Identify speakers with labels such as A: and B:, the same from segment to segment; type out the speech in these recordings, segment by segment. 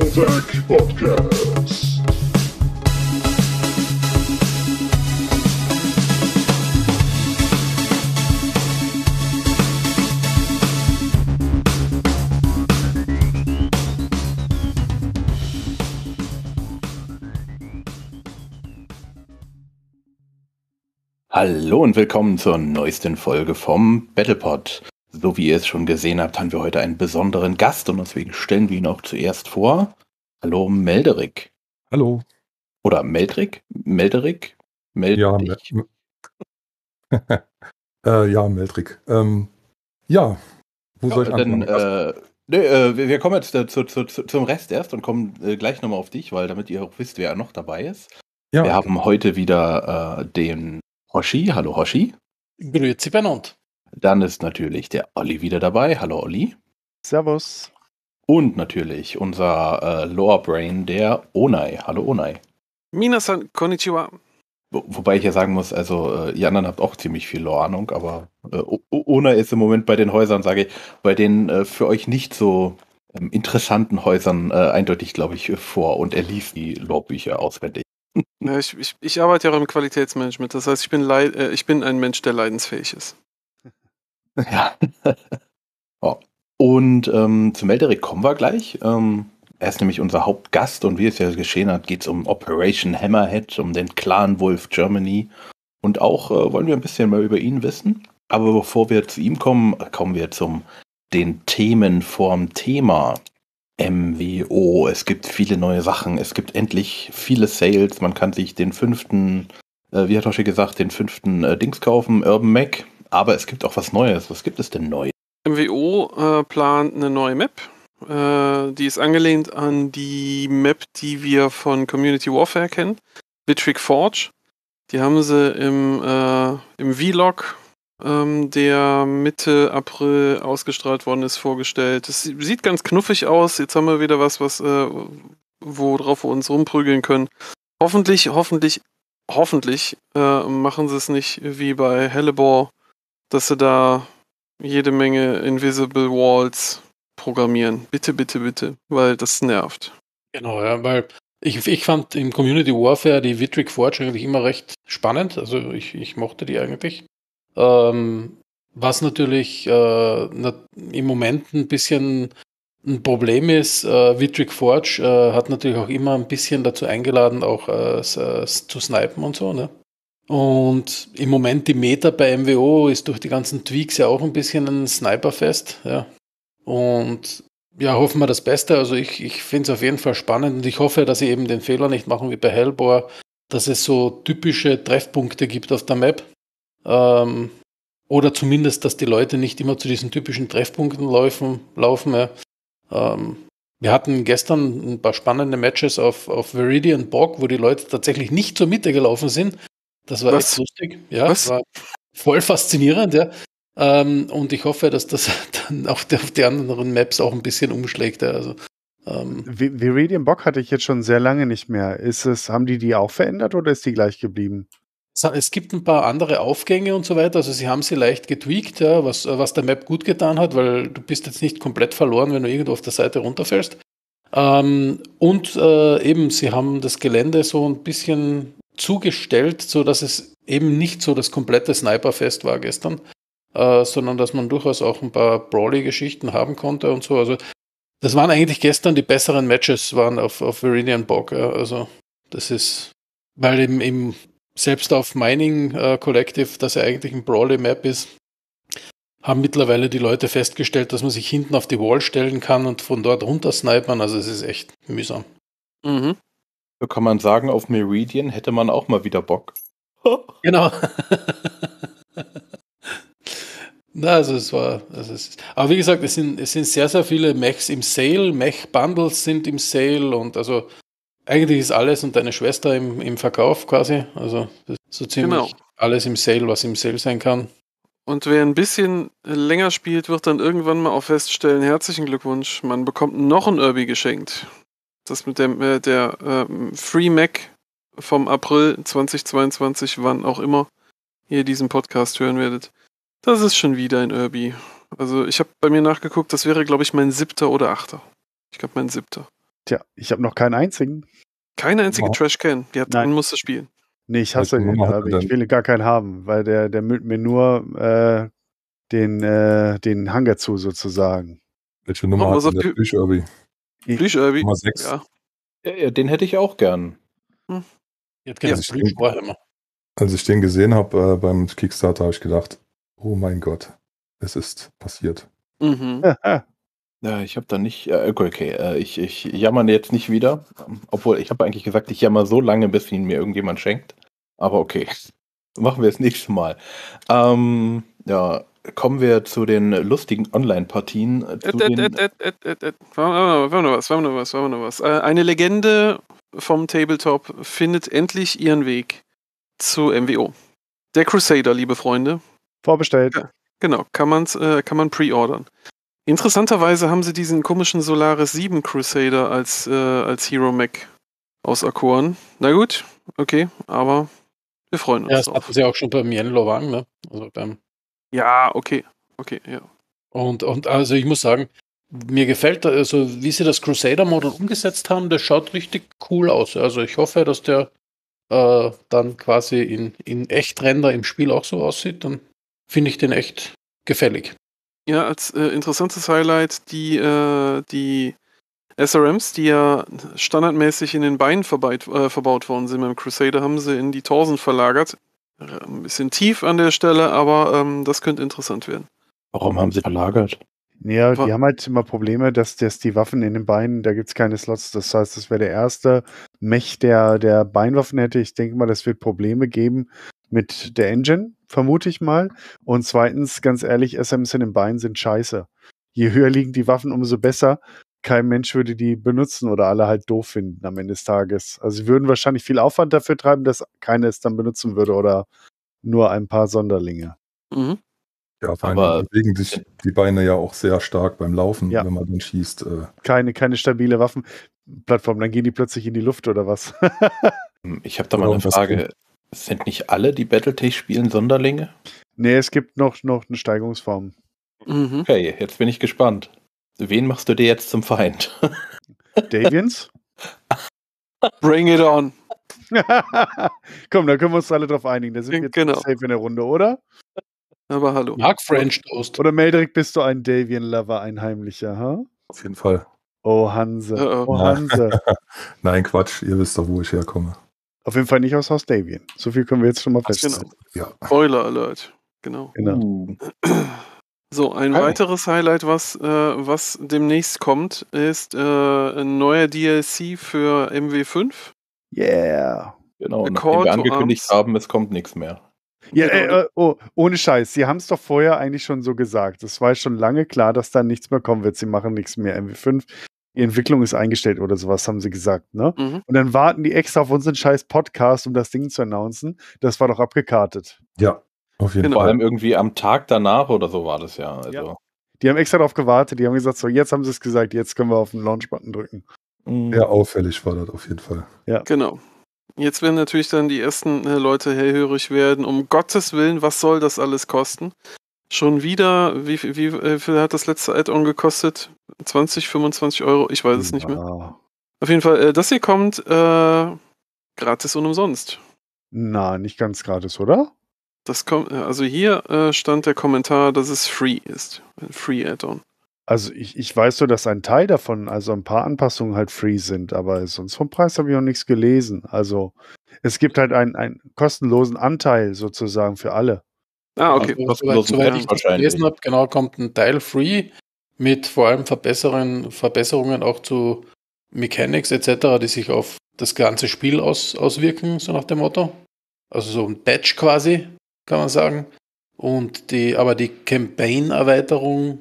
A: Level Podcast. Hallo und willkommen zur neuesten Folge vom Battlepod. So wie ihr es schon gesehen habt, haben wir heute einen besonderen Gast und deswegen stellen wir ihn auch zuerst vor. Hallo Melderik. Hallo.
B: Oder Meldrik? Melderik? Meldrik? Ja, me äh, ja Meldrik. Ähm, ja, wo ja, soll ich denn,
A: anfangen? Äh, Nee, äh, wir kommen jetzt äh, zu, zu, zu, zum Rest erst und kommen äh, gleich nochmal auf dich, weil damit ihr auch wisst, wer noch dabei ist. Ja. Wir haben heute wieder äh, den Hoshi. Hallo Hoshi. Grüezi Bernhard. Dann ist natürlich der Olli wieder dabei. Hallo Olli. Servus. Und natürlich unser äh, Lore Brain, der Onai. Hallo Onai. Minasan, konnichiwa. Wo, wobei ich ja sagen muss, also äh, ihr anderen habt auch ziemlich viel Lore-Ahnung, aber äh, Onai ist im Moment bei den Häusern, sage ich, bei den äh, für euch nicht so ähm, interessanten Häusern äh, eindeutig, glaube ich, vor und er liest die Lore-Bücher auswendig.
C: ja, ich, ich, ich, arbeite ja auch im Qualitätsmanagement, das heißt, ich bin, äh, ich bin ein Mensch, der leidensfähig ist.
A: Ja. oh. Und ähm, zum Melderick kommen wir gleich. Ähm, er ist nämlich unser Hauptgast und wie es ja geschehen hat, geht es um Operation Hammerhead, um den Clan Wolf Germany. Und auch äh, wollen wir ein bisschen mehr über ihn wissen. Aber bevor wir zu ihm kommen, kommen wir zum den Themen vorm Thema. MWO. Es gibt viele neue Sachen. Es gibt endlich viele Sales. Man kann sich den fünften, äh, wie hat Hoshi gesagt, den fünften äh, Dings kaufen, Urban Mac aber es gibt auch was Neues. Was gibt es denn neu?
C: MWO äh, plant eine neue Map. Äh, die ist angelehnt an die Map, die wir von Community Warfare kennen. Bitrick Forge. Die haben sie im, äh, im Vlog, ähm, der Mitte April ausgestrahlt worden ist, vorgestellt. Es sieht ganz knuffig aus. Jetzt haben wir wieder was, was äh, worauf wir uns rumprügeln können. Hoffentlich, hoffentlich, hoffentlich äh, machen sie es nicht wie bei Hellebor dass sie da jede Menge Invisible Walls programmieren. Bitte, bitte, bitte, weil das nervt.
D: Genau, ja, weil ich, ich fand im Community Warfare die Vitric Forge eigentlich immer recht spannend. Also ich, ich mochte die eigentlich. Ähm, was natürlich äh, im Moment ein bisschen ein Problem ist, äh, Vitric Forge äh, hat natürlich auch immer ein bisschen dazu eingeladen, auch äh, äh zu snipen und so, ne? Und im Moment die Meta bei MWO ist durch die ganzen Tweaks ja auch ein bisschen ein Sniperfest. Ja. Und ja, hoffen wir das Beste. Also ich, ich finde es auf jeden Fall spannend und ich hoffe, dass sie eben den Fehler nicht machen wie bei Hellbore, dass es so typische Treffpunkte gibt auf der Map. Ähm, oder zumindest, dass die Leute nicht immer zu diesen typischen Treffpunkten laufen. laufen ja. ähm, wir hatten gestern ein paar spannende Matches auf, auf Viridian Borg, wo die Leute tatsächlich nicht zur Mitte gelaufen sind, das war Was? echt lustig. Ja, Was? war voll faszinierend, ja. Ähm, und ich hoffe, dass das dann auf, der, auf die anderen Maps auch ein bisschen umschlägt. Ja. Also, ähm, Viridian Bock hatte ich jetzt schon sehr lange nicht mehr. Ist es, haben die die auch verändert oder ist die gleich geblieben? Es gibt ein paar andere Aufgänge und so weiter. Also sie haben sie leicht getweakt, ja, was, was der Map gut getan hat, weil du bist jetzt nicht komplett verloren, wenn du irgendwo auf der Seite runterfällst. Ähm, und äh, eben, sie haben das Gelände so ein bisschen zugestellt, so dass es eben nicht so das komplette Sniperfest war gestern, äh, sondern dass man durchaus auch ein paar Brawly-Geschichten haben konnte und so. Also das waren eigentlich gestern die besseren Matches, waren auf, auf Viridian Borg. Ja. Also das ist, weil eben, eben selbst auf Mining äh, Collective, das ja eigentlich ein Brawly-Map ist, haben mittlerweile die Leute festgestellt, dass man sich hinten auf die Wall stellen kann und von dort runter snipern. Also es ist echt mühsam.
A: Mhm. So kann man sagen, auf Meridian hätte man auch mal wieder Bock.
D: genau. Na, also es war, also es ist, aber wie gesagt, es sind, es sind sehr, sehr viele Mechs im Sale, Mech-Bundles sind im Sale und also eigentlich ist alles und deine Schwester im, im Verkauf quasi. Also so ziemlich genau. alles im Sale, was im Sale sein kann.
C: Und wer ein bisschen länger spielt, wird dann irgendwann mal auch feststellen, herzlichen Glückwunsch, man bekommt noch ein Irby geschenkt das mit der, äh, der äh, Free Mac vom April 2022, wann auch immer ihr diesen Podcast hören werdet. Das ist schon wieder ein Irby. Also ich habe bei mir nachgeguckt, das wäre, glaube ich, mein siebter oder achter. Ich glaube, mein siebter.
E: Tja, ich habe noch keinen einzigen.
C: Keine einzige oh. Trashcan. Die hat, einen musste spielen. Nee, ich hasse ihn. Ich
E: will gar keinen haben, weil der, der müllt mir nur äh, den, äh, den Hangar zu sozusagen. Welche
B: Nummer oh, hat denn der
A: Fisch, Irby? Plüsch-Irby. Nummer 6. Ja. Ja, ja, den hätte ich auch gern. Hm. Jetzt geht ja, immer.
B: Als ich den gesehen habe äh, beim Kickstarter, habe ich gedacht, oh mein Gott, es ist passiert.
A: Mhm. Ja, ich habe da nicht, äh, okay, äh, ich, ich jammer jetzt nicht wieder, obwohl ich habe eigentlich gesagt, ich jammer so lange, bis ihn mir irgendjemand schenkt. Aber okay, machen wir es nächstes Mal. Ähm, ja, kommen wir zu den lustigen Online-Partien. Wollen
C: wir noch was, war noch was, war noch was. Äh, eine Legende vom Tabletop findet endlich ihren Weg zu MWO. Der Crusader, liebe Freunde.
E: Vorbestellt. Ja,
C: genau, kann, man's, äh, kann man pre-ordern. Interessanterweise haben sie diesen komischen Solaris 7 Crusader als, äh, als Hero Mac auserkoren. Na gut, okay, aber wir freuen uns. Ja, das drauf. hatten
D: sie auch schon beim Yenlo Wang, ne? Also beim ja, okay. Okay, ja. Und, und also ich muss sagen, mir gefällt, also wie sie das Crusader-Model umgesetzt haben, das schaut richtig cool aus. Also ich hoffe, dass der äh, dann quasi in, in Echtrender im Spiel auch so aussieht. Dann finde ich den echt gefällig.
C: Ja, als äh, interessantes Highlight die, äh, die SRMs, die ja standardmäßig in den Beinen verbeit, äh, verbaut worden sind beim Crusader, haben sie in die Torsen verlagert. Ähm, ein bisschen tief an der Stelle, aber ähm, das könnte interessant werden.
A: Warum haben sie verlagert?
E: Ja, die haben halt immer Probleme, dass, dass die Waffen in den Beinen, da gibt es keine Slots. Das heißt, das wäre der erste Mech, der, der Beinwaffen hätte. Ich denke mal, das wird Probleme geben mit der Engine, vermute ich mal. Und zweitens, ganz ehrlich, SMs in den Beinen sind scheiße. Je höher liegen die Waffen, umso besser kein Mensch würde die benutzen oder alle halt doof finden am Ende des Tages. Also sie würden wahrscheinlich viel Aufwand dafür treiben, dass keiner es dann benutzen würde oder nur ein paar Sonderlinge. Mhm.
B: Ja, vor allem bewegen sich die Beine ja auch sehr stark beim Laufen, ja. wenn man
A: dann schießt. Äh
E: keine, keine stabile Waffenplattform, dann gehen die plötzlich in die Luft oder was?
A: Hm, ich habe da mal eine Frage. Sind nicht alle, die Battletech-Spielen, Sonderlinge? Nee, es gibt noch, noch eine Steigungsform. Mhm. Okay, jetzt bin ich gespannt. Wen machst du dir jetzt zum Feind? Davians? Bring it on.
E: Komm, da können wir uns alle drauf einigen. Da sind wir jetzt genau. safe in der Runde, oder? Aber hallo. Mark French Toast. Oder Meldrick, bist du ein Davian-Lover, ein heimlicher, ha? Auf jeden Fall. Oh, Hanse. -oh. oh Hanse.
B: Nein, Quatsch. Ihr wisst doch, wo ich herkomme.
E: Auf jeden Fall nicht aus Haus Davian. So viel können wir jetzt schon mal feststellen.
C: Genau. Ja. Spoiler Alert. Genau. genau.
A: Uh.
C: So, ein Hi. weiteres Highlight, was, äh, was demnächst kommt, ist äh, ein neuer DLC für MW5.
A: Yeah. Genau, A wir angekündigt arms. haben, es kommt nichts mehr.
C: Ja, genau. äh, äh,
E: oh, ohne Scheiß, sie haben es doch vorher eigentlich schon so gesagt. Es war schon lange klar, dass da nichts mehr kommen wird. Sie machen nichts mehr. MW5, die Entwicklung ist eingestellt oder sowas, haben sie gesagt, ne? Mhm. Und dann warten die extra auf unseren scheiß Podcast, um das Ding zu announcen. Das war doch abgekartet.
B: Ja. Auf jeden Vor genau,
A: allem ähm, irgendwie am Tag danach oder so war das ja. Also. ja.
E: Die haben extra darauf gewartet, die haben gesagt, so jetzt haben sie es gesagt, jetzt können wir auf den Launch-Button drücken. Mhm. Ja,
B: auffällig war
E: das auf jeden Fall.
C: Ja. Genau. Jetzt werden natürlich dann die ersten äh, Leute hellhörig werden. Um Gottes Willen, was soll das alles kosten? Schon wieder, wie, wie, wie äh, viel hat das letzte Add-on gekostet? 20, 25 Euro? Ich weiß ja. es nicht mehr. Genau. Auf jeden Fall, äh, das hier kommt äh, gratis und umsonst.
E: Na, nicht ganz gratis, oder?
C: Das kommt, äh, also hier äh, stand der Kommentar, dass es free ist. Ein Free Add-on.
E: Also ich, ich weiß so, dass ein Teil davon, also ein paar Anpassungen halt free sind, aber sonst vom Preis habe ich noch nichts gelesen. Also es gibt halt einen, einen kostenlosen Anteil sozusagen für alle. Ah, okay. Also, soweit, soweit ich das gelesen
D: habe, genau, kommt ein Teil free mit vor allem Verbesserungen, Verbesserungen auch zu Mechanics etc., die sich auf das ganze Spiel aus, auswirken, so nach dem Motto. Also so ein Patch quasi, kann man sagen. Und die, aber die Campaign-Erweiterung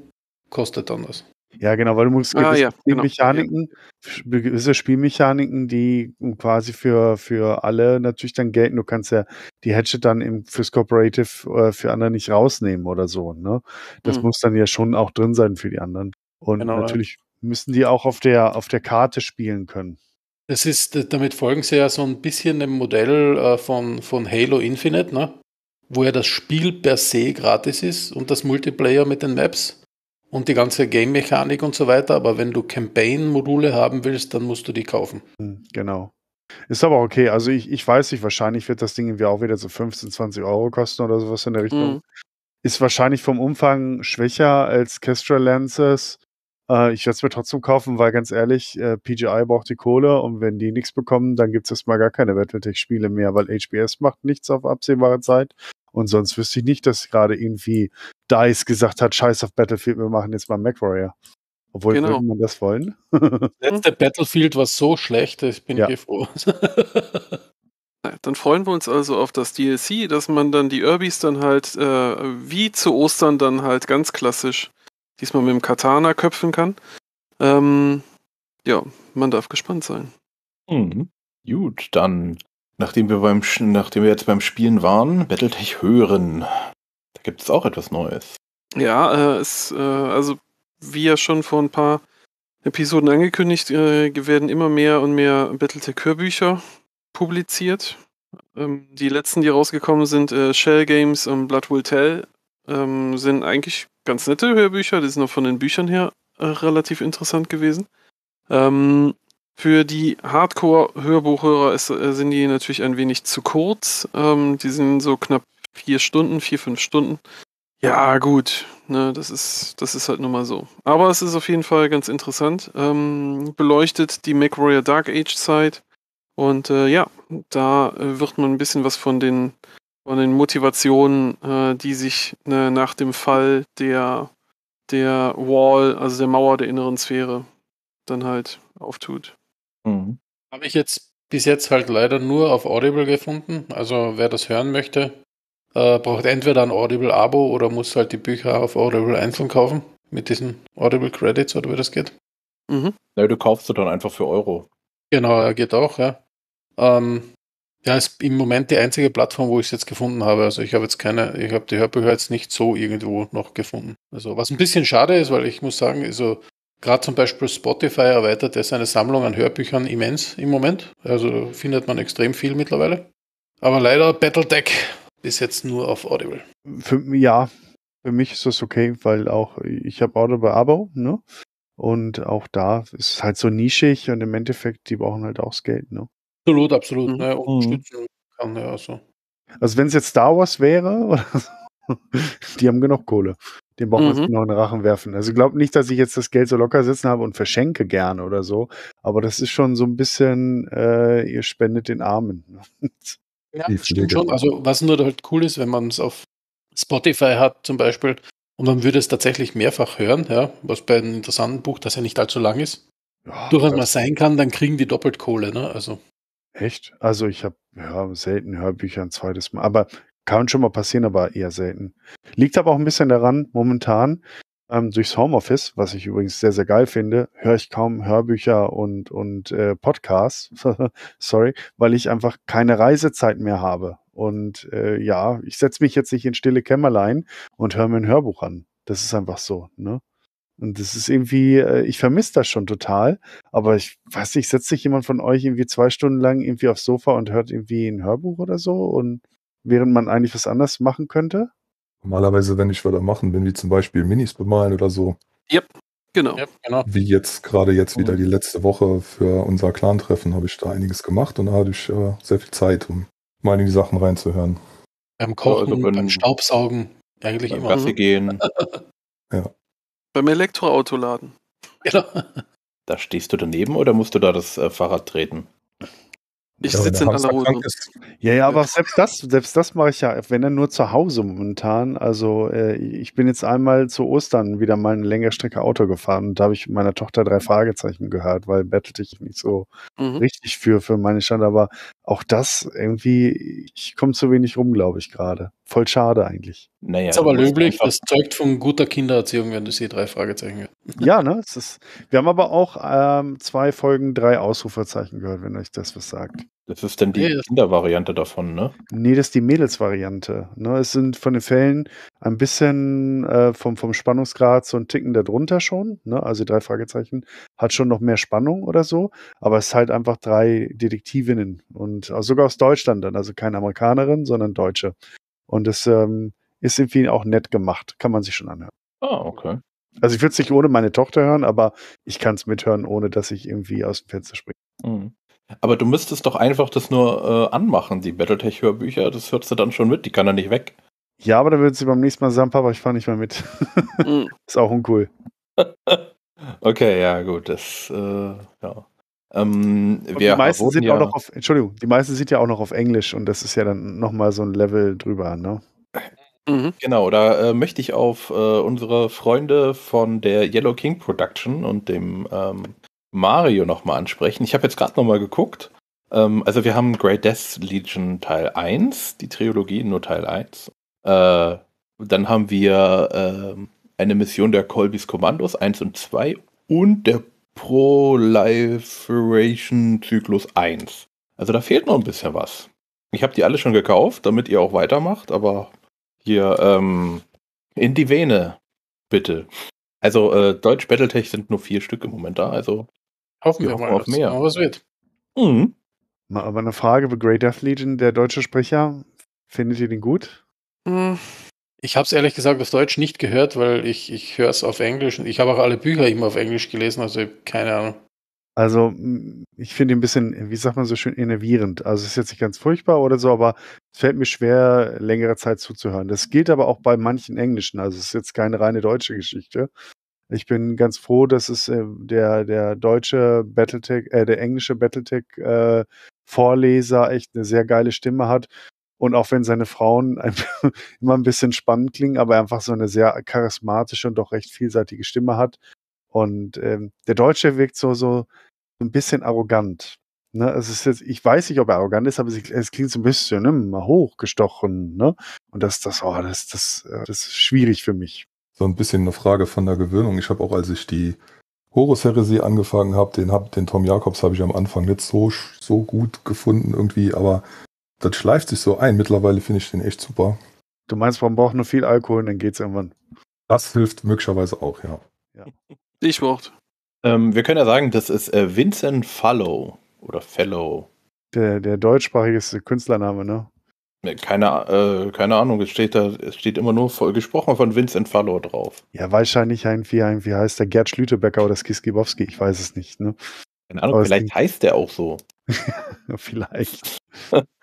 D: kostet dann was.
E: Ja, genau, weil du musst ah, gewisse ah, ja, genau. Spielmechaniken, genau. gewisse Spielmechaniken, die quasi für, für alle natürlich dann gelten. Du kannst ja die Hatchet dann im, fürs Cooperative äh, für andere nicht rausnehmen oder so. Ne? Das mhm. muss dann ja schon auch drin sein für die anderen. Und genau, natürlich ja. müssen die auch auf der, auf der Karte spielen können.
D: Das ist, äh, damit folgen sie ja so ein bisschen dem Modell äh, von, von Halo Infinite, ne? wo ja das Spiel per se gratis ist und das Multiplayer mit den Maps und die ganze Game-Mechanik und so weiter. Aber wenn du Campaign-Module haben willst, dann musst du die kaufen. Hm, genau. Ist aber
E: okay. Also ich, ich weiß nicht, wahrscheinlich wird das Ding irgendwie auch wieder so 15, 20 Euro kosten oder sowas in der Richtung. Mhm. Ist wahrscheinlich vom Umfang schwächer als Kestrel Lenses. Äh, ich werde es mir trotzdem kaufen, weil ganz ehrlich, äh, PGI braucht die Kohle und wenn die nichts bekommen, dann gibt es erstmal gar keine Battletech-Spiele mehr, weil HBS macht nichts auf absehbare Zeit und sonst wüsste ich nicht, dass gerade irgendwie DICE gesagt hat, scheiß auf Battlefield, wir machen jetzt mal MacWarrior. Obwohl, genau.
D: würde man das wollen? Letzte Battlefield war so schlecht, ich bin ja. hier froh.
C: Dann freuen wir uns also auf das DLC, dass man dann die Urbis dann halt äh, wie zu Ostern dann halt ganz klassisch diesmal mit dem Katana köpfen kann.
A: Ähm, ja, man darf gespannt sein. Mhm. Gut, dann Nachdem wir, beim, nachdem wir jetzt beim Spielen waren, Battletech hören. Da gibt es auch etwas Neues.
C: Ja, äh, es, äh, also wie ja schon vor ein paar Episoden angekündigt, äh, werden immer mehr und mehr Battletech-Hörbücher publiziert. Ähm, die letzten, die rausgekommen sind, äh, Shell Games und Blood Will Tell, ähm, sind eigentlich ganz nette Hörbücher. Die sind auch von den Büchern her äh, relativ interessant gewesen. Ähm, für die Hardcore-Hörbuchhörer äh, sind die natürlich ein wenig zu kurz. Ähm, die sind so knapp vier Stunden, vier, fünf Stunden. Ja, gut. Ne, das, ist, das ist halt nun mal so. Aber es ist auf jeden Fall ganz interessant. Ähm, beleuchtet die MacWarrior Dark Age Zeit. Und äh, ja, da äh, wird man ein bisschen was von den, von den Motivationen, äh, die sich ne, nach dem Fall der, der Wall, also der Mauer der inneren
D: Sphäre, dann halt auftut. Mhm. Habe ich jetzt bis jetzt halt leider nur auf Audible gefunden. Also wer das hören möchte, äh, braucht entweder ein Audible-Abo oder muss halt die Bücher auf Audible einzeln kaufen mit diesen Audible Credits oder wie das geht. Mhm. Ja, du kaufst du dann einfach für Euro. Genau, geht auch, ja. Ähm, ja, ist im Moment die einzige Plattform, wo ich es jetzt gefunden habe. Also ich habe jetzt keine, ich habe die Hörbücher jetzt nicht so irgendwo noch gefunden. Also was ein bisschen schade ist, weil ich muss sagen, also Gerade zum Beispiel Spotify erweitert er seine Sammlung an Hörbüchern immens im Moment. Also findet man extrem viel mittlerweile. Aber leider Battletech bis jetzt nur auf Audible.
E: Für, ja, für mich ist das okay, weil auch ich habe Audible Abo, ne? Und auch da ist es halt so nischig und im Endeffekt, die brauchen halt auch das Geld, ne?
D: Absolut, absolut. Mhm. Ne, mhm. unterstützen kann ja so.
E: Also wenn es jetzt Star Wars wäre, die haben genug Kohle. Den braucht man mhm. noch in den Rachen werfen. Also ich glaube nicht, dass ich jetzt das Geld so locker sitzen habe und verschenke gerne oder so. Aber das ist schon so ein bisschen, äh, ihr spendet den
D: Armen. Ne? ja, stimmt schon. Also was nur halt cool ist, wenn man es auf Spotify hat zum Beispiel und man würde es tatsächlich mehrfach hören, ja, was bei einem interessanten Buch, das ja nicht allzu lang ist, ja, durchaus mal sein kann, dann kriegen die doppelt Kohle. Ne? Also. Echt?
E: Also ich habe ja, selten Hörbücher ein zweites Mal. Aber kann schon mal passieren, aber eher selten. Liegt aber auch ein bisschen daran, momentan ähm, durchs Homeoffice, was ich übrigens sehr, sehr geil finde, höre ich kaum Hörbücher und, und äh, Podcasts, sorry, weil ich einfach keine Reisezeit mehr habe. Und äh, ja, ich setze mich jetzt nicht in stille Kämmerlein und höre mir ein Hörbuch an. Das ist einfach so, ne? Und das ist irgendwie, äh, ich vermisse das schon total, aber ich weiß nicht, setzt sich jemand von euch irgendwie zwei Stunden lang irgendwie aufs Sofa und hört irgendwie ein Hörbuch oder so? Und während man eigentlich was anders machen könnte?
B: Normalerweise, wenn ich was da machen bin, wie zum Beispiel Minis bemalen oder so. Yep, genau. Yep, genau. Wie jetzt gerade jetzt wieder die letzte Woche für unser Clan-Treffen habe ich da einiges gemacht und da hatte ich äh, sehr viel Zeit, um mal in die Sachen reinzuhören.
D: Beim Kochen, also beim Staubsaugen,
C: eigentlich beim immer. Kaffee ne? gehen. ja. Beim Elektroautoladen. Genau.
A: Da stehst du daneben oder musst du da das äh, Fahrrad treten? Ich ja, sitze in aller Ruhe.
E: Ja, ja, aber selbst das, selbst das mache ich ja, wenn dann nur zu Hause momentan. Also äh, ich bin jetzt einmal zu Ostern wieder mal eine längere Strecke Auto gefahren und da habe ich meiner Tochter drei Fragezeichen gehört, weil bettelte ich nicht so mhm. richtig für, für meine Stadt. Aber auch das irgendwie, ich komme zu wenig rum, glaube ich, gerade voll schade eigentlich.
D: Naja, ist aber löblich, das zeugt von guter Kindererziehung, wenn das hier drei Fragezeichen wird.
E: Ja, ne? Es ist, wir haben aber auch ähm, zwei Folgen drei Ausrufezeichen gehört, wenn euch das was sagt.
A: Das ist dann die nee, Kindervariante davon, ne?
E: Nee, das ist die Mädelsvariante. Ne? Es sind von den Fällen ein bisschen äh, vom, vom Spannungsgrad so ein Ticken darunter schon. Ne? Also drei Fragezeichen hat schon noch mehr Spannung oder so. Aber es ist halt einfach drei Detektivinnen und also sogar aus Deutschland dann. Also keine Amerikanerin, sondern Deutsche. Und das ähm, ist irgendwie auch nett gemacht. Kann man sich schon anhören. Ah, okay. Also ich würde es nicht ohne meine Tochter hören, aber ich kann es mithören, ohne dass ich irgendwie aus dem Fenster springe.
A: Mhm. Aber du müsstest doch einfach das nur äh, anmachen, die Battletech-Hörbücher. Das hörst du dann schon mit, die kann er nicht weg. Ja, aber dann würde sie beim
E: nächsten Mal sagen, Papa, ich fahre nicht mehr mit.
A: Mhm. ist auch uncool. okay, ja, gut. Das, äh, ja. Ähm, und die meisten sind ja auch noch auf, Entschuldigung, die meisten
E: sind ja auch noch auf Englisch und das ist ja dann nochmal so ein Level drüber, ne?
A: Mhm. Genau, da äh, möchte ich auf äh, unsere Freunde von der Yellow King Production und dem ähm, Mario nochmal ansprechen. Ich habe jetzt gerade nochmal geguckt. Ähm, also wir haben Great Death Legion Teil 1, die Trilogie nur Teil 1. Äh, dann haben wir ähm, eine Mission der Colbys Kommandos 1 und 2 und der Proliferation-Zyklus 1. Also da fehlt noch ein bisschen was. Ich habe die alle schon gekauft, damit ihr auch weitermacht, aber hier ähm, in die Vene, bitte. Also äh, Deutsch Battletech sind nur vier Stück im Moment da, also
E: hoffen wir, wir mal auf mehr. Mal was wird. Mhm. Mal aber eine Frage, The Great Death Legion, der deutsche Sprecher, findet ihr den gut?
D: Mhm. Ich habe es ehrlich gesagt auf Deutsch nicht gehört, weil ich, ich höre es auf Englisch und ich habe auch alle Bücher immer auf Englisch gelesen, also keine Ahnung.
E: Also mm, ich finde ihn ein bisschen, wie sagt man so schön, innervierend. Also es ist jetzt nicht ganz furchtbar oder so, aber es fällt mir schwer, längere Zeit zuzuhören. Das gilt aber auch bei manchen Englischen. Also es ist jetzt keine reine deutsche Geschichte. Ich bin ganz froh, dass es äh, der, der deutsche Battletech, äh, der englische Battletech äh, Vorleser echt eine sehr geile Stimme hat und auch wenn seine Frauen immer ein bisschen spannend klingen, aber einfach so eine sehr charismatische und doch recht vielseitige Stimme hat. Und ähm, der Deutsche wirkt so, so ein bisschen arrogant. Ne, es ist jetzt, ich weiß nicht, ob er arrogant ist, aber es, klingt so ein bisschen ne, mal hochgestochen. Ne? Und das, das, oh, das, das, äh,
B: das ist schwierig für mich. So ein bisschen eine Frage von der Gewöhnung. Ich habe auch, als ich die Horus-Heresie angefangen habe, den, hab, den Tom Jacobs habe ich am Anfang nicht so, so gut gefunden irgendwie, aber das schleift sich so ein. Mittlerweile finde ich den echt super.
E: Du meinst, man braucht nur viel Alkohol und dann geht's irgendwann. Das hilft möglicherweise auch, ja.
B: ja.
A: Ich mochte. Ähm, wir können ja sagen, das ist äh, Vincent Fallow oder Fellow.
E: Der, der deutschsprachige Künstlername, ne?
A: Keine, äh, keine Ahnung, es steht da, es steht immer nur voll, gesprochen von Vincent Fallow drauf.
E: Ja, wahrscheinlich ein wie, ein, wie heißt der Gerd Schlütebecker oder Skiskibowski, ich weiß es nicht, ne? Keine Ahnung, Aber vielleicht
A: heißt der auch so. vielleicht.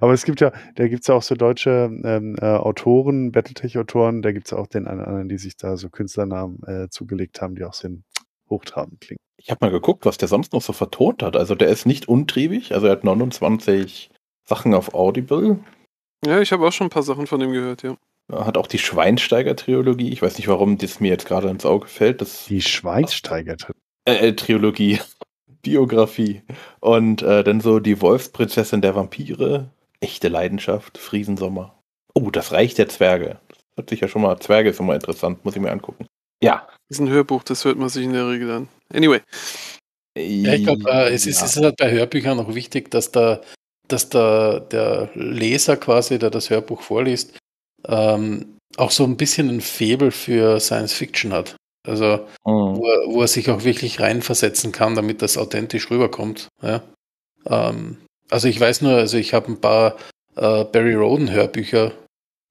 E: Aber es gibt ja, da gibt es ja auch so deutsche ähm, äh, Autoren, Battletech-Autoren, da gibt es auch den einen anderen, die sich da so Künstlernamen äh, zugelegt haben, die auch sind hochtrabend
A: klingen. Ich habe mal geguckt, was der sonst noch so vertont hat. Also der ist nicht untriebig, also er hat 29 Sachen auf Audible.
C: Ja, ich habe auch schon ein paar Sachen von ihm gehört, ja.
A: Er hat auch die schweinsteiger triologie Ich weiß nicht, warum das mir jetzt gerade ins Auge fällt. Das die schweinsteiger triologie äh, äh, Trilogie. Biografie. Und äh, dann so die Wolfsprinzessin der Vampire, echte Leidenschaft, Friesensommer. Oh, das Reich der Zwerge. hört sich ja schon mal, Zwerge ist immer interessant, muss ich mir angucken.
D: Ja. Das ist ein Hörbuch, das hört man sich in der Regel an. Anyway. Ja, ich glaube, äh, es, ja. ist, es ist halt bei Hörbüchern noch wichtig, dass da, dass der, der Leser quasi, der das Hörbuch vorliest, ähm, auch so ein bisschen ein Faible für Science Fiction hat. Also, mhm. wo, er, wo, er sich auch wirklich reinversetzen kann, damit das authentisch rüberkommt. Ja? Ähm, also, ich weiß nur, also ich habe ein paar äh, Barry Roden-Hörbücher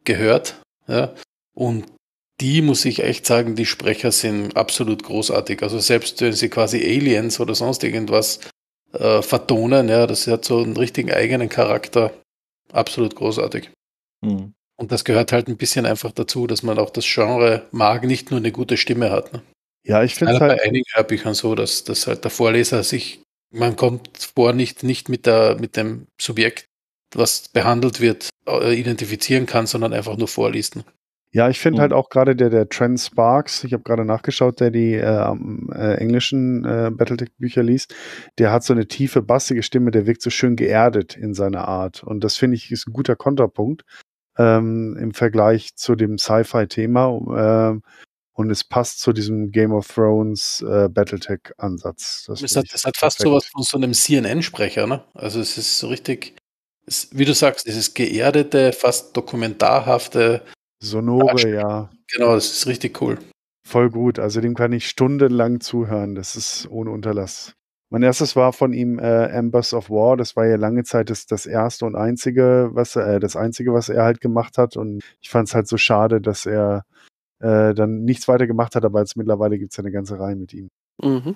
D: gehört. Ja? Und die muss ich echt sagen, die Sprecher sind absolut großartig. Also selbst wenn sie quasi Aliens oder sonst irgendwas äh, vertonen, ja, das hat so einen richtigen eigenen Charakter. Absolut großartig. Hm. Und das gehört halt ein bisschen einfach dazu, dass man auch das Genre mag, nicht nur eine gute Stimme hat. Ne? Ja, ich finde es also halt. Bei einigen Hörbüchern so, dass, dass halt der Vorleser sich, man kommt vor, nicht, nicht mit, der, mit dem Subjekt, was behandelt wird, äh, identifizieren kann, sondern einfach nur vorliest. Ne?
E: Ja, ich finde mhm. halt auch gerade der, der Trent Sparks, ich habe gerade nachgeschaut, der die äh, äh, englischen äh, Battletech-Bücher liest, der hat so eine tiefe, bassige Stimme, der wirkt so schön geerdet in seiner Art. Und das finde ich ist ein guter Kontrapunkt ähm, im Vergleich zu dem Sci-Fi-Thema. Äh, und es passt zu diesem Game of Thrones äh, Battletech-Ansatz. Das, das, hat, das hat fast sowas
D: von so einem CNN-Sprecher, ne? Also es ist so richtig, es, wie du sagst, dieses geerdete, fast dokumentarhafte. Sonore,
E: Arsch ja. Genau, das ist richtig cool. Voll gut. Also dem kann ich stundenlang zuhören. Das ist ohne Unterlass. Mein erstes war von ihm äh, Embers of War. Das war ja lange Zeit das, das erste und einzige, was äh, das einzige, was er halt gemacht hat. Und ich fand es halt so schade, dass er äh, dann nichts weiter gemacht hat. Aber jetzt mittlerweile gibt es ja eine ganze Reihe mit ihm.
D: Mhm.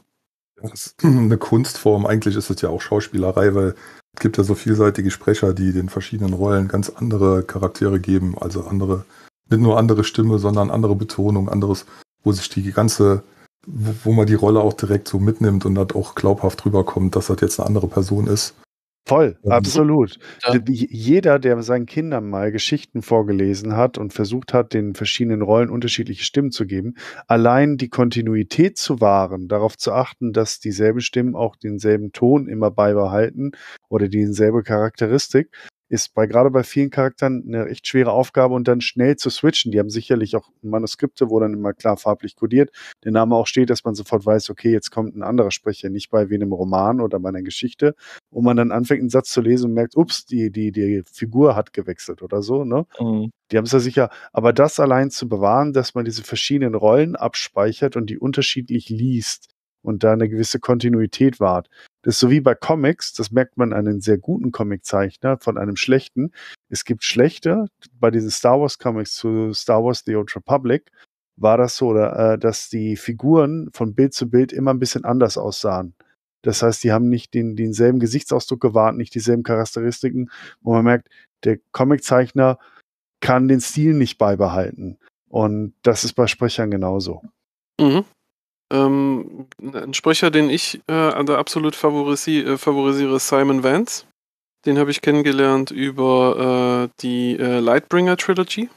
B: Das ist eine Kunstform. Eigentlich ist es ja auch Schauspielerei, weil es gibt ja so vielseitige Sprecher, die den verschiedenen Rollen ganz andere Charaktere geben. Also andere, nicht nur andere Stimme, sondern andere Betonung, anderes, wo sich die ganze wo, wo man die Rolle auch direkt so mitnimmt und dann auch glaubhaft rüberkommt, dass das jetzt eine andere Person ist.
E: Voll, ähm, absolut. Ja. Jeder, der seinen Kindern mal Geschichten vorgelesen hat und versucht hat, den verschiedenen Rollen unterschiedliche Stimmen zu geben, allein die Kontinuität zu wahren, darauf zu achten, dass dieselben Stimmen auch denselben Ton immer beibehalten oder dieselbe Charakteristik, ist bei gerade bei vielen Charakteren eine echt schwere Aufgabe und dann schnell zu switchen. Die haben sicherlich auch Manuskripte, wo dann immer klar farblich kodiert der Name auch steht, dass man sofort weiß, okay, jetzt kommt ein anderer Sprecher, nicht bei wem im Roman oder bei einer Geschichte, wo man dann anfängt, einen Satz zu lesen und merkt, ups, die, die, die Figur hat gewechselt oder so, ne? Mhm. Die haben es ja sicher, aber das allein zu bewahren, dass man diese verschiedenen Rollen abspeichert und die unterschiedlich liest, und da eine gewisse Kontinuität wahrt. Das ist so wie bei Comics, das merkt man an einem sehr guten Comiczeichner von einem schlechten. Es gibt schlechte, bei diesen Star Wars Comics zu Star Wars The Old Republic war das so, äh, dass die Figuren von Bild zu Bild immer ein bisschen anders aussahen. Das heißt, die haben nicht den, denselben Gesichtsausdruck gewahrt, nicht dieselben Charakteristiken, wo man merkt, der Comiczeichner kann den Stil nicht beibehalten. Und das ist bei Sprechern genauso.
C: Mhm. Ähm, ein Sprecher, den ich äh, absolut favorisi äh, favorisiere, ist Simon Vance. Den habe ich kennengelernt über äh, die äh, Lightbringer Trilogy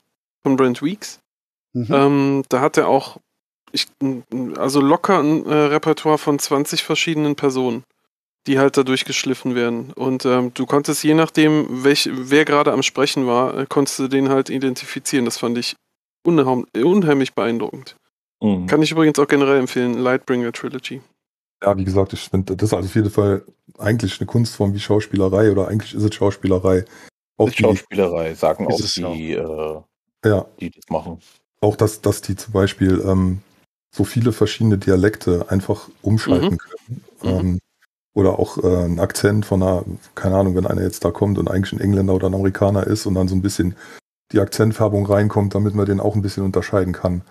C: von Brent Weeks. Mhm. Ähm, da hat er auch ich, also locker ein äh, Repertoire von 20 verschiedenen Personen, die halt da durchgeschliffen werden. Und ähm, du konntest je nachdem, welch, wer gerade am Sprechen war, äh, konntest du den halt identifizieren. Das fand ich unheim unheimlich beeindruckend. Mhm. Kann ich übrigens auch generell empfehlen, Lightbringer Trilogy.
B: Ja, wie gesagt, ich finde, das ist also auf jeden Fall eigentlich eine Kunstform wie Schauspielerei oder eigentlich ist es Schauspielerei. Auch die, Schauspielerei, sagen auch die, äh, ja. die das machen. Auch, dass, dass die zum Beispiel ähm, so viele verschiedene Dialekte einfach umschalten mhm. können. Mhm. Ähm, mhm. Oder auch äh, einen Akzent von einer, keine Ahnung, wenn einer jetzt da kommt und eigentlich ein Engländer oder ein Amerikaner ist und dann so ein bisschen die Akzentfärbung reinkommt, damit man den auch ein bisschen unterscheiden kann.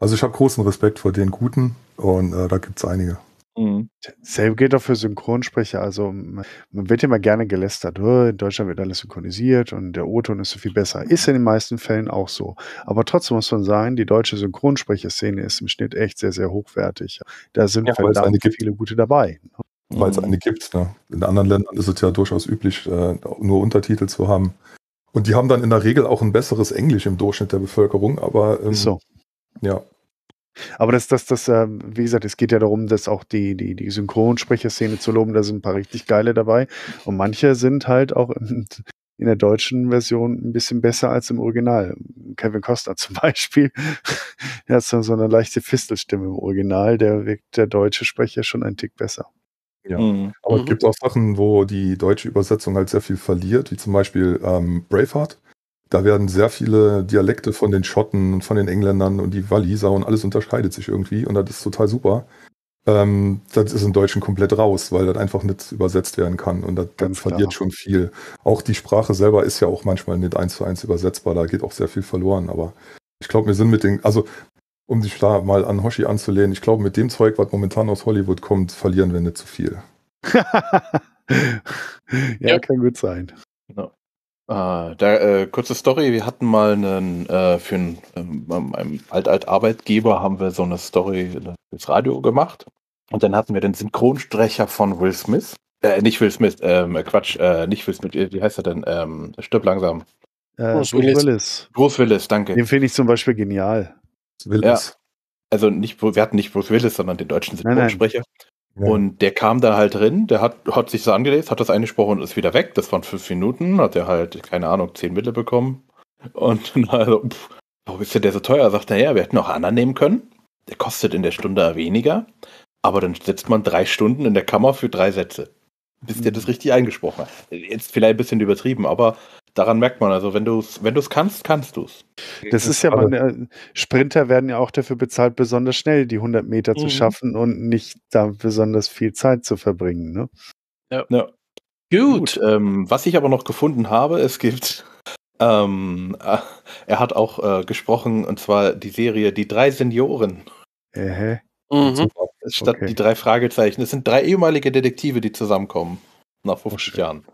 B: Also ich habe großen Respekt vor den Guten und äh, da mhm. es einige.
E: Selbe gilt auch für Synchronsprecher. Also man wird immer gerne gelästert. Ne? In Deutschland wird alles synchronisiert und der O-Ton ist so viel besser. Ist in den meisten Fällen auch so. Aber trotzdem muss man sagen, die deutsche Synchronsprecherszene ist im Schnitt echt sehr, sehr hochwertig. Da sind ja, verdammt
B: viele gute dabei. Ne? Weil es mhm. eine gibt. Ne? In anderen Ländern ist es ja durchaus üblich, äh, nur Untertitel zu haben. Und die haben dann in der Regel auch ein besseres Englisch im Durchschnitt der Bevölkerung, aber ähm, so. Ja. Aber das, das, das, äh, wie gesagt, es geht ja darum, dass auch die,
E: die, die Synchronsprecherszene zu loben, da sind ein paar richtig geile dabei. Und manche sind halt auch in, in der deutschen Version ein bisschen besser als im Original. Kevin Costner zum Beispiel, der hat so eine leichte Fistelstimme im Original, der wirkt der deutsche Sprecher schon
B: einen Tick besser. Ja, mhm. aber es mhm. gibt auch Sachen, wo die deutsche Übersetzung halt sehr viel verliert, wie zum Beispiel ähm, Braveheart da werden sehr viele Dialekte von den Schotten und von den Engländern und die Waliser und alles unterscheidet sich irgendwie und das ist total super. Ähm, das ist im Deutschen komplett raus, weil das einfach nicht übersetzt werden kann und das, das verliert klar. schon viel. Auch die Sprache selber ist ja auch manchmal nicht eins zu eins übersetzbar, da geht auch sehr viel verloren, aber ich glaube, wir sind mit den, also um sich da mal an Hoshi anzulehnen, ich glaube, mit dem Zeug, was momentan aus Hollywood kommt, verlieren wir nicht zu viel. ja, ja, kann gut sein.
A: Ah, da, äh, kurze Story, wir hatten mal einen, äh, für einen, ähm, Alt-Alt-Arbeitgeber haben wir so eine Story fürs Radio gemacht. Und dann hatten wir den Synchronsprecher von Will Smith. Äh, nicht Will Smith, ähm, äh, Quatsch, äh, nicht Will Smith, wie heißt er denn? Ähm, stirb langsam. Äh, Bruce Willis. Willis. Bruce Willis, danke. Den
E: finde ich zum Beispiel
A: genial. Willis. Ja. Also nicht, wir hatten nicht Bruce Willis, sondern den deutschen Synchronsprecher. Nein, nein. Ja. Und der kam da halt drin, der hat, hat sich so angelesen, hat das eingesprochen und ist wieder weg. Das waren fünf Minuten, hat er halt, keine Ahnung, zehn Mittel bekommen. Und dann also, pff, warum ist denn der so teuer? Sagt er, ja, wir hätten auch anderen nehmen können. Der kostet in der Stunde weniger, aber dann sitzt man drei Stunden in der Kammer für drei Sätze. Bis mhm. der das richtig eingesprochen hat. Jetzt vielleicht ein bisschen übertrieben, aber daran merkt man also, wenn du es wenn kannst, kannst du es. Das ist ja, man,
E: ne, Sprinter werden ja auch dafür bezahlt, besonders schnell die 100 Meter mhm. zu schaffen und nicht da besonders viel Zeit zu verbringen. Ne?
A: Ja. ja. Gut, Gut. Ähm, was ich aber noch gefunden habe, es gibt, ähm, äh, er hat auch äh, gesprochen, und zwar die Serie Die drei Senioren. Ähä. mhm. Statt okay. die drei Fragezeichen. Es sind drei ehemalige Detektive, die zusammenkommen nach 50 oh, Jahren.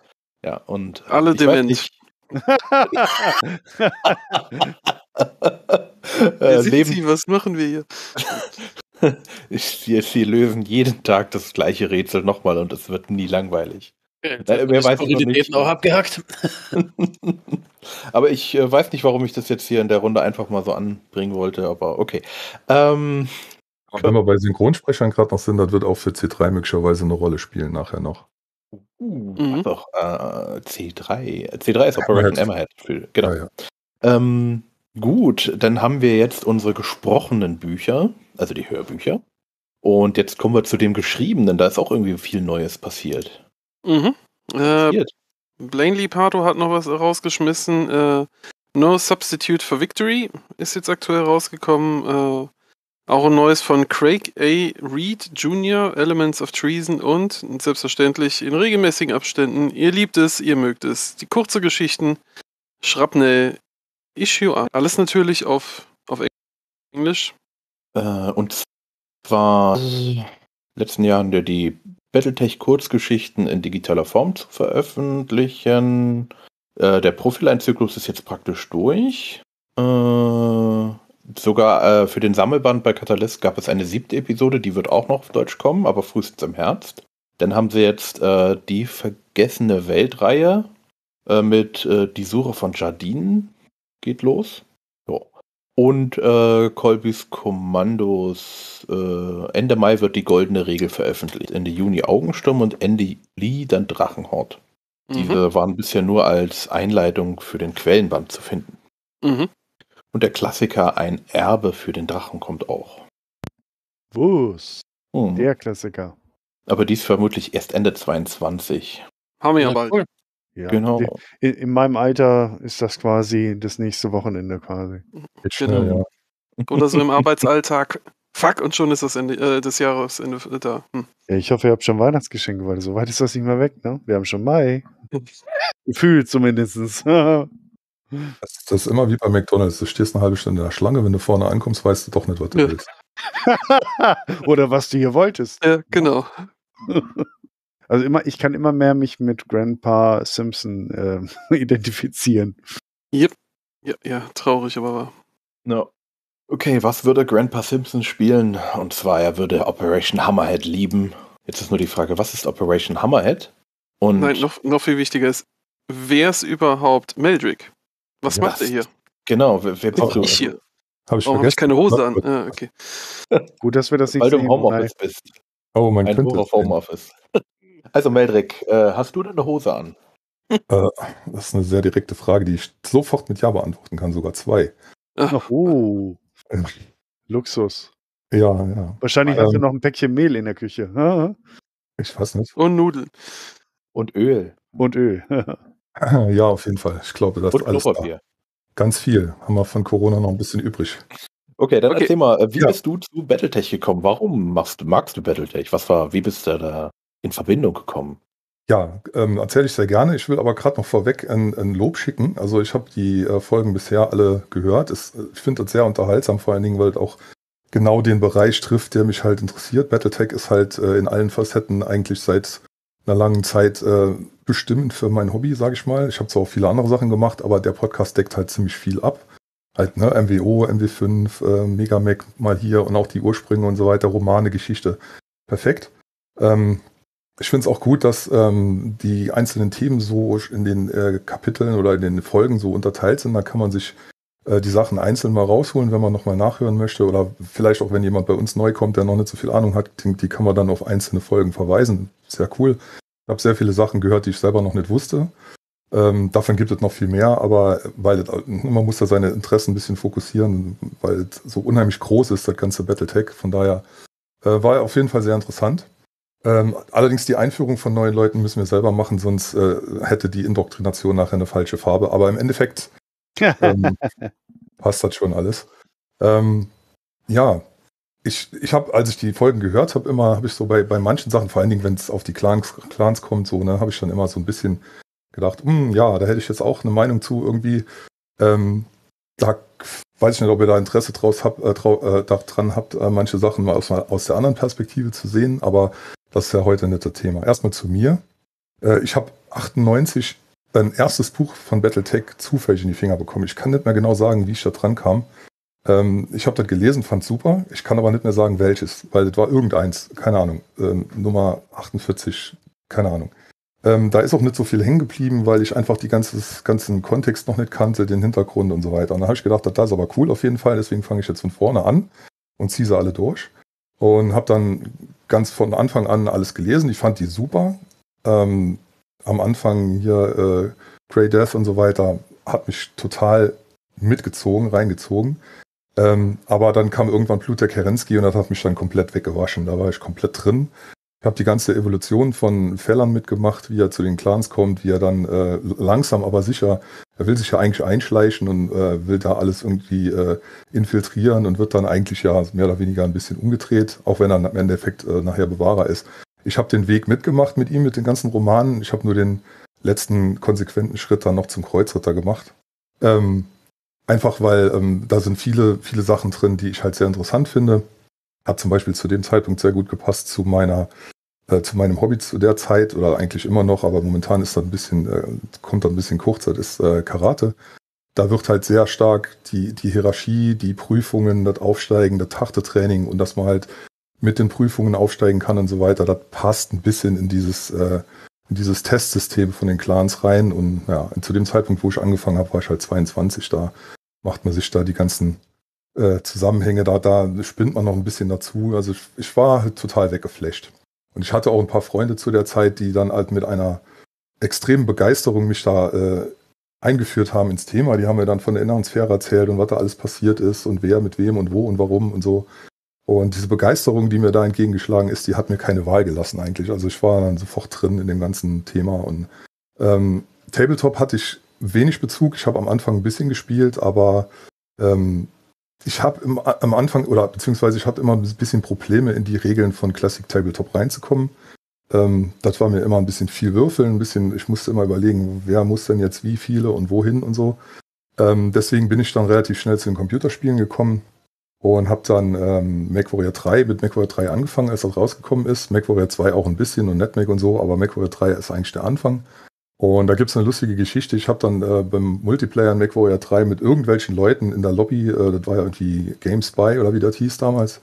A: Ja, und alle dement. Nicht,
E: äh,
A: Sie, was machen wir hier? ich, sie, lösen jeden Tag das gleiche Rätsel nochmal und es wird nie langweilig. Okay, Nein, mehr weiß ich nicht. auch
D: abgehackt.
B: aber
A: ich äh, weiß nicht, warum ich das jetzt hier in der Runde einfach mal so anbringen wollte, aber okay. Ähm,
B: und wenn wir bei Synchronsprechern gerade noch sind, das wird auch für C3 möglicherweise eine Rolle spielen nachher noch.
A: Uh, mhm. doch,
B: äh, C3. C3 ist Operation Hammerhead. Hammerhead. Genau. Ja, ja.
A: Ähm, gut, dann haben wir jetzt unsere gesprochenen Bücher, also die Hörbücher. Und jetzt kommen wir zu dem Geschriebenen. Da ist auch irgendwie viel Neues passiert.
C: Mhm. Äh, Blaine Lee Pato hat noch was rausgeschmissen. Äh, no Substitute for Victory ist jetzt aktuell rausgekommen. Äh, auch ein neues von Craig A. Reed Jr., Elements of Treason und selbstverständlich in regelmäßigen Abständen. Ihr liebt es, ihr mögt es. Die kurze Geschichten, Schrapnell, Issue A. Alles natürlich auf, auf Englisch.
A: Äh, und zwar letzten Jahren der die Battletech-Kurzgeschichten in digitaler Form zu veröffentlichen. Äh, der Profileinzyklus ist jetzt praktisch durch. Äh, sogar äh, für den Sammelband bei Catalyst gab es eine siebte Episode, die wird auch noch auf Deutsch kommen, aber frühestens im Herbst. Dann haben sie jetzt äh, die Vergessene Weltreihe äh, mit äh, Die Suche von Jardinen geht los. Jo. Und äh, Colbys Kommandos. Äh, Ende Mai wird die Goldene Regel veröffentlicht. Ende Juni Augensturm und Ende Lee dann Drachenhort. Mhm. Diese waren bisher nur als Einleitung für den Quellenband zu finden. Mhm. Und der Klassiker Ein Erbe für den Drachen kommt auch.
E: Wuss. Hm. Der Klassiker.
A: Aber dies vermutlich erst Ende 22.
C: Haben wir ja bald.
E: Ja, genau. In, in, meinem Alter ist das quasi das nächste Wochenende quasi. Genau. Ja, ja.
C: Oder so im Arbeitsalltag. Fuck, und schon ist das Ende äh, des Jahres Ende äh, da. Hm.
E: ich hoffe, ihr habt schon Weihnachtsgeschenke, weil so weit ist das nicht mehr weg, ne? Wir haben schon Mai. Gefühlt
B: zumindest. Das, ist immer wie bei McDonalds. Du stehst eine halbe Stunde in der Schlange, wenn du vorne ankommst, weißt du doch nicht, was du ja.
E: willst. Oder was du hier wolltest. Ja, genau. Also immer, ich kann immer mehr mich mit Grandpa Simpson
A: äh, identifizieren. Yep. Ja,
C: ja, traurig, aber wahr.
A: No. Okay, was würde Grandpa Simpson spielen? Und zwar, er würde Operation Hammerhead lieben. Jetzt ist nur die Frage, was ist Operation Hammerhead? Und
C: Nein, noch, noch viel wichtiger ist, wer ist überhaupt Meldrick? Was macht er hier?
A: Genau, wer, wer bin
B: ich
C: hier? Habe
E: ich, oh, hab ich keine Hose an? Ah, okay. Gut, dass wir das nicht Weil du im Homeoffice
A: bist. Oh, mein Ein Hoch auf Homeoffice. Also Meldrick, äh, hast du denn eine Hose an?
B: Äh, das ist eine sehr direkte Frage, die ich sofort mit Ja beantworten kann, sogar zwei. Ach. Oh, ähm. Luxus. Ja, ja. Wahrscheinlich ähm, hast du ähm.
E: noch ein Päckchen Mehl in der Küche.
B: ich weiß nicht. Und Nudeln. Und Öl. Und Öl. Ja, auf jeden Fall. Ich glaube, das ist alles Da. Ganz viel. Haben wir von Corona noch ein bisschen übrig.
A: Okay, dann okay. erzähl mal, äh, wie ja. bist du zu Battletech gekommen? Warum machst, magst du Battletech? Was war, wie bist du da in Verbindung gekommen?
B: Ja, ähm, erzähle ich sehr gerne. Ich will aber gerade noch vorweg ein, ein, Lob schicken. Also ich habe die äh, Folgen bisher alle gehört. Es, äh, ich finde das sehr unterhaltsam, vor allen Dingen, weil es auch genau den Bereich trifft, der mich halt interessiert. Battletech ist halt äh, in allen Facetten eigentlich seit einer langen Zeit äh, bestimmend für mein Hobby, sage ich mal. Ich habe zwar auch viele andere Sachen gemacht, aber der Podcast deckt halt ziemlich viel ab. Halt, ne, MWO, MW5, äh, Megamac mal hier und auch die Ursprünge und so weiter, Romane, Geschichte. Perfekt. Ähm, ich finde es auch gut, dass ähm, die einzelnen Themen so in den äh, Kapiteln oder in den Folgen so unterteilt sind. Da kann man sich äh, die Sachen einzeln mal rausholen, wenn man nochmal nachhören möchte. Oder vielleicht auch, wenn jemand bei uns neu kommt, der noch nicht so viel Ahnung hat, die, die kann man dann auf einzelne Folgen verweisen. Sehr cool. Ich habe sehr viele Sachen gehört, die ich selber noch nicht wusste. Ähm, davon gibt es noch viel mehr, aber weil man muss da seine Interessen ein bisschen fokussieren, weil es so unheimlich groß ist, das ganze Battletech. Von daher äh, war auf jeden Fall sehr interessant. Ähm, allerdings die Einführung von neuen Leuten müssen wir selber machen, sonst äh, hätte die Indoktrination nachher eine falsche Farbe. Aber im Endeffekt ähm, passt das schon alles. Ähm, ja, ich, ich habe, als ich die Folgen gehört habe, immer habe ich so bei, bei manchen Sachen, vor allen Dingen, wenn es auf die Clans, Clans kommt, so, ne, habe ich dann immer so ein bisschen gedacht, hm, ja, da hätte ich jetzt auch eine Meinung zu irgendwie. Ähm, da weiß ich nicht, ob ihr da Interesse draus habt, äh, trau, äh, dran habt, äh, manche Sachen mal aus, aus der anderen Perspektive zu sehen, aber das ist ja heute nicht das Thema. Erstmal zu mir. Äh, ich habe 98 ein erstes Buch von Battletech zufällig in die Finger bekommen. Ich kann nicht mehr genau sagen, wie ich da dran kam. Ähm, ich habe das gelesen, fand super. Ich kann aber nicht mehr sagen, welches, weil das war irgendeins, keine Ahnung. Ähm, Nummer 48, keine Ahnung. Ähm, da ist auch nicht so viel hängen geblieben, weil ich einfach den ganzen Kontext noch nicht kannte, den Hintergrund und so weiter. Und da habe ich gedacht, das ist aber cool auf jeden Fall, deswegen fange ich jetzt von vorne an und ziehe sie alle durch. Und habe dann ganz von Anfang an alles gelesen. Ich fand die super. Ähm, am Anfang hier äh, Grey Death und so weiter, hat mich total mitgezogen, reingezogen. Ähm, aber dann kam irgendwann Blut der Kerensky und das hat mich dann komplett weggewaschen. Da war ich komplett drin. Ich habe die ganze Evolution von Fellern mitgemacht, wie er zu den Clans kommt, wie er dann äh, langsam, aber sicher, er will sich ja eigentlich einschleichen und äh, will da alles irgendwie äh, infiltrieren und wird dann eigentlich ja mehr oder weniger ein bisschen umgedreht, auch wenn er im Endeffekt äh, nachher Bewahrer ist ich habe den Weg mitgemacht mit ihm, mit den ganzen Romanen. Ich habe nur den letzten konsequenten Schritt dann noch zum Kreuzritter gemacht. Ähm, einfach weil ähm, da sind viele, viele Sachen drin, die ich halt sehr interessant finde. Hat zum Beispiel zu dem Zeitpunkt sehr gut gepasst zu meiner, äh, zu meinem Hobby zu der Zeit oder eigentlich immer noch, aber momentan ist da ein bisschen, äh, kommt da ein bisschen kurz, das ist äh, Karate. Da wird halt sehr stark die, die Hierarchie, die Prüfungen, das Aufsteigen, das harte und dass man halt mit den Prüfungen aufsteigen kann und so weiter. Das passt ein bisschen in dieses, äh, in dieses Testsystem von den Clans rein. Und ja, zu dem Zeitpunkt, wo ich angefangen habe, war ich halt 22. Da macht man sich da die ganzen äh, Zusammenhänge, da, da spinnt man noch ein bisschen dazu. Also ich, ich war halt total weggeflecht. Und ich hatte auch ein paar Freunde zu der Zeit, die dann halt mit einer extremen Begeisterung mich da äh, eingeführt haben ins Thema. Die haben mir dann von der inneren Sphäre erzählt und was da alles passiert ist und wer mit wem und wo und warum und so. Und diese Begeisterung, die mir da entgegengeschlagen ist, die hat mir keine Wahl gelassen eigentlich. Also ich war dann sofort drin in dem ganzen Thema. Und ähm, Tabletop hatte ich wenig Bezug. Ich habe am Anfang ein bisschen gespielt, aber ähm, ich habe am Anfang oder beziehungsweise ich hatte immer ein bisschen Probleme, in die Regeln von Classic Tabletop reinzukommen. Ähm, das war mir immer ein bisschen viel Würfeln, ein bisschen, ich musste immer überlegen, wer muss denn jetzt wie viele und wohin und so. Ähm, deswegen bin ich dann relativ schnell zu den Computerspielen gekommen und habe dann ähm, MacWarrior 3 mit MacWarrior 3 angefangen, als das rausgekommen ist. MacWarrior 2 auch ein bisschen und NetMac und so, aber MacWarrior 3 ist eigentlich der Anfang. Und da gibt es eine lustige Geschichte. Ich habe dann äh, beim Multiplayer in MacWarrior 3 mit irgendwelchen Leuten in der Lobby, äh, das war ja irgendwie GameSpy oder wie das hieß damals,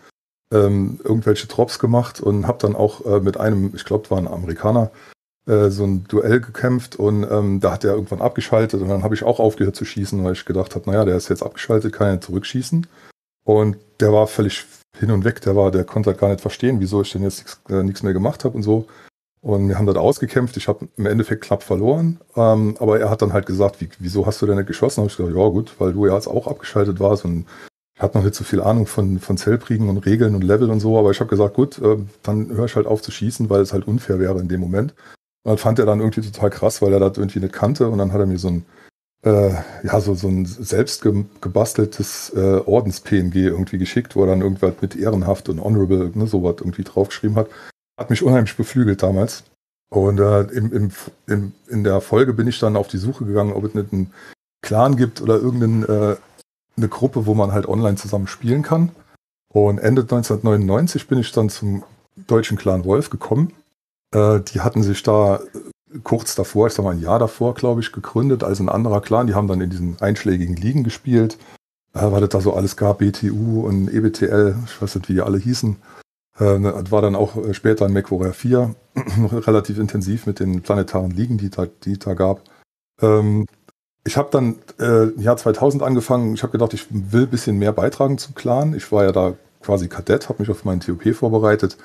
B: ähm, irgendwelche Drops gemacht und habe dann auch äh, mit einem, ich glaube, war ein Amerikaner, äh, so ein Duell gekämpft und ähm, da hat er irgendwann abgeschaltet und dann habe ich auch aufgehört zu schießen, weil ich gedacht habe, naja, der ist jetzt abgeschaltet, kann er zurückschießen. Und der war völlig hin und weg, der war, der konnte halt gar nicht verstehen, wieso ich denn jetzt nichts äh, mehr gemacht habe und so. Und wir haben das ausgekämpft. Ich habe im Endeffekt knapp verloren. Ähm, aber er hat dann halt gesagt, wie, wieso hast du denn nicht geschossen? habe ich gesagt, ja gut, weil du ja jetzt auch abgeschaltet warst und ich hatte noch nicht so viel Ahnung von, von Zellkriegen und Regeln und Level und so. Aber ich habe gesagt, gut, äh, dann höre ich halt auf zu schießen, weil es halt unfair wäre in dem Moment. Und das fand er dann irgendwie total krass, weil er das irgendwie nicht kannte. Und dann hat er mir so ein äh, ja, so, so ein selbst gebasteltes äh, Ordens-PNG irgendwie geschickt, wo er dann irgendwas mit ehrenhaft und honorable, ne, sowas irgendwie draufgeschrieben hat. Hat mich unheimlich beflügelt damals. Und äh, im, im, im, in der Folge bin ich dann auf die Suche gegangen, ob es nicht einen Clan gibt oder irgendeine äh, eine Gruppe, wo man halt online zusammen spielen kann. Und Ende 1999 bin ich dann zum deutschen Clan Wolf gekommen. Äh, die hatten sich da kurz davor, ich sag mal ein Jahr davor, glaube ich, gegründet als ein anderer Clan. Die haben dann in diesen einschlägigen Ligen gespielt. Äh, was es da so alles gab, BTU und EBTL, ich weiß nicht, wie die alle hießen. Äh, ne, war dann auch äh, später in MechWarrior 4 relativ intensiv mit den planetaren Ligen, die da, die da gab. Ähm, ich habe dann äh, im Jahr 2000 angefangen. Ich habe gedacht, ich will ein bisschen mehr beitragen zum Clan. Ich war ja da quasi Kadett, habe mich auf meinen TOP vorbereitet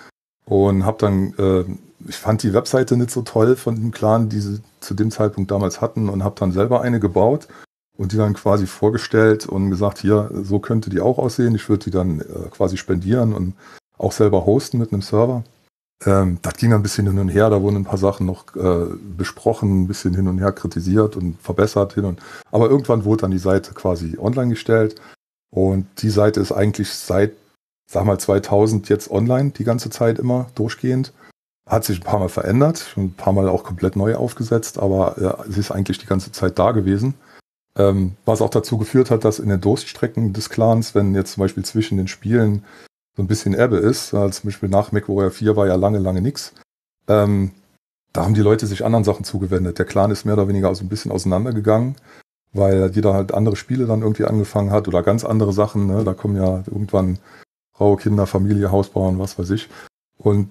B: und habe dann äh, ich fand die Webseite nicht so toll von dem Clan, die sie zu dem Zeitpunkt damals hatten und habe dann selber eine gebaut und die dann quasi vorgestellt und gesagt, hier, so könnte die auch aussehen. Ich würde die dann äh, quasi spendieren und auch selber hosten mit einem Server. Ähm, das ging dann ein bisschen hin und her, da wurden ein paar Sachen noch äh, besprochen, ein bisschen hin und her kritisiert und verbessert hin und aber irgendwann wurde dann die Seite quasi online gestellt und die Seite ist eigentlich seit sag mal 2000 jetzt online die ganze Zeit immer durchgehend hat sich ein paar Mal verändert, ein paar Mal auch komplett neu aufgesetzt, aber äh, sie ist eigentlich die ganze Zeit da gewesen. Ähm, was auch dazu geführt hat, dass in den Durststrecken des Clans, wenn jetzt zum Beispiel zwischen den Spielen so ein bisschen Ebbe ist, äh, zum Beispiel nach MechWarrior 4 war ja lange, lange nichts, ähm, da haben die Leute sich anderen Sachen zugewendet. Der Clan ist mehr oder weniger so ein bisschen auseinandergegangen, weil jeder halt andere Spiele dann irgendwie angefangen hat oder ganz andere Sachen. Ne? Da kommen ja irgendwann raue Kinder, Familie, Hausbauern, was weiß ich. Und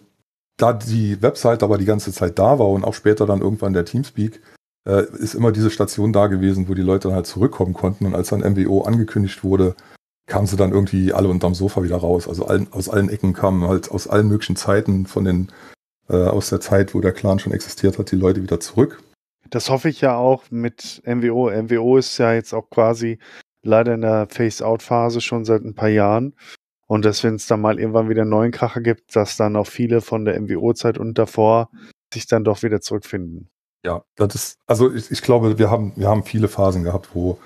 B: da die Website aber die ganze Zeit da war und auch später dann irgendwann der Teamspeak, äh, ist immer diese Station da gewesen, wo die Leute dann halt zurückkommen konnten. Und als dann MWO angekündigt wurde, kamen sie dann irgendwie alle unterm Sofa wieder raus. Also allen, aus allen Ecken kamen halt aus allen möglichen Zeiten von den, äh, aus der Zeit, wo der Clan schon existiert hat, die Leute wieder zurück.
E: Das hoffe ich ja auch mit MWO. MWO ist ja jetzt auch quasi leider in der Face-Out-Phase schon seit ein paar Jahren. Und dass, wenn es dann mal irgendwann wieder einen neuen Kracher gibt, dass dann auch viele von der MWO-Zeit und davor sich dann doch wieder zurückfinden.
B: Ja, das ist, also ich, ich glaube, wir haben, wir haben viele Phasen gehabt, wo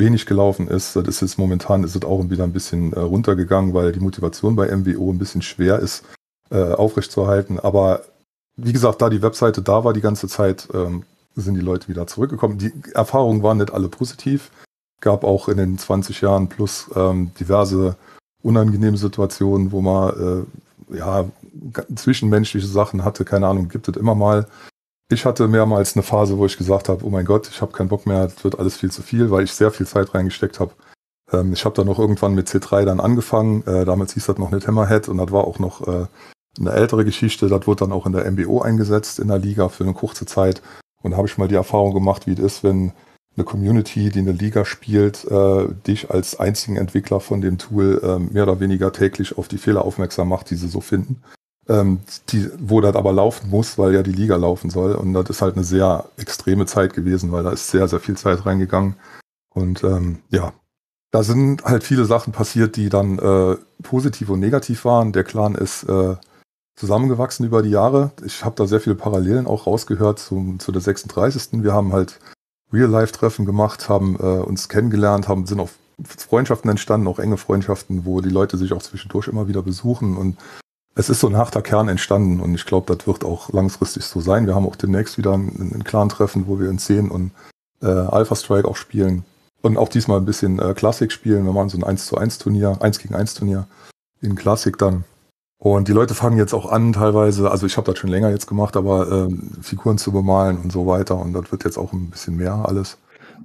B: wenig gelaufen ist. Das ist jetzt momentan ist es auch wieder ein bisschen äh, runtergegangen, weil die Motivation bei MWO ein bisschen schwer ist, äh, aufrechtzuerhalten. Aber wie gesagt, da die Webseite da war die ganze Zeit, ähm, sind die Leute wieder zurückgekommen. Die Erfahrungen waren nicht alle positiv. Gab auch in den 20 Jahren plus ähm, diverse unangenehme Situationen, wo man äh, ja zwischenmenschliche Sachen hatte, keine Ahnung, gibt es immer mal. Ich hatte mehrmals eine Phase, wo ich gesagt habe, oh mein Gott, ich habe keinen Bock mehr, das wird alles viel zu viel, weil ich sehr viel Zeit reingesteckt habe. Ähm, ich habe dann noch irgendwann mit C3 dann angefangen. Äh, damals hieß das noch nicht Hammerhead und das war auch noch äh, eine ältere Geschichte. Das wurde dann auch in der MBO eingesetzt in der Liga für eine kurze Zeit. Und da habe ich mal die Erfahrung gemacht, wie es ist, wenn eine Community, die eine Liga spielt, äh, dich als einzigen Entwickler von dem Tool äh, mehr oder weniger täglich auf die Fehler aufmerksam macht, die sie so finden. Ähm, die, wo das aber laufen muss, weil ja die Liga laufen soll. Und das ist halt eine sehr extreme Zeit gewesen, weil da ist sehr, sehr viel Zeit reingegangen. Und ähm, ja, da sind halt viele Sachen passiert, die dann äh, positiv und negativ waren. Der Clan ist äh, zusammengewachsen über die Jahre. Ich habe da sehr viele Parallelen auch rausgehört zum, zu der 36. Wir haben halt Real-Life-Treffen gemacht, haben äh, uns kennengelernt, haben, sind auch Freundschaften entstanden, auch enge Freundschaften, wo die Leute sich auch zwischendurch immer wieder besuchen. Und es ist so ein harter Kern entstanden und ich glaube, das wird auch langfristig so sein. Wir haben auch demnächst wieder ein, ein Clan-Treffen, wo wir in 10 und äh, Alpha Strike auch spielen. Und auch diesmal ein bisschen äh, Classic spielen. Wir machen so ein 1 zu 1 Turnier, 1 gegen 1 Turnier in Classic dann. Und die Leute fangen jetzt auch an, teilweise, also ich habe das schon länger jetzt gemacht, aber ähm, Figuren zu bemalen und so weiter. Und das wird jetzt auch ein bisschen mehr alles.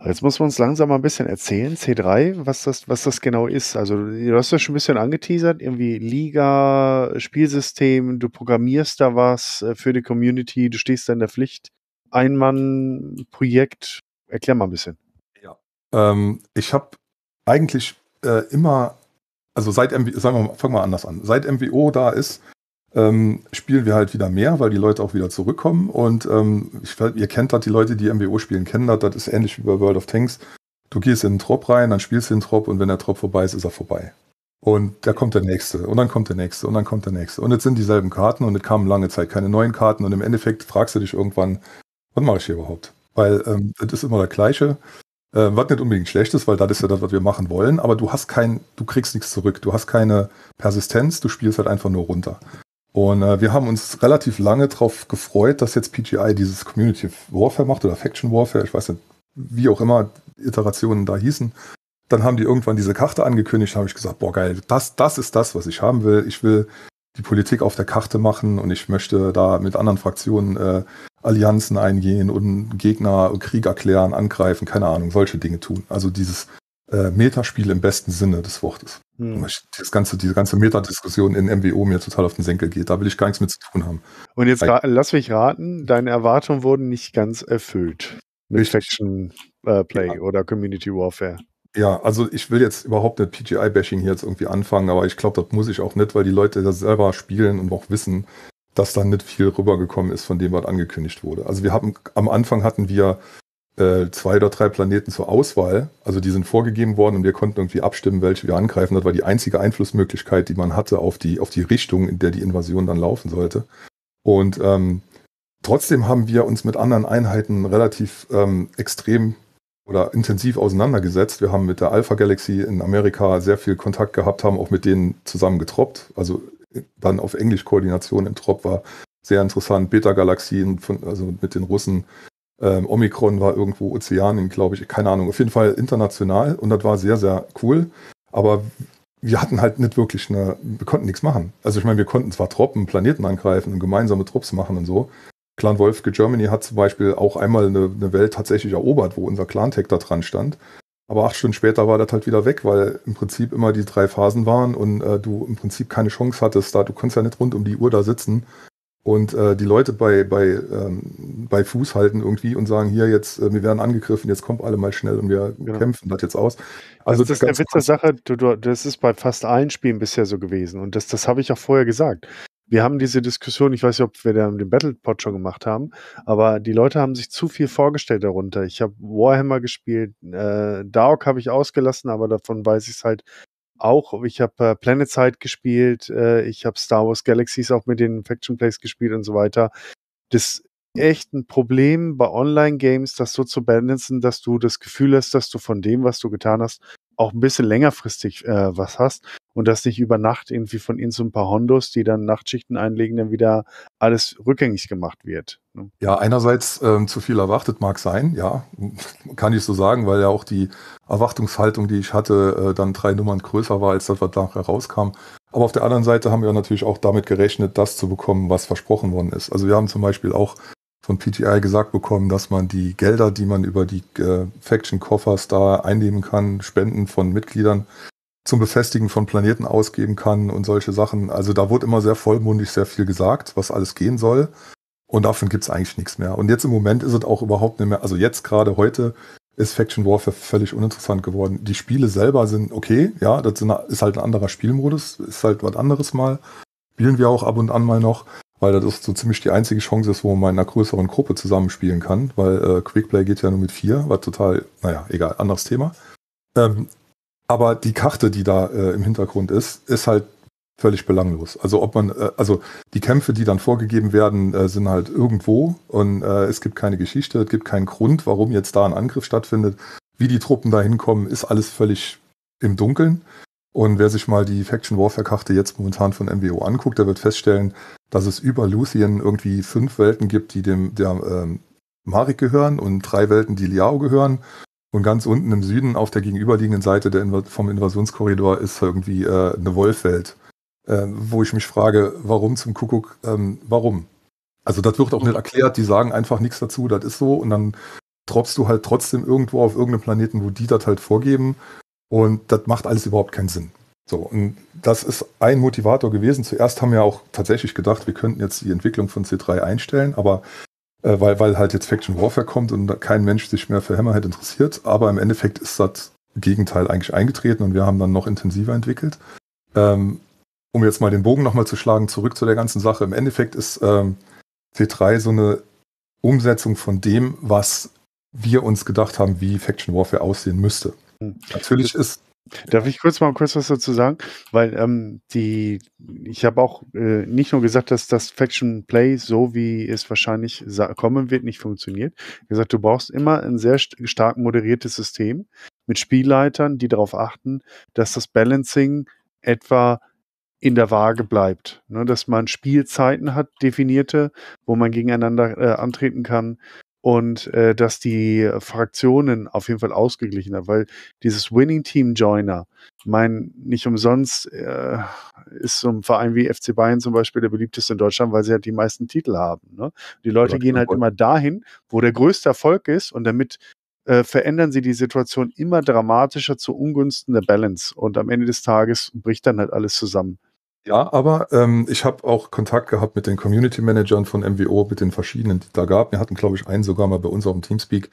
E: Jetzt muss man uns langsam mal ein bisschen erzählen, C3, was das, was das genau ist. Also du hast das schon ein bisschen angeteasert, irgendwie Liga, Spielsystem, du programmierst da was äh, für die Community, du stehst da in der Pflicht. Ein Mann, Projekt, erklär mal
B: ein bisschen. Ja, ähm, ich habe eigentlich äh, immer also seit MWO, sagen wir mal, fangen wir anders an. Seit MWO da ist, ähm, spielen wir halt wieder mehr, weil die Leute auch wieder zurückkommen. Und ähm, ich, ihr kennt das, die Leute, die MWO spielen, kennen das. Das ist ähnlich wie bei World of Tanks. Du gehst in den Trop rein, dann spielst du den Trop und wenn der Trop vorbei ist, ist er vorbei. Und da kommt der nächste und dann kommt der nächste und dann kommt der nächste. Und jetzt sind dieselben Karten und es kamen lange Zeit keine neuen Karten. Und im Endeffekt fragst du dich irgendwann, was mache ich hier überhaupt? Weil ähm, das ist immer der gleiche. Äh, was nicht unbedingt schlecht ist, weil das ist ja das, was wir machen wollen, aber du hast kein, du kriegst nichts zurück, du hast keine Persistenz, du spielst halt einfach nur runter. Und äh, wir haben uns relativ lange darauf gefreut, dass jetzt PGI dieses Community Warfare macht oder Faction Warfare, ich weiß nicht, wie auch immer Iterationen da hießen. Dann haben die irgendwann diese Karte angekündigt, habe ich gesagt, boah geil, das, das ist das, was ich haben will. Ich will die Politik auf der Karte machen und ich möchte da mit anderen Fraktionen äh, Allianzen eingehen und Gegner und Krieg erklären, angreifen, keine Ahnung, solche Dinge tun. Also dieses äh, Metaspiel im besten Sinne des Wortes. Hm. Das ganze, diese ganze Metadiskussion in MWO mir total auf den Senkel geht. Da will ich gar nichts mit zu tun haben.
E: Und jetzt Weil, lass mich raten, deine Erwartungen wurden nicht ganz erfüllt
B: mit Faction
E: äh, Play ja. oder Community Warfare.
B: Ja, also ich will jetzt überhaupt nicht PGI-Bashing hier jetzt irgendwie anfangen, aber ich glaube, das muss ich auch nicht, weil die Leute das selber spielen und auch wissen, dass da nicht viel rübergekommen ist von dem, was angekündigt wurde. Also wir haben am Anfang hatten wir äh, zwei oder drei Planeten zur Auswahl, also die sind vorgegeben worden und wir konnten irgendwie abstimmen, welche wir angreifen. Das war die einzige Einflussmöglichkeit, die man hatte auf die auf die Richtung, in der die Invasion dann laufen sollte. Und ähm, trotzdem haben wir uns mit anderen Einheiten relativ ähm, extrem oder intensiv auseinandergesetzt. Wir haben mit der Alpha Galaxy in Amerika sehr viel Kontakt gehabt, haben auch mit denen zusammen getroppt. Also dann auf Englisch Koordination im Trop war sehr interessant. Beta Galaxien, also mit den Russen. Ähm, Omikron war irgendwo Ozeanien, glaube ich. Keine Ahnung. Auf jeden Fall international und das war sehr, sehr cool. Aber wir hatten halt nicht wirklich eine, wir konnten nichts machen. Also ich meine, wir konnten zwar Truppen, Planeten angreifen und gemeinsame Trupps machen und so, Clan Wolfke Germany hat zum Beispiel auch einmal eine, eine Welt tatsächlich erobert, wo unser Clan-Tag da dran stand. Aber acht Stunden später war das halt wieder weg, weil im Prinzip immer die drei Phasen waren und äh, du im Prinzip keine Chance hattest da. Du konntest ja nicht rund um die Uhr da sitzen und äh, die Leute bei, bei, ähm, bei Fuß halten irgendwie und sagen, hier jetzt, äh, wir werden angegriffen, jetzt kommt alle mal schnell und wir genau. kämpfen das jetzt aus. Also das, das ist eine witzige Sache, du, du, das ist bei fast allen
E: Spielen bisher so gewesen und das, das habe ich auch vorher gesagt wir haben diese Diskussion, ich weiß nicht, ob wir da den Battlepod schon gemacht haben, aber die Leute haben sich zu viel vorgestellt darunter. Ich habe Warhammer gespielt, äh, Dark habe ich ausgelassen, aber davon weiß ich es halt auch. Ich habe äh, Planet Side gespielt, äh, ich habe Star Wars Galaxies auch mit den Faction Plays gespielt und so weiter. Das echt ein Problem bei Online-Games, das so zu balancen, dass du das Gefühl hast, dass du von dem, was du getan hast, auch ein bisschen längerfristig äh, was hast und das nicht über Nacht irgendwie von ihnen so ein paar Hondos, die dann Nachtschichten einlegen, dann wieder alles rückgängig gemacht wird. Ne?
B: Ja, einerseits ähm, zu viel erwartet mag sein, ja, kann ich so sagen, weil ja auch die Erwartungshaltung, die ich hatte, äh, dann drei Nummern größer war, als das, was nachher rauskam. Aber auf der anderen Seite haben wir natürlich auch damit gerechnet, das zu bekommen, was versprochen worden ist. Also wir haben zum Beispiel auch von PTI gesagt bekommen, dass man die Gelder, die man über die äh, Faction-Koffers da einnehmen kann, Spenden von Mitgliedern zum Befestigen von Planeten ausgeben kann und solche Sachen. Also da wurde immer sehr vollmundig sehr viel gesagt, was alles gehen soll. Und davon gibt's eigentlich nichts mehr. Und jetzt im Moment ist es auch überhaupt nicht mehr, also jetzt gerade heute ist Faction Warfare völlig uninteressant geworden. Die Spiele selber sind okay, ja, das ist halt ein anderer Spielmodus, ist halt was anderes mal. Spielen wir auch ab und an mal noch weil das so ziemlich die einzige Chance ist, wo man in einer größeren Gruppe zusammenspielen kann, weil äh, Quickplay geht ja nur mit vier, war total, naja, egal, anderes Thema. Ähm, aber die Karte, die da äh, im Hintergrund ist, ist halt völlig belanglos. Also ob man, äh, also die Kämpfe, die dann vorgegeben werden, äh, sind halt irgendwo und äh, es gibt keine Geschichte, es gibt keinen Grund, warum jetzt da ein Angriff stattfindet. Wie die Truppen da hinkommen, ist alles völlig im Dunkeln. Und wer sich mal die Faction Warfare-Karte jetzt momentan von MWO anguckt, der wird feststellen, dass es über Luthien irgendwie fünf Welten gibt, die dem der ähm, Marik gehören und drei Welten, die Liao gehören. Und ganz unten im Süden auf der gegenüberliegenden Seite der Inva vom Invasionskorridor ist irgendwie äh, eine Wolfwelt, äh, wo ich mich frage, warum zum Kuckuck, ähm, warum? Also das wird auch nicht erklärt, die sagen einfach nichts dazu, das ist so und dann droppst du halt trotzdem irgendwo auf irgendeinem Planeten, wo die das halt vorgeben und das macht alles überhaupt keinen Sinn. So, und das ist ein Motivator gewesen. Zuerst haben wir auch tatsächlich gedacht, wir könnten jetzt die Entwicklung von C3 einstellen, aber äh, weil, weil halt jetzt Faction Warfare kommt und kein Mensch sich mehr für Hammerhead interessiert. Aber im Endeffekt ist das Gegenteil eigentlich eingetreten und wir haben dann noch intensiver entwickelt. Ähm, um jetzt mal den Bogen nochmal zu schlagen, zurück zu der ganzen Sache. Im Endeffekt ist ähm, C3 so eine Umsetzung von dem, was wir uns gedacht haben, wie Faction Warfare aussehen müsste. Hm. Natürlich ist Darf ich kurz mal kurz was dazu sagen?
E: Weil ähm, die, ich habe auch äh, nicht nur gesagt, dass das Faction Play, so wie es wahrscheinlich kommen wird, nicht funktioniert. Ich habe gesagt, du brauchst immer ein sehr st stark moderiertes System mit Spielleitern, die darauf achten, dass das Balancing etwa in der Waage bleibt. Ne? Dass man Spielzeiten hat, definierte, wo man gegeneinander äh, antreten kann, und äh, dass die Fraktionen auf jeden Fall ausgeglichener, weil dieses Winning Team Joiner, mein nicht umsonst äh, ist so ein Verein wie FC Bayern zum Beispiel der beliebteste in Deutschland, weil sie halt die meisten Titel haben. Ne? Die Leute gehen halt immer dahin, wo der größte Erfolg ist und damit äh, verändern sie die Situation immer dramatischer zu Ungunsten der Balance und am Ende des Tages bricht dann
B: halt alles zusammen. Ja, aber ähm, ich habe auch Kontakt gehabt mit den Community Managern von MWO, mit den verschiedenen, die da gab. Wir hatten, glaube ich, einen sogar mal bei uns auf dem Teamspeak.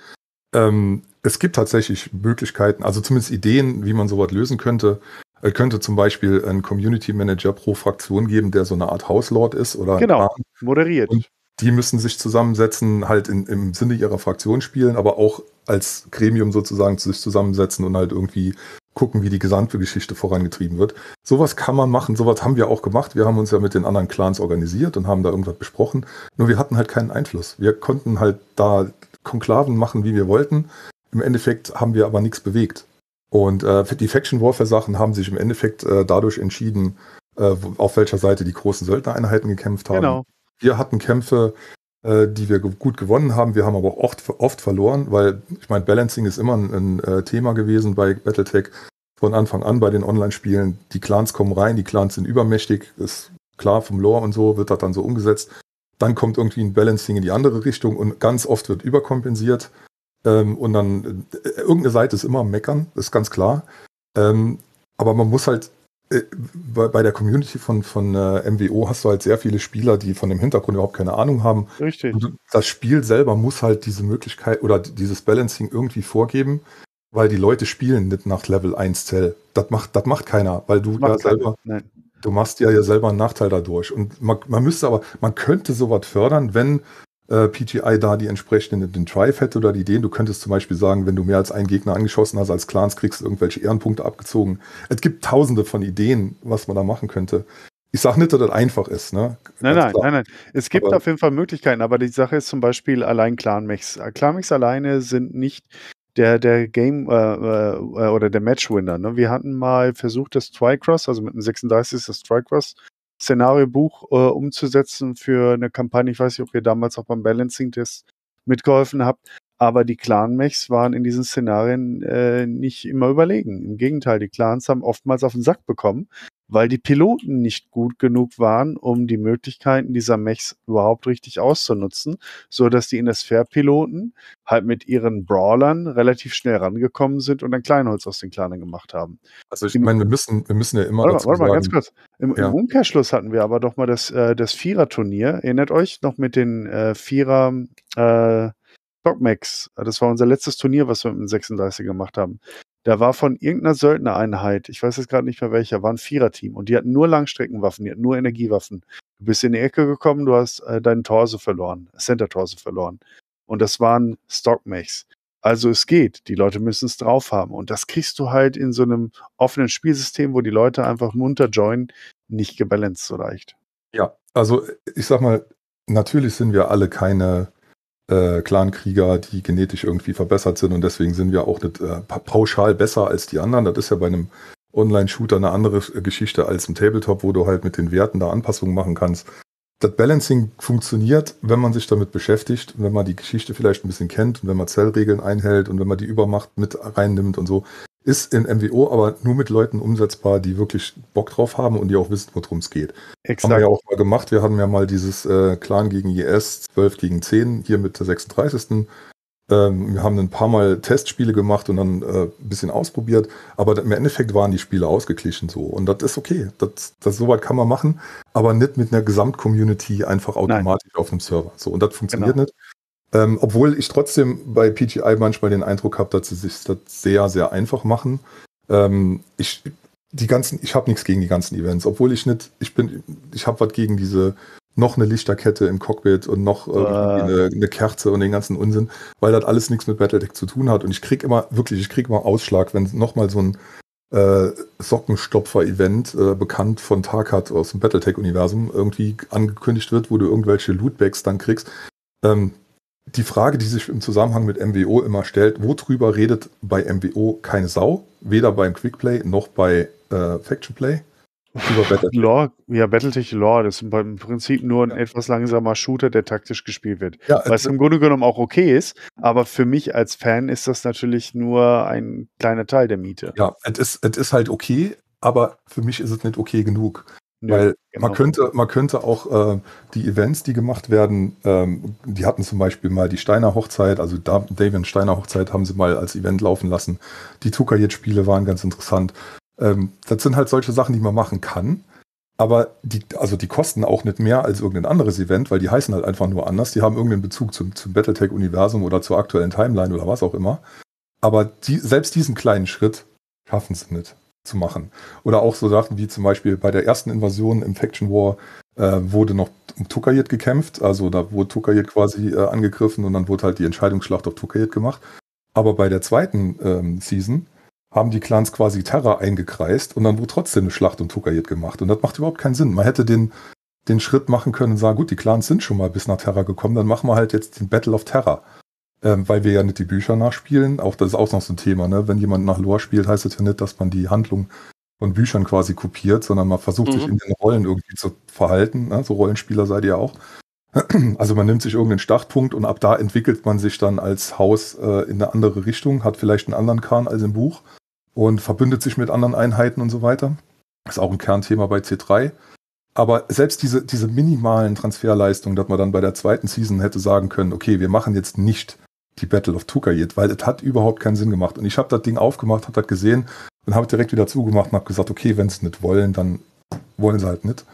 B: Ähm, es gibt tatsächlich Möglichkeiten, also zumindest Ideen, wie man sowas lösen könnte. Es äh, könnte zum Beispiel ein Community Manager pro Fraktion geben, der so eine Art Hauslord ist oder genau, moderiert. Und die müssen sich zusammensetzen, halt in, im Sinne ihrer Fraktion spielen, aber auch als Gremium sozusagen sich zusammensetzen und halt irgendwie gucken, wie die gesamte Geschichte vorangetrieben wird. Sowas kann man machen, sowas haben wir auch gemacht. Wir haben uns ja mit den anderen Clans organisiert und haben da irgendwas besprochen. Nur wir hatten halt keinen Einfluss. Wir konnten halt da Konklaven machen, wie wir wollten. Im Endeffekt haben wir aber nichts bewegt. Und äh, die Faction Warfare Sachen haben sich im Endeffekt äh, dadurch entschieden, äh, auf welcher Seite die großen Söldnereinheiten gekämpft haben. Genau. Wir hatten Kämpfe, äh, die wir gut gewonnen haben. Wir haben aber auch oft, oft verloren, weil ich meine, Balancing ist immer ein, ein äh, Thema gewesen bei Battletech von Anfang an bei den Online-Spielen. Die Clans kommen rein, die Clans sind übermächtig, ist klar vom Lore und so, wird das dann so umgesetzt. Dann kommt irgendwie ein Balancing in die andere Richtung und ganz oft wird überkompensiert. Ähm, und dann, äh, irgendeine Seite ist immer am Meckern, ist ganz klar. Ähm, aber man muss halt äh, bei, bei der Community von, von äh, MWO hast du halt sehr viele Spieler, die von dem Hintergrund überhaupt keine Ahnung haben. Richtig. Und das Spiel selber muss halt diese Möglichkeit oder dieses Balancing irgendwie vorgeben, weil die Leute spielen nicht nach Level 1 Zell. Das macht, das macht keiner, weil du ja selber. Nein. Du machst ja ja selber einen Nachteil dadurch. Und man, man müsste aber, man könnte sowas fördern, wenn äh, PGI da die entsprechenden den Drive hätte oder die Ideen. Du könntest zum Beispiel sagen, wenn du mehr als einen Gegner angeschossen hast als Clans, kriegst du irgendwelche Ehrenpunkte abgezogen. Es gibt tausende von Ideen, was man da machen könnte. Ich sage nicht, dass das einfach ist. Ne?
E: Nein, nein, nein, nein, Es gibt aber auf jeden Fall Möglichkeiten, aber die Sache ist zum Beispiel allein Clan-Mechs. Clan-Mechs alleine sind nicht der, der Game äh, äh, oder der Matchwinner. Ne? Wir hatten mal versucht, das Tricross, also mit einem 36 das Tricross Szenariobuch äh, umzusetzen für eine Kampagne. Ich weiß nicht, ob ihr damals auch beim Balancing-Test mitgeholfen habt, aber die Clan-Mechs waren in diesen Szenarien äh, nicht immer überlegen. Im Gegenteil, die Clans haben oftmals auf den Sack bekommen, weil die Piloten nicht gut genug waren, um die Möglichkeiten dieser Mechs überhaupt richtig auszunutzen, so dass die NSFR-Piloten halt mit ihren Brawlern relativ schnell rangekommen sind und ein Kleinholz aus den Kleinen gemacht haben.
B: Also ich Im, meine, wir müssen, wir müssen ja immer. Warte, warte mal, ganz kurz.
E: Im, ja. Im, Umkehrschluss hatten wir aber doch mal das, äh, das Vierer-Turnier. Erinnert euch noch mit den äh, Vierer äh, Dogmax. Das war unser letztes Turnier, was wir mit dem 36 gemacht haben. Da war von irgendeiner Söldnereinheit, ich weiß jetzt gerade nicht mehr welcher, war ein Viererteam und die hatten nur Langstreckenwaffen, die hatten nur Energiewaffen. Du bist in die Ecke gekommen, du hast äh, deinen Torso verloren, Center-Torso verloren. Und das waren Stockmechs. Also es geht, die Leute müssen es drauf haben. Und das kriegst du halt in so einem offenen Spielsystem, wo die Leute einfach munter joinen, nicht gebalanced so leicht.
B: Ja, also äh, ich sag mal, natürlich sind wir alle keine äh, Clankrieger, die genetisch irgendwie verbessert sind und deswegen sind wir auch nicht äh, pauschal besser als die anderen. Das ist ja bei einem Online-Shooter eine andere äh, Geschichte als im Tabletop, wo du halt mit den Werten da Anpassungen machen kannst. Das Balancing funktioniert, wenn man sich damit beschäftigt, wenn man die Geschichte vielleicht ein bisschen kennt und wenn man Zellregeln einhält und wenn man die Übermacht mit reinnimmt und so ist in MWO aber nur mit Leuten umsetzbar, die wirklich Bock drauf haben und die auch wissen, worum es geht. Exakt. Haben wir ja auch mal gemacht. Wir haben ja mal dieses äh, Clan gegen IS, 12 gegen 10, hier mit der 36. Ähm, wir haben ein paar Mal Testspiele gemacht und dann äh, ein bisschen ausprobiert, aber im Endeffekt waren die Spiele ausgeglichen so. Und das ist okay. Das, das soweit kann man machen, aber nicht mit einer Gesamtcommunity einfach automatisch Nein. auf einem Server. So, und das funktioniert genau. nicht. Ähm, obwohl ich trotzdem bei PGI manchmal den Eindruck habe, dass sie sich das sehr, sehr einfach machen. Ähm, ich die ganzen, ich habe nichts gegen die ganzen Events, obwohl ich nicht, ich bin, ich habe was gegen diese noch eine Lichterkette im Cockpit und noch äh, eine, eine, Kerze und den ganzen Unsinn, weil das alles nichts mit Battletech zu tun hat. Und ich krieg immer, wirklich, ich krieg immer Ausschlag, wenn nochmal so ein äh, Sockenstopfer-Event, äh, bekannt von Tarkat aus dem Battletech-Universum, irgendwie angekündigt wird, wo du irgendwelche Lootbags dann kriegst. Ähm, die Frage, die sich im Zusammenhang mit MWO immer stellt, worüber redet bei MWO keine Sau, weder beim Quickplay noch bei äh, Faction Play.
E: Über Battletech. Lore, ja, Battletech Lore, das ist im Prinzip nur ein ja. etwas langsamer Shooter, der taktisch
B: gespielt wird. Ja, was also im
E: Grunde genommen auch okay ist, aber für mich als Fan ist das natürlich
B: nur ein kleiner Teil der Miete. Ja, es ist, es ist halt okay, aber für mich ist es nicht okay genug. Nö, Weil genau. man könnte, man könnte auch äh, die Events, die gemacht werden, ähm, die hatten zum Beispiel mal die Steiner Hochzeit, also da, Davian Steiner Hochzeit haben sie mal als Event laufen lassen. Die jetzt spiele waren ganz interessant. Ähm, das sind halt solche Sachen, die man machen kann. Aber die, also die kosten auch nicht mehr als irgendein anderes Event, weil die heißen halt einfach nur anders. Die haben irgendeinen Bezug zum, zum Battletech-Universum oder zur aktuellen Timeline oder was auch immer. Aber die, selbst diesen kleinen Schritt schaffen sie nicht zu machen. Oder auch so Sachen wie zum Beispiel bei der ersten Invasion im Faction War äh, wurde noch um Tukayet gekämpft. Also da wurde Tukayet quasi äh, angegriffen und dann wurde halt die Entscheidungsschlacht auf Tukayet gemacht. Aber bei der zweiten ähm, Season haben die Clans quasi Terra eingekreist und dann wurde trotzdem eine Schlacht um Tukayet gemacht. Und das macht überhaupt keinen Sinn. Man hätte den, den Schritt machen können und sagen, gut, die Clans sind schon mal bis nach Terra gekommen, dann machen wir halt jetzt den Battle of Terra ähm, weil wir ja nicht die Bücher nachspielen. Auch das ist auch noch so ein Thema. Ne? Wenn jemand nach Lore spielt, heißt das ja nicht, dass man die Handlung von Büchern quasi kopiert, sondern man versucht mhm. sich in den Rollen irgendwie zu verhalten. Ne? So Rollenspieler seid ihr auch. Also man nimmt sich irgendeinen Startpunkt und ab da entwickelt man sich dann als Haus äh, in eine andere Richtung, hat vielleicht einen anderen Kahn als im Buch und verbündet sich mit anderen Einheiten und so weiter. ist auch ein Kernthema bei C3. Aber selbst diese, diese minimalen Transferleistungen, dass man dann bei der zweiten Season hätte sagen können, okay, wir machen jetzt nicht die Battle of Tukayet, weil es hat überhaupt keinen Sinn gemacht. Und ich habe das Ding aufgemacht, habe das gesehen und habe direkt wieder zugemacht und habe gesagt, okay, wenn sie nicht wollen, dann wollen sie halt nicht.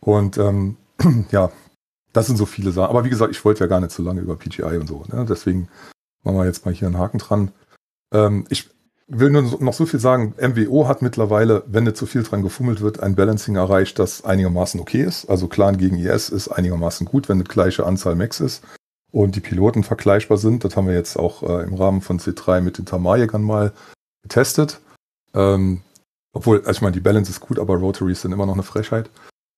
B: Und ähm, ja, das sind so viele Sachen. Aber wie gesagt, ich wollte ja gar nicht so lange über PGI und so. Ne? Deswegen machen wir jetzt mal hier einen Haken dran. Ähm, ich will nur noch so viel sagen. MWO hat mittlerweile, wenn nicht zu so viel dran gefummelt wird, ein Balancing erreicht, das einigermaßen okay ist. Also Clan gegen IS ist einigermaßen gut, wenn eine gleiche Anzahl Max ist und die Piloten vergleichbar sind. Das haben wir jetzt auch äh, im Rahmen von C3 mit den Tamarjägern mal getestet. Ähm, obwohl, also ich meine, die Balance ist gut, aber Rotaries sind immer noch eine Frechheit.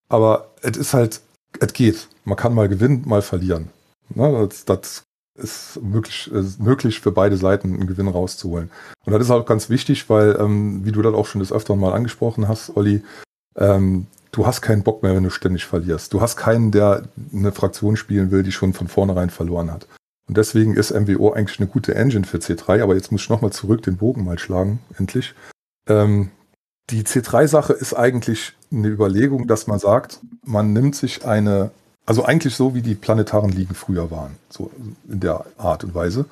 B: Aber es ist halt, es geht. Man kann mal gewinnen, mal verlieren. Ne? Das, das ist möglich, ist möglich für beide Seiten einen Gewinn rauszuholen. Und das ist auch ganz wichtig, weil, ähm, wie du das auch schon des Öfteren mal angesprochen hast, Olli, ähm, du hast keinen Bock mehr, wenn du ständig verlierst. Du hast keinen, der eine Fraktion spielen will, die schon von vornherein verloren hat. Und deswegen ist MWO eigentlich eine gute Engine für C3, aber jetzt muss ich nochmal zurück den Bogen mal schlagen, endlich. Ähm, die C3-Sache ist eigentlich eine Überlegung, dass man sagt, man nimmt sich eine, also eigentlich so wie die planetaren Ligen früher waren, so in der Art und Weise.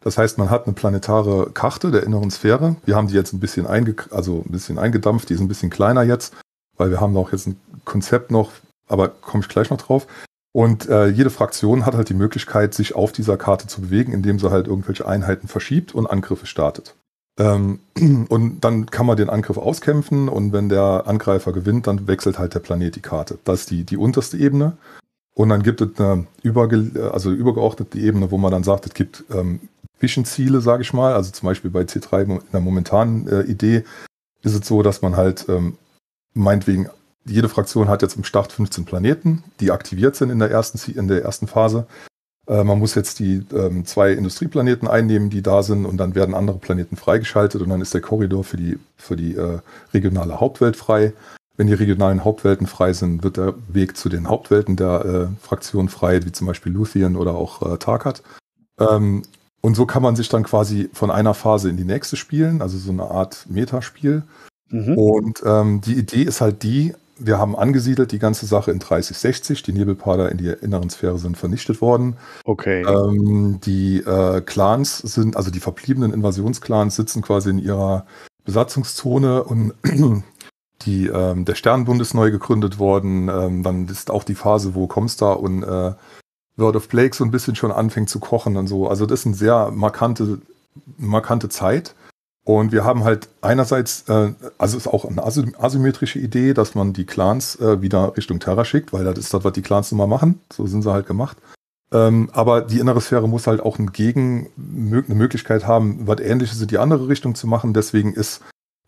B: Das heißt, man hat eine planetare Karte der inneren Sphäre. Wir haben die jetzt ein bisschen, einge also ein bisschen eingedampft, die ist ein bisschen kleiner jetzt weil wir haben auch jetzt ein Konzept noch, aber komme ich gleich noch drauf. Und äh, jede Fraktion hat halt die Möglichkeit, sich auf dieser Karte zu bewegen, indem sie halt irgendwelche Einheiten verschiebt und Angriffe startet. Ähm, und dann kann man den Angriff auskämpfen und wenn der Angreifer gewinnt, dann wechselt halt der Planet die Karte. Das ist die, die unterste Ebene. Und dann gibt es eine überge also übergeordnete Ebene, wo man dann sagt, es gibt ähm, Zwischenziele, sage ich mal. Also zum Beispiel bei C3 in der momentanen äh, Idee ist es so, dass man halt ähm, meinetwegen, jede Fraktion hat jetzt im Start 15 Planeten, die aktiviert sind in der ersten, in der ersten Phase. Äh, man muss jetzt die äh, zwei Industrieplaneten einnehmen, die da sind, und dann werden andere Planeten freigeschaltet und dann ist der Korridor für die, für die äh, regionale Hauptwelt frei. Wenn die regionalen Hauptwelten frei sind, wird der Weg zu den Hauptwelten der äh, Fraktion frei, wie zum Beispiel Luthien oder auch äh, Tarkat. Ähm, und so kann man sich dann quasi von einer Phase in die nächste spielen, also so eine Art Metaspiel. Mhm. Und ähm, die Idee ist halt die, wir haben angesiedelt die ganze Sache in 3060. Die Nebelpader in der inneren Sphäre sind vernichtet worden. Okay. Ähm, die äh, Clans sind, also die verbliebenen Invasionsclans sitzen quasi in ihrer Besatzungszone und die, ähm, der Sternbund ist neu gegründet worden. Ähm, dann ist auch die Phase, wo Comstar und äh, World of Plague so ein bisschen schon anfängt zu kochen und so. Also das ist eine sehr markante, markante Zeit. Und wir haben halt einerseits, äh, also ist auch eine asymmetrische Idee, dass man die Clans äh, wieder Richtung Terra schickt, weil das ist das, was die Clans nun mal machen. So sind sie halt gemacht. Ähm, aber die innere Sphäre muss halt auch ein Gegen, eine Möglichkeit haben, was Ähnliches in die andere Richtung zu machen. Deswegen ist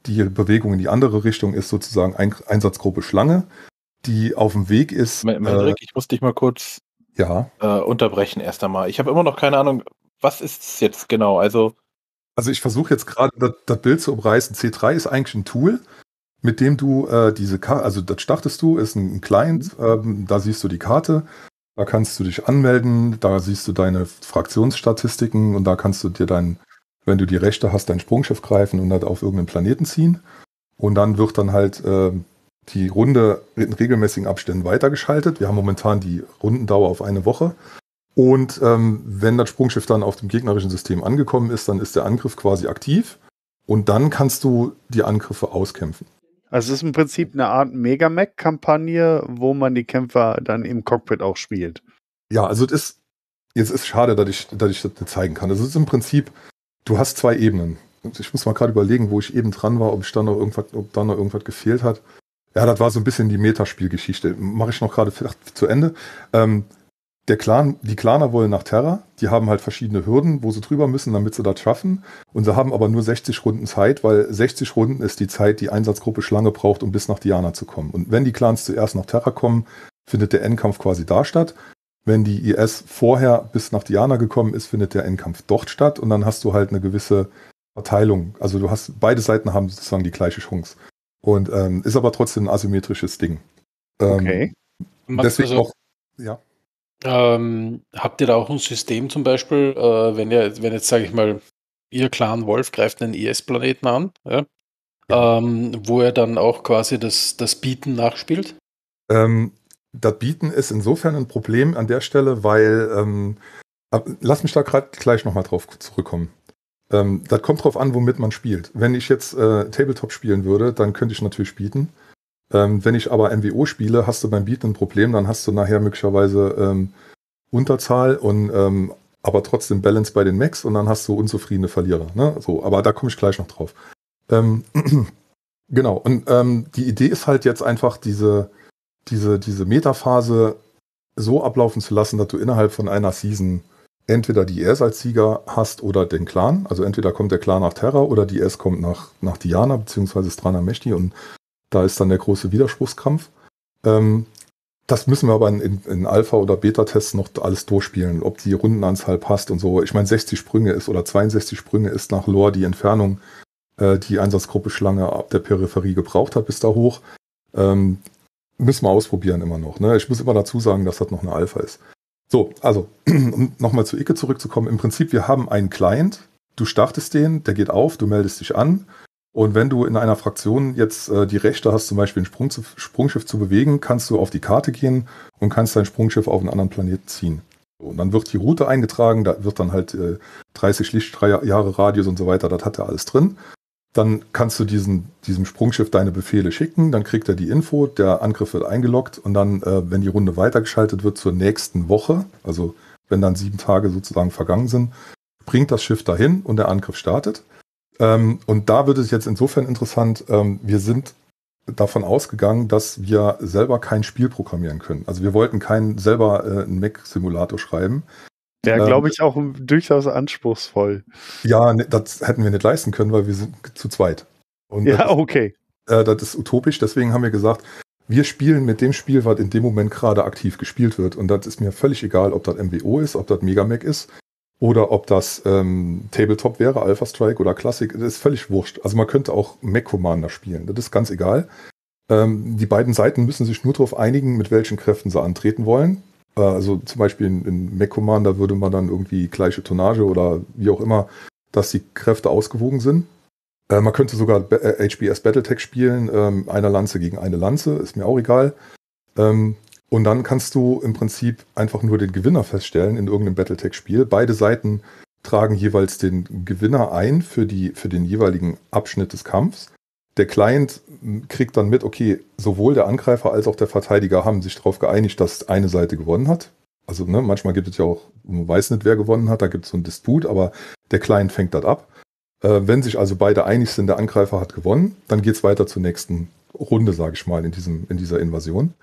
B: die Bewegung in die andere Richtung ist sozusagen ein, Einsatzgruppe Schlange, die auf dem Weg ist. M Rick, äh, ich muss dich mal kurz ja. Äh,
A: unterbrechen erst einmal. Ich habe immer noch keine Ahnung, was ist es jetzt genau? Also
B: also ich versuche jetzt gerade das, das, Bild zu umreißen. C3 ist eigentlich ein Tool, mit dem du äh, diese Karte, also das startest du, ist ein, ein Client, ähm, da siehst du die Karte, da kannst du dich anmelden, da siehst du deine Fraktionsstatistiken und da kannst du dir dein, wenn du die Rechte hast, dein Sprungschiff greifen und das auf irgendeinen Planeten ziehen. Und dann wird dann halt äh, die Runde in regelmäßigen Abständen weitergeschaltet. Wir haben momentan die Rundendauer auf eine Woche. Und ähm, wenn das Sprungschiff dann auf dem gegnerischen System angekommen ist, dann ist der Angriff quasi aktiv und dann kannst du die Angriffe auskämpfen.
E: Also es ist im Prinzip eine Art Megamech-Kampagne, wo man die Kämpfer dann im Cockpit auch spielt. Ja, also es ist,
B: jetzt ist schade, dass ich, dass ich das nicht zeigen kann. Also es ist im Prinzip, du hast zwei Ebenen. Ich muss mal gerade überlegen, wo ich eben dran war, ob ich da noch irgendwas, ob da noch irgendwas gefehlt hat. Ja, das war so ein bisschen die Metaspielgeschichte. Mache ich noch gerade zu Ende. Ähm, der Clan, die Claner wollen nach Terra, die haben halt verschiedene Hürden, wo sie drüber müssen, damit sie das schaffen. Und sie haben aber nur 60 Runden Zeit, weil 60 Runden ist die Zeit, die Einsatzgruppe Schlange braucht, um bis nach Diana zu kommen. Und wenn die Clans zuerst nach Terra kommen, findet der Endkampf quasi da statt. Wenn die IS vorher bis nach Diana gekommen ist, findet der Endkampf dort statt. Und dann hast du halt eine gewisse Verteilung. Also du hast, beide Seiten haben sozusagen die gleiche Chance. Und ähm, ist aber trotzdem ein asymmetrisches Ding. Ähm, okay. Deswegen also, auch, ja.
D: Ähm, habt ihr da auch ein System zum Beispiel, äh, wenn ihr, wenn jetzt sage ich mal, ihr Clan Wolf greift einen IS-Planeten e an, ja? ähm, wo er dann auch quasi das, das Bieten
B: nachspielt? Ähm, das Bieten ist insofern ein Problem an der Stelle, weil ähm, lass mich da gerade gleich nochmal drauf zurückkommen. Ähm, das kommt drauf an, womit man spielt. Wenn ich jetzt äh, Tabletop spielen würde, dann könnte ich natürlich bieten. Ähm, wenn ich aber MWO spiele, hast du beim Beat ein Problem, dann hast du nachher möglicherweise ähm, Unterzahl und ähm, aber trotzdem Balance bei den Max und dann hast du unzufriedene Verlierer. Ne? So, aber da komme ich gleich noch drauf. Ähm, genau, und ähm, die Idee ist halt jetzt einfach, diese, diese, diese Metaphase so ablaufen zu lassen, dass du innerhalb von einer Season entweder die ES als Sieger hast oder den Clan. Also entweder kommt der Clan nach Terra oder die ES kommt nach, nach Diana bzw. Strana Meshti und da ist dann der große Widerspruchskampf. Ähm, das müssen wir aber in, in Alpha- oder Beta-Tests noch alles durchspielen, ob die Rundenanzahl passt und so. Ich meine, 60 Sprünge ist oder 62 Sprünge ist nach Lore die Entfernung, äh, die Einsatzgruppe Schlange ab der Peripherie gebraucht hat bis da hoch. Ähm, müssen wir ausprobieren immer noch. Ne? Ich muss immer dazu sagen, dass das noch eine Alpha ist. So, also, um nochmal zu Icke zurückzukommen. Im Prinzip, wir haben einen Client. Du startest den, der geht auf, du meldest dich an. Und wenn du in einer Fraktion jetzt äh, die Rechte hast, zum Beispiel ein Sprung zu, Sprungschiff zu bewegen, kannst du auf die Karte gehen und kannst dein Sprungschiff auf einen anderen Planeten ziehen. und dann wird die Route eingetragen, da wird dann halt äh, 30 Lichtjahre Radius und so weiter, das hat er alles drin. Dann kannst du diesen, diesem Sprungschiff deine Befehle schicken, dann kriegt er die Info, der Angriff wird eingeloggt und dann, äh, wenn die Runde weitergeschaltet wird zur nächsten Woche, also wenn dann sieben Tage sozusagen vergangen sind, bringt das Schiff dahin und der Angriff startet. Ähm, und da wird es jetzt insofern interessant, ähm, wir sind davon ausgegangen, dass wir selber kein Spiel programmieren können. Also wir wollten keinen selber äh, einen Mac-Simulator schreiben. Der, ähm, glaube ich, auch durchaus anspruchsvoll. Ja, ne, das hätten wir nicht leisten können, weil wir sind zu zweit. Und ja, okay. äh, das ist utopisch, deswegen haben wir gesagt, wir spielen mit dem Spiel, was in dem Moment gerade aktiv gespielt wird. Und das ist mir völlig egal, ob das MWO ist, ob das Megamac ist. Oder ob das ähm, Tabletop wäre, Alpha Strike oder Classic, das ist völlig wurscht. Also man könnte auch Mac Commander spielen, das ist ganz egal. Ähm, die beiden Seiten müssen sich nur darauf einigen, mit welchen Kräften sie antreten wollen. Äh, also zum Beispiel in, in Mac Commander würde man dann irgendwie gleiche Tonnage oder wie auch immer, dass die Kräfte ausgewogen sind. Äh, man könnte sogar äh, B HBS Battletech spielen, ähm, einer Lanze gegen eine Lanze, ist mir auch egal. Ähm, und dann kannst du im Prinzip einfach nur den Gewinner feststellen in irgendeinem Battletech-Spiel. Beide Seiten tragen jeweils den Gewinner ein für, die, für den jeweiligen Abschnitt des Kampfs. Der Client kriegt dann mit, okay, sowohl der Angreifer als auch der Verteidiger haben sich darauf geeinigt, dass eine Seite gewonnen hat. Also ne, manchmal gibt es ja auch, man weiß nicht, wer gewonnen hat, da gibt es so einen Disput, aber der Client fängt das ab. Äh, wenn sich also beide einig sind, der Angreifer hat gewonnen, dann geht es weiter zur nächsten Runde, sage ich mal, in, diesem, in dieser Invasion.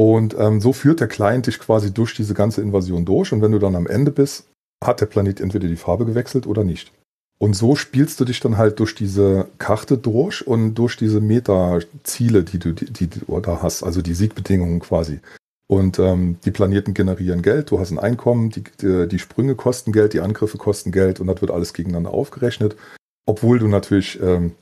B: Und ähm, so führt der Client dich quasi durch diese ganze Invasion durch. Und wenn du dann am Ende bist, hat der Planet entweder die Farbe gewechselt oder nicht. Und so spielst du dich dann halt durch diese Karte durch und durch diese Meta-Ziele, die du, die, die du da hast, also die Siegbedingungen quasi. Und ähm, die Planeten generieren Geld, du hast ein Einkommen, die, die, äh, die, Sprünge kosten Geld, die Angriffe kosten Geld und das wird alles gegeneinander aufgerechnet. Obwohl du natürlich ähm,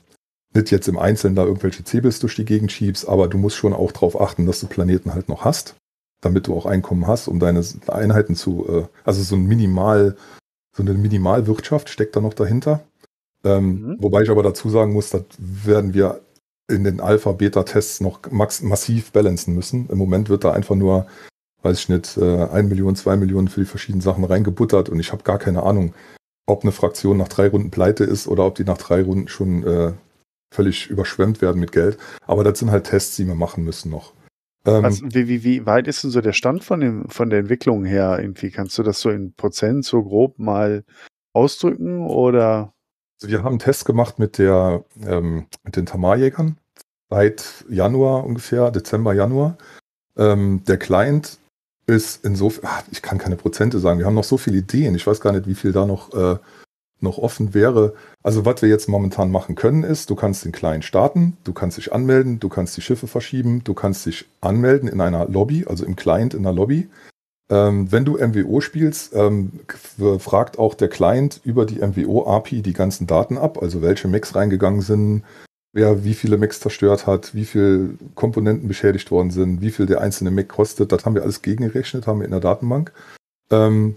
B: nicht jetzt im Einzelnen da irgendwelche Zebels durch die Gegend schiebst, aber du musst schon auch darauf achten, dass du Planeten halt noch hast, damit du auch Einkommen hast, um deine Einheiten zu, äh, also so ein Minimal, so eine Minimalwirtschaft steckt da noch dahinter. Ähm, mhm. Wobei ich aber dazu sagen muss, das werden wir in den Alpha-Beta-Tests noch massiv balancen müssen. Im Moment wird da einfach nur, weiß ich nicht, äh, 1 Million, 2 Millionen für die verschiedenen Sachen reingebuttert und ich habe gar keine Ahnung, ob eine Fraktion nach drei Runden pleite ist oder ob die nach drei Runden schon äh, völlig überschwemmt werden mit Geld. Aber das sind halt Tests, die wir machen müssen noch. Ähm, also,
E: wie, wie, wie weit ist denn so der Stand von, dem, von der Entwicklung her? Irgendwie kannst du das so
B: in Prozent so grob mal ausdrücken oder? Also wir haben einen Test gemacht mit, der, ähm, mit den Tamarjägern seit Januar ungefähr, Dezember, Januar. Ähm, der Client ist insofern, ah, ich kann keine Prozente sagen, wir haben noch so viele Ideen, ich weiß gar nicht, wie viel da noch äh, noch offen wäre. Also was wir jetzt momentan machen können, ist, du kannst den Client starten, du kannst dich anmelden, du kannst die Schiffe verschieben, du kannst dich anmelden in einer Lobby, also im Client in der Lobby. Ähm, wenn du MWO spielst, ähm, fragt auch der Client über die MWO-API die ganzen Daten ab, also welche Mechs reingegangen sind, wer wie viele Mechs zerstört hat, wie viele Komponenten beschädigt worden sind, wie viel der einzelne Mech kostet. Das haben wir alles gegengerechnet, haben wir in der Datenbank. Ähm,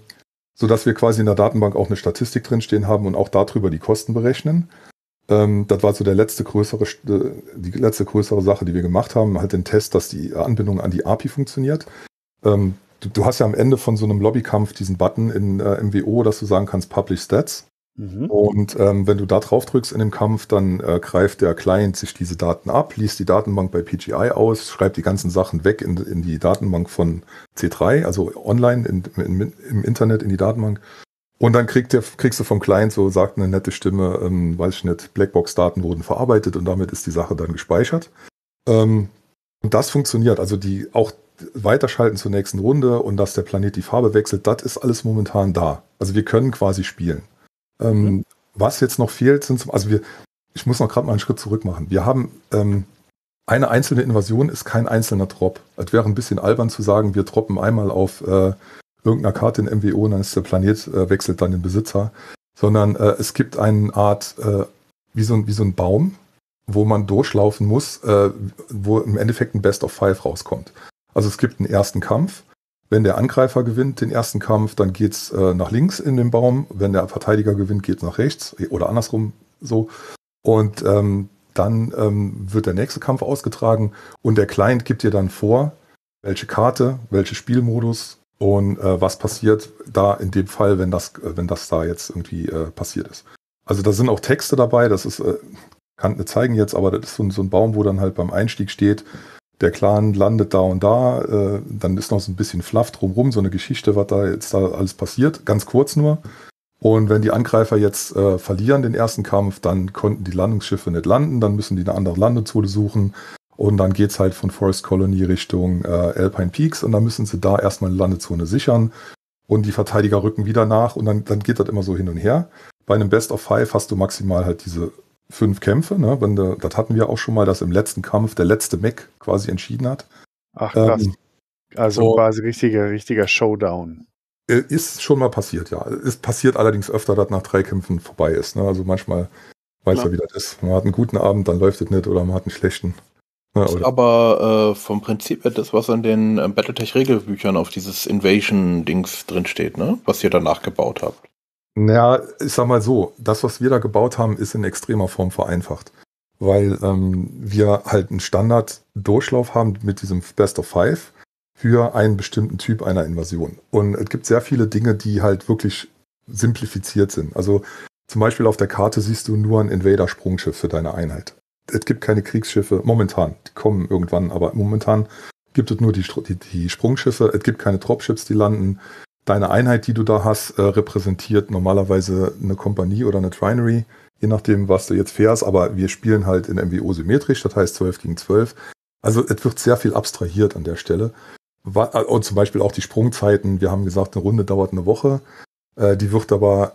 B: sodass wir quasi in der Datenbank auch eine Statistik drinstehen haben und auch darüber die Kosten berechnen. Ähm, das war so der letzte größere, äh, die letzte größere Sache, die wir gemacht haben, halt den Test, dass die Anbindung an die API funktioniert. Ähm, du, du, hast ja am Ende von so einem Lobbykampf diesen Button in äh, MWO, dass du sagen kannst Publish Stats. Mhm. Und ähm, wenn du da drauf drückst in dem Kampf, dann äh, greift der Client sich diese Daten ab, liest die Datenbank bei PGI aus, schreibt die ganzen Sachen weg in, in die Datenbank von C3, also online in, in, im Internet in die Datenbank. Und dann kriegt der, kriegst du vom Client so, sagt eine nette Stimme, ähm, weiß ich nicht, Blackbox-Daten wurden verarbeitet und damit ist die Sache dann gespeichert. Ähm, und das funktioniert. Also die auch weiterschalten zur nächsten Runde und dass der Planet die Farbe wechselt, das ist alles momentan da. Also wir können quasi spielen. Ähm, mhm. Was jetzt noch fehlt, sind also wir, ich muss noch gerade mal einen Schritt zurück machen. Wir haben ähm, eine einzelne Invasion ist kein einzelner Drop. Es wäre ein bisschen albern zu sagen, wir droppen einmal auf äh, irgendeiner Karte in MWO und dann ist der Planet, äh, wechselt dann den Besitzer. Sondern äh, es gibt eine Art, äh, wie, so ein, wie so ein Baum, wo man durchlaufen muss, äh, wo im Endeffekt ein Best of Five rauskommt. Also es gibt einen ersten Kampf, wenn der Angreifer gewinnt den ersten Kampf, dann geht es äh, nach links in den Baum. Wenn der Verteidiger gewinnt, geht es nach rechts eh, oder andersrum so. Und ähm, dann ähm, wird der nächste Kampf ausgetragen und der Client gibt dir dann vor, welche Karte, welche Spielmodus und äh, was passiert da in dem Fall, wenn das, äh, wenn das da jetzt irgendwie äh, passiert ist. Also da sind auch Texte dabei, das ist, äh, kann zeigen jetzt, aber das ist so, so ein Baum, wo dann halt beim Einstieg steht, der Clan landet da und da, äh, dann ist noch so ein bisschen Fluff drumrum, so eine Geschichte, was da jetzt da alles passiert, ganz kurz nur. Und wenn die Angreifer jetzt äh, verlieren den ersten Kampf, dann konnten die Landungsschiffe nicht landen, dann müssen die eine andere Landezone suchen. Und dann geht es halt von Forest Colony Richtung äh, Alpine Peaks und dann müssen sie da erstmal eine Landezone sichern. Und die Verteidiger rücken wieder nach und dann, dann geht das immer so hin und her. Bei einem Best of Five hast du maximal halt diese fünf Kämpfe. Ne? Wenn der, das hatten wir auch schon mal, dass im letzten Kampf der letzte Mech quasi entschieden hat. Ach krass. Ähm, also so, quasi richtiger,
E: richtiger Showdown.
B: Äh, ist schon mal passiert, ja. Es passiert allerdings öfter, dass nach drei Kämpfen vorbei ist. Ne? Also manchmal weiß ja. ja, wie das ist. Man hat einen guten Abend, dann läuft es nicht oder man hat einen schlechten. Ja, ne? ist
A: aber äh, vom Prinzip her das, was in den äh, Battletech-Regelbüchern auf dieses Invasion-Dings drinsteht, ne? Was ihr danach gebaut habt.
B: Naja, ich sag mal so, das, was wir da gebaut haben, ist in extremer Form vereinfacht. Weil ähm, wir halt einen Standard-Durchlauf haben mit diesem Best of Five für einen bestimmten Typ einer Invasion. Und es gibt sehr viele Dinge, die halt wirklich simplifiziert sind. Also zum Beispiel auf der Karte siehst du nur ein Invader-Sprungschiff für deine Einheit. Es gibt keine Kriegsschiffe, momentan, die kommen irgendwann, aber momentan gibt es nur die, die, die Sprungschiffe, es gibt keine Dropships, die landen, deine Einheit, die du da hast, äh, repräsentiert normalerweise eine Kompanie oder eine Trinary, je nachdem, was du jetzt fährst. Aber wir spielen halt in MWO symmetrisch, das heißt 12 gegen 12. Also es wird sehr viel abstrahiert an der Stelle. Äh, und zum Beispiel auch die Sprungzeiten. Wir haben gesagt, eine Runde dauert eine Woche. Äh, die wird aber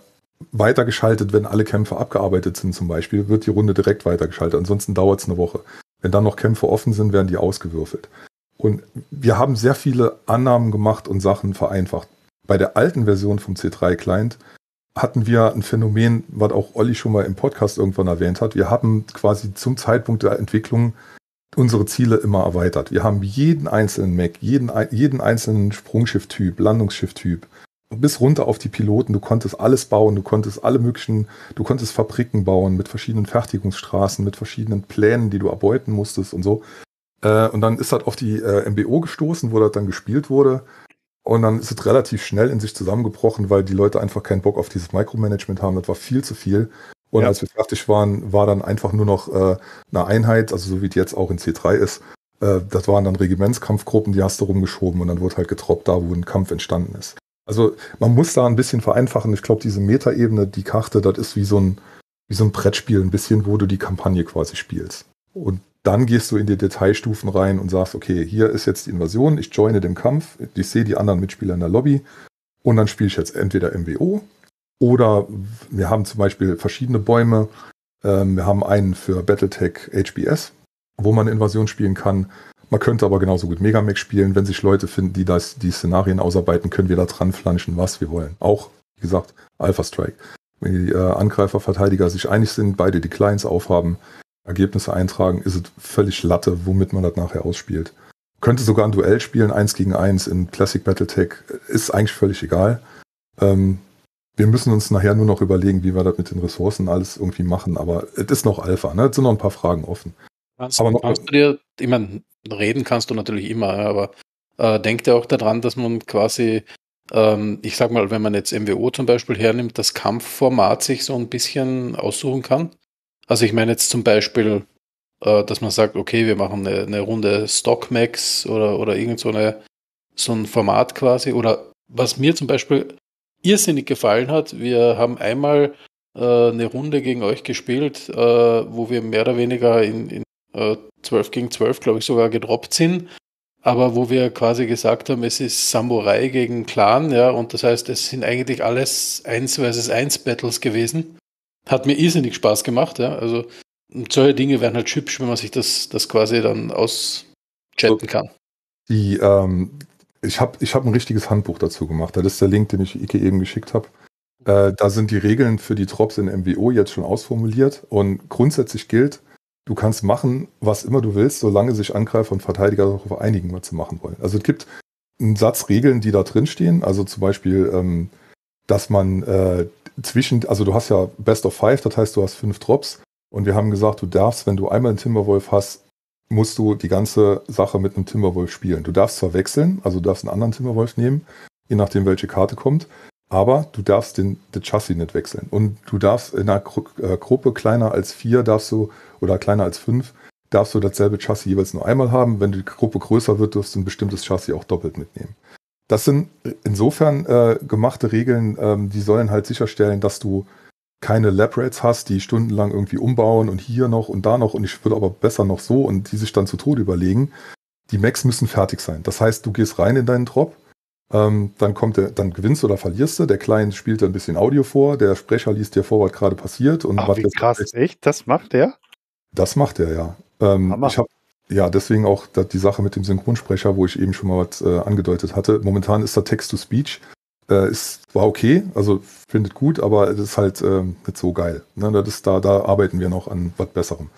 B: weitergeschaltet, wenn alle Kämpfe abgearbeitet sind zum Beispiel, wird die Runde direkt weitergeschaltet. Ansonsten dauert es eine Woche. Wenn dann noch Kämpfe offen sind, werden die ausgewürfelt. Und wir haben sehr viele Annahmen gemacht und Sachen vereinfacht bei der alten Version vom C3-Client hatten wir ein Phänomen, was auch Olli schon mal im Podcast irgendwann erwähnt hat. Wir haben quasi zum Zeitpunkt der Entwicklung unsere Ziele immer erweitert. Wir haben jeden einzelnen Mac, jeden, jeden einzelnen Sprungschiff-Typ, Landungsschiff-Typ, bis runter auf die Piloten. Du konntest alles bauen, du konntest alle möglichen, du konntest Fabriken bauen mit verschiedenen Fertigungsstraßen, mit verschiedenen Plänen, die du erbeuten musstest und so. Äh, und dann ist das auf die äh, MBO gestoßen, wo das dann gespielt wurde. Und dann ist es relativ schnell in sich zusammengebrochen, weil die Leute einfach keinen Bock auf dieses Micromanagement haben. Das war viel zu viel. Und ja. als wir fertig waren, war dann einfach nur noch äh, eine Einheit, also so wie die jetzt auch in C3 ist. Äh, das waren dann Regimentskampfgruppen, die hast du rumgeschoben und dann wurde halt getroppt da, wo ein Kampf entstanden ist. Also man muss da ein bisschen vereinfachen. Ich glaube, diese Metaebene, die Karte, das ist wie so ein, wie so ein Brettspiel, ein bisschen, wo du die Kampagne quasi spielst. Und dann gehst du in die Detailstufen rein und sagst, okay, hier ist jetzt die Invasion, ich joine dem Kampf, ich sehe die anderen Mitspieler in der Lobby und dann spiele ich jetzt entweder MWO oder wir haben zum Beispiel verschiedene Bäume. Ähm, wir haben einen für Battletech HBS, wo man Invasion spielen kann. Man könnte aber genauso gut Megamech spielen. Wenn sich Leute finden, die das, die Szenarien ausarbeiten, können wir da dran flanschen, was wir wollen. Auch, wie gesagt, Alpha Strike. Wenn die äh, Angreifer, Verteidiger sich einig sind, beide die Clients aufhaben, Ergebnisse eintragen, ist es völlig Latte, womit man das nachher ausspielt. Könnte sogar ein Duell spielen, eins gegen eins in Classic Battletech, ist eigentlich völlig egal. Ähm, wir müssen uns nachher nur noch überlegen, wie wir das mit den Ressourcen alles irgendwie machen, aber es ist noch Alpha, ne? Es sind noch ein paar Fragen offen. Kannst, aber noch, kannst
D: du dir, ich meine, reden kannst du natürlich immer, aber äh, denkt ja auch daran, dass man quasi, ähm, ich sag mal, wenn man jetzt MWO zum Beispiel hernimmt, das Kampfformat sich so ein bisschen aussuchen kann. Also ich meine jetzt zum Beispiel, äh, dass man sagt, okay, wir machen eine, eine Runde Stockmax oder, oder irgend so, eine, so ein Format quasi. Oder was mir zum Beispiel irrsinnig gefallen hat, wir haben einmal äh, eine Runde gegen euch gespielt, äh, wo wir mehr oder weniger in, in äh, 12 gegen 12, glaube ich, sogar gedroppt sind aber wo wir quasi gesagt haben, es ist Samurai gegen Clan, ja, und das heißt, es sind eigentlich alles 1 vs 1 Battles gewesen hat mir irrsinnig Spaß gemacht. Ja? Also solche Dinge werden halt hübsch, wenn man sich das, das quasi dann auschatten kann.
B: Die, ähm, ich habe ich hab ein richtiges Handbuch dazu gemacht. Das ist der Link, den ich Ike eben geschickt habe. Äh, da sind die Regeln für die Drops in MWO jetzt schon ausformuliert und grundsätzlich gilt, du kannst machen, was immer du willst, solange sich Angreifer und Verteidiger darauf einigen, was sie machen wollen. Also es gibt einen Satz Regeln, die da drinstehen. Also zum Beispiel, ähm, dass man äh, zwischen, also du hast ja Best of Five, das heißt, du hast fünf Drops und wir haben gesagt, du darfst, wenn du einmal einen Timberwolf hast, musst du die ganze Sache mit einem Timberwolf spielen. Du darfst zwar wechseln, also du darfst einen anderen Timberwolf nehmen, je nachdem, welche Karte kommt, aber du darfst den, den Chassis nicht wechseln. Und du darfst in einer äh, Gruppe kleiner als vier darfst du, oder kleiner als fünf, darfst du dasselbe Chassis jeweils nur einmal haben. Wenn die Gruppe größer wird, darfst du ein bestimmtes Chassis auch doppelt mitnehmen das sind insofern äh, gemachte Regeln, ähm, die sollen halt sicherstellen, dass du keine Lab-Rates hast, die stundenlang irgendwie umbauen und hier noch und da noch und ich würde aber besser noch so und die sich dann zu Tode überlegen. Die Macs müssen fertig sein. Das heißt, du gehst rein in deinen Drop, ähm, dann kommt der, dann gewinnst oder verlierst du. Der Client spielt ein bisschen Audio vor, der Sprecher liest dir vor, was gerade passiert und Ach, was wie krass, echt? Das macht der? Das macht er, ja. Ähm, ich habe ja, deswegen auch die Sache mit dem Synchronsprecher, wo ich eben schon mal was äh, angedeutet hatte. Momentan ist da Text-to-Speech. Äh, ist, war okay, also findet gut, aber es ist halt äh, nicht so geil. Ne? Das ist, da, da arbeiten wir noch an was Besserem.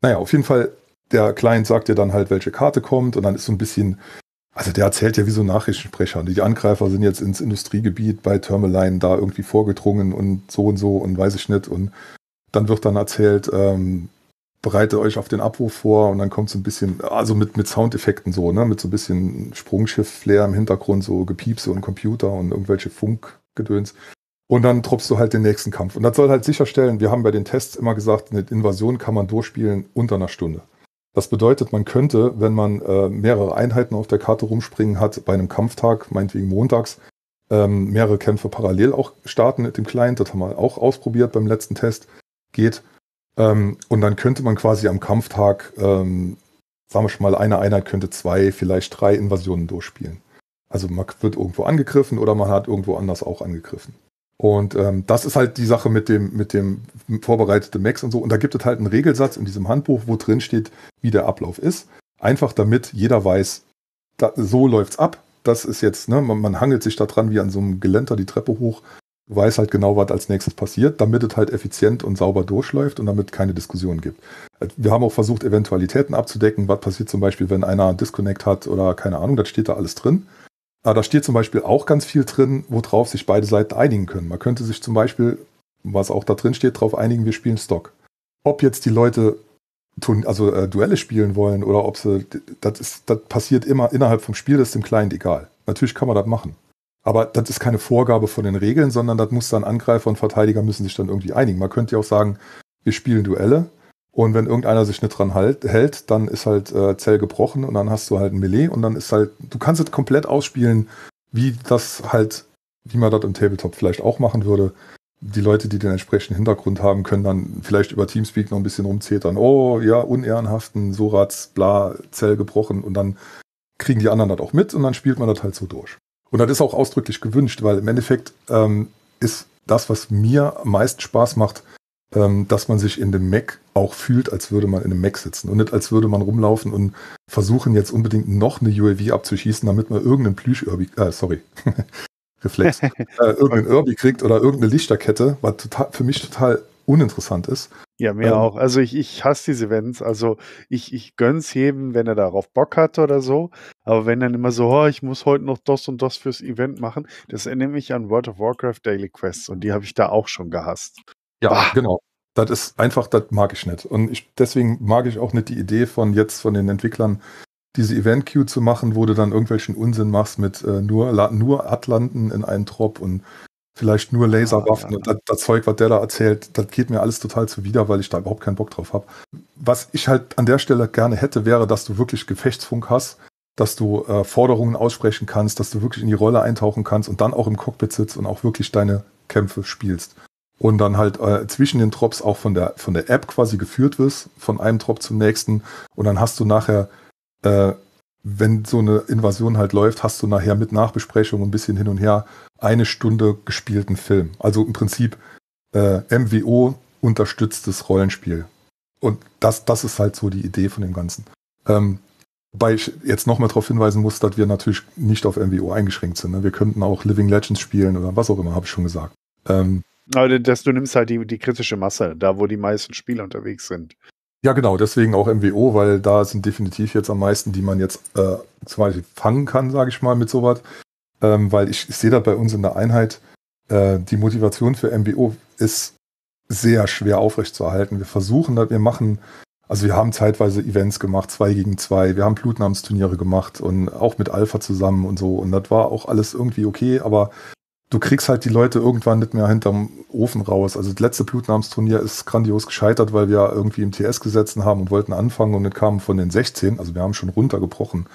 B: Naja, auf jeden Fall, der Client sagt dir dann halt, welche Karte kommt und dann ist so ein bisschen, also der erzählt ja wie so ein Nachrichtensprecher. Die Angreifer sind jetzt ins Industriegebiet bei Termaline da irgendwie vorgedrungen und so und so und weiß ich nicht. Und dann wird dann erzählt, ähm, bereite euch auf den Abwurf vor und dann kommt so ein bisschen, also mit, mit Soundeffekten so, ne, mit so ein bisschen Sprungschiff-Flair im Hintergrund, so Gepiepse und Computer und irgendwelche Funkgedöns. Und dann tropfst du halt den nächsten Kampf. Und das soll halt sicherstellen, wir haben bei den Tests immer gesagt, eine Invasion kann man durchspielen unter einer Stunde. Das bedeutet, man könnte, wenn man äh, mehrere Einheiten auf der Karte rumspringen hat, bei einem Kampftag, meinetwegen montags, ähm, mehrere Kämpfe parallel auch starten mit dem Client. Das haben wir auch ausprobiert beim letzten Test. Geht. Ähm, und dann könnte man quasi am Kampftag, ähm, sagen wir schon mal, eine Einheit könnte zwei, vielleicht drei Invasionen durchspielen. Also man wird irgendwo angegriffen oder man hat irgendwo anders auch angegriffen. Und ähm, das ist halt die Sache mit dem, mit dem vorbereiteten Max und so. Und da gibt es halt einen Regelsatz in diesem Handbuch, wo drin steht, wie der Ablauf ist. Einfach damit jeder weiß, da, so läuft's ab. Das ist jetzt, ne, man, man hangelt sich da dran wie an so einem Geländer die Treppe hoch. Du weißt halt genau, was als nächstes passiert, damit es halt effizient und sauber durchläuft und damit keine Diskussionen gibt. Also, wir haben auch versucht, Eventualitäten abzudecken. Was passiert zum Beispiel, wenn einer einen Disconnect hat oder keine Ahnung, das steht da alles drin. Aber da steht zum Beispiel auch ganz viel drin, worauf sich beide Seiten einigen können. Man könnte sich zum Beispiel, was auch da drin steht, darauf einigen, wir spielen Stock. Ob jetzt die Leute also äh, Duelle spielen wollen oder ob sie, das, ist, das passiert immer innerhalb vom Spiel, das ist dem Client egal. Natürlich kann man das machen. Aber das ist keine Vorgabe von den Regeln, sondern das muss dann Angreifer und Verteidiger müssen sich dann irgendwie einigen. Man könnte ja auch sagen, wir spielen Duelle und wenn irgendeiner sich nicht dran halt, hält, dann ist halt äh, Zell gebrochen und dann hast du halt ein Melee und dann ist halt, du kannst es komplett ausspielen, wie das halt, wie man das im Tabletop vielleicht auch machen würde. Die Leute, die den entsprechenden Hintergrund haben, können dann vielleicht über Teamspeak noch ein bisschen rumzetern. Oh ja, unehrenhaften Sorats, bla, Zell gebrochen und dann kriegen die anderen das auch mit und dann spielt man das halt so durch. Und das ist auch ausdrücklich gewünscht, weil im Endeffekt ähm, ist das, was mir am meisten Spaß macht, ähm, dass man sich in dem Mac auch fühlt, als würde man in einem Mac sitzen und nicht als würde man rumlaufen und versuchen jetzt unbedingt noch eine UAV abzuschießen, damit man irgendeinen plüsch äh, sorry, Reflex, äh, irgendeinen Irby kriegt oder irgendeine Lichterkette, was total, für mich total uninteressant ist. Ja, mir ähm, auch. Also
E: ich, ich hasse diese Events. Also ich, ich es jedem, wenn er darauf Bock hat oder so. Aber wenn dann immer so, oh, ich muss heute noch das und das fürs Event machen, das erinnert mich an World of Warcraft Daily Quests und die habe ich da auch schon gehasst.
B: Ja, bah. genau. Das ist einfach, das mag ich nicht. Und ich, deswegen mag ich auch nicht die Idee von jetzt von den Entwicklern, diese Event-Queue zu machen, wo du dann irgendwelchen Unsinn machst mit äh, nur, nur Atlanten in einen Trop und vielleicht nur Laserwaffen ah, ja, ja, ja. und das, Zeug, was der da erzählt, das geht mir alles total zuwider, weil ich da überhaupt keinen Bock drauf habe. Was ich halt an der Stelle gerne hätte, wäre, dass du wirklich Gefechtsfunk hast, dass du äh, Forderungen aussprechen kannst, dass du wirklich in die Rolle eintauchen kannst und dann auch im Cockpit sitzt und auch wirklich deine Kämpfe spielst. Und dann halt äh, zwischen den Drops auch von der, von der App quasi geführt wirst, von einem Drop zum nächsten. Und dann hast du nachher äh, wenn so eine Invasion halt läuft, hast du nachher mit Nachbesprechung ein bisschen hin und her eine Stunde gespielten Film. Also im Prinzip äh, MWO unterstütztes Rollenspiel. Und das, das ist halt so die Idee von dem Ganzen. Ähm, wobei ich jetzt nochmal darauf hinweisen muss, dass wir natürlich nicht auf MWO eingeschränkt sind. Ne? Wir könnten auch Living Legends spielen oder was auch immer, habe ich schon gesagt. Ähm,
E: aber also, dass du nimmst halt die, die kritische Masse, da wo die meisten Spieler unterwegs
B: sind. Ja, genau, deswegen auch MWO, weil da sind definitiv jetzt am meisten, die man jetzt äh, zum Beispiel fangen kann, sage ich mal, mit sowas. Ähm, weil ich, ich sehe da bei uns in der Einheit, äh, die Motivation für MWO ist sehr schwer aufrechtzuerhalten. Wir versuchen das, wir machen, also wir haben zeitweise Events gemacht, zwei gegen zwei, wir haben Blutnamensturniere gemacht und auch mit Alpha zusammen und so. Und das war auch alles irgendwie okay, aber du kriegst halt die Leute irgendwann nicht mehr hinterm Ofen raus. Also das letzte Blutnamsturnier ist grandios gescheitert, weil wir irgendwie im TS gesessen haben und wollten anfangen und es kamen von den 16, also wir haben schon runtergebrochen,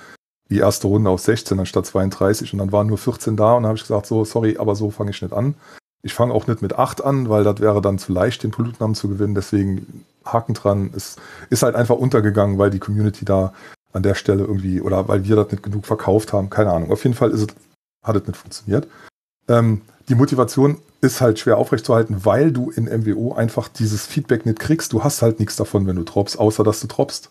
B: die erste Runde auf 16 anstatt 32 und dann waren nur 14 da und dann habe ich gesagt, so, sorry, aber so fange ich nicht an. Ich fange auch nicht mit 8 an, weil das wäre dann zu leicht, den Blutnamen zu gewinnen. Deswegen Haken dran. Es ist halt einfach untergegangen, weil die Community da an der Stelle irgendwie oder weil wir das nicht genug verkauft haben. Keine Ahnung. Auf jeden Fall ist es, hat es nicht funktioniert. Ähm, die Motivation ist halt schwer aufrechtzuerhalten, weil du in MWO einfach dieses Feedback nicht kriegst. Du hast halt nichts davon, wenn du droppst, außer dass du droppst.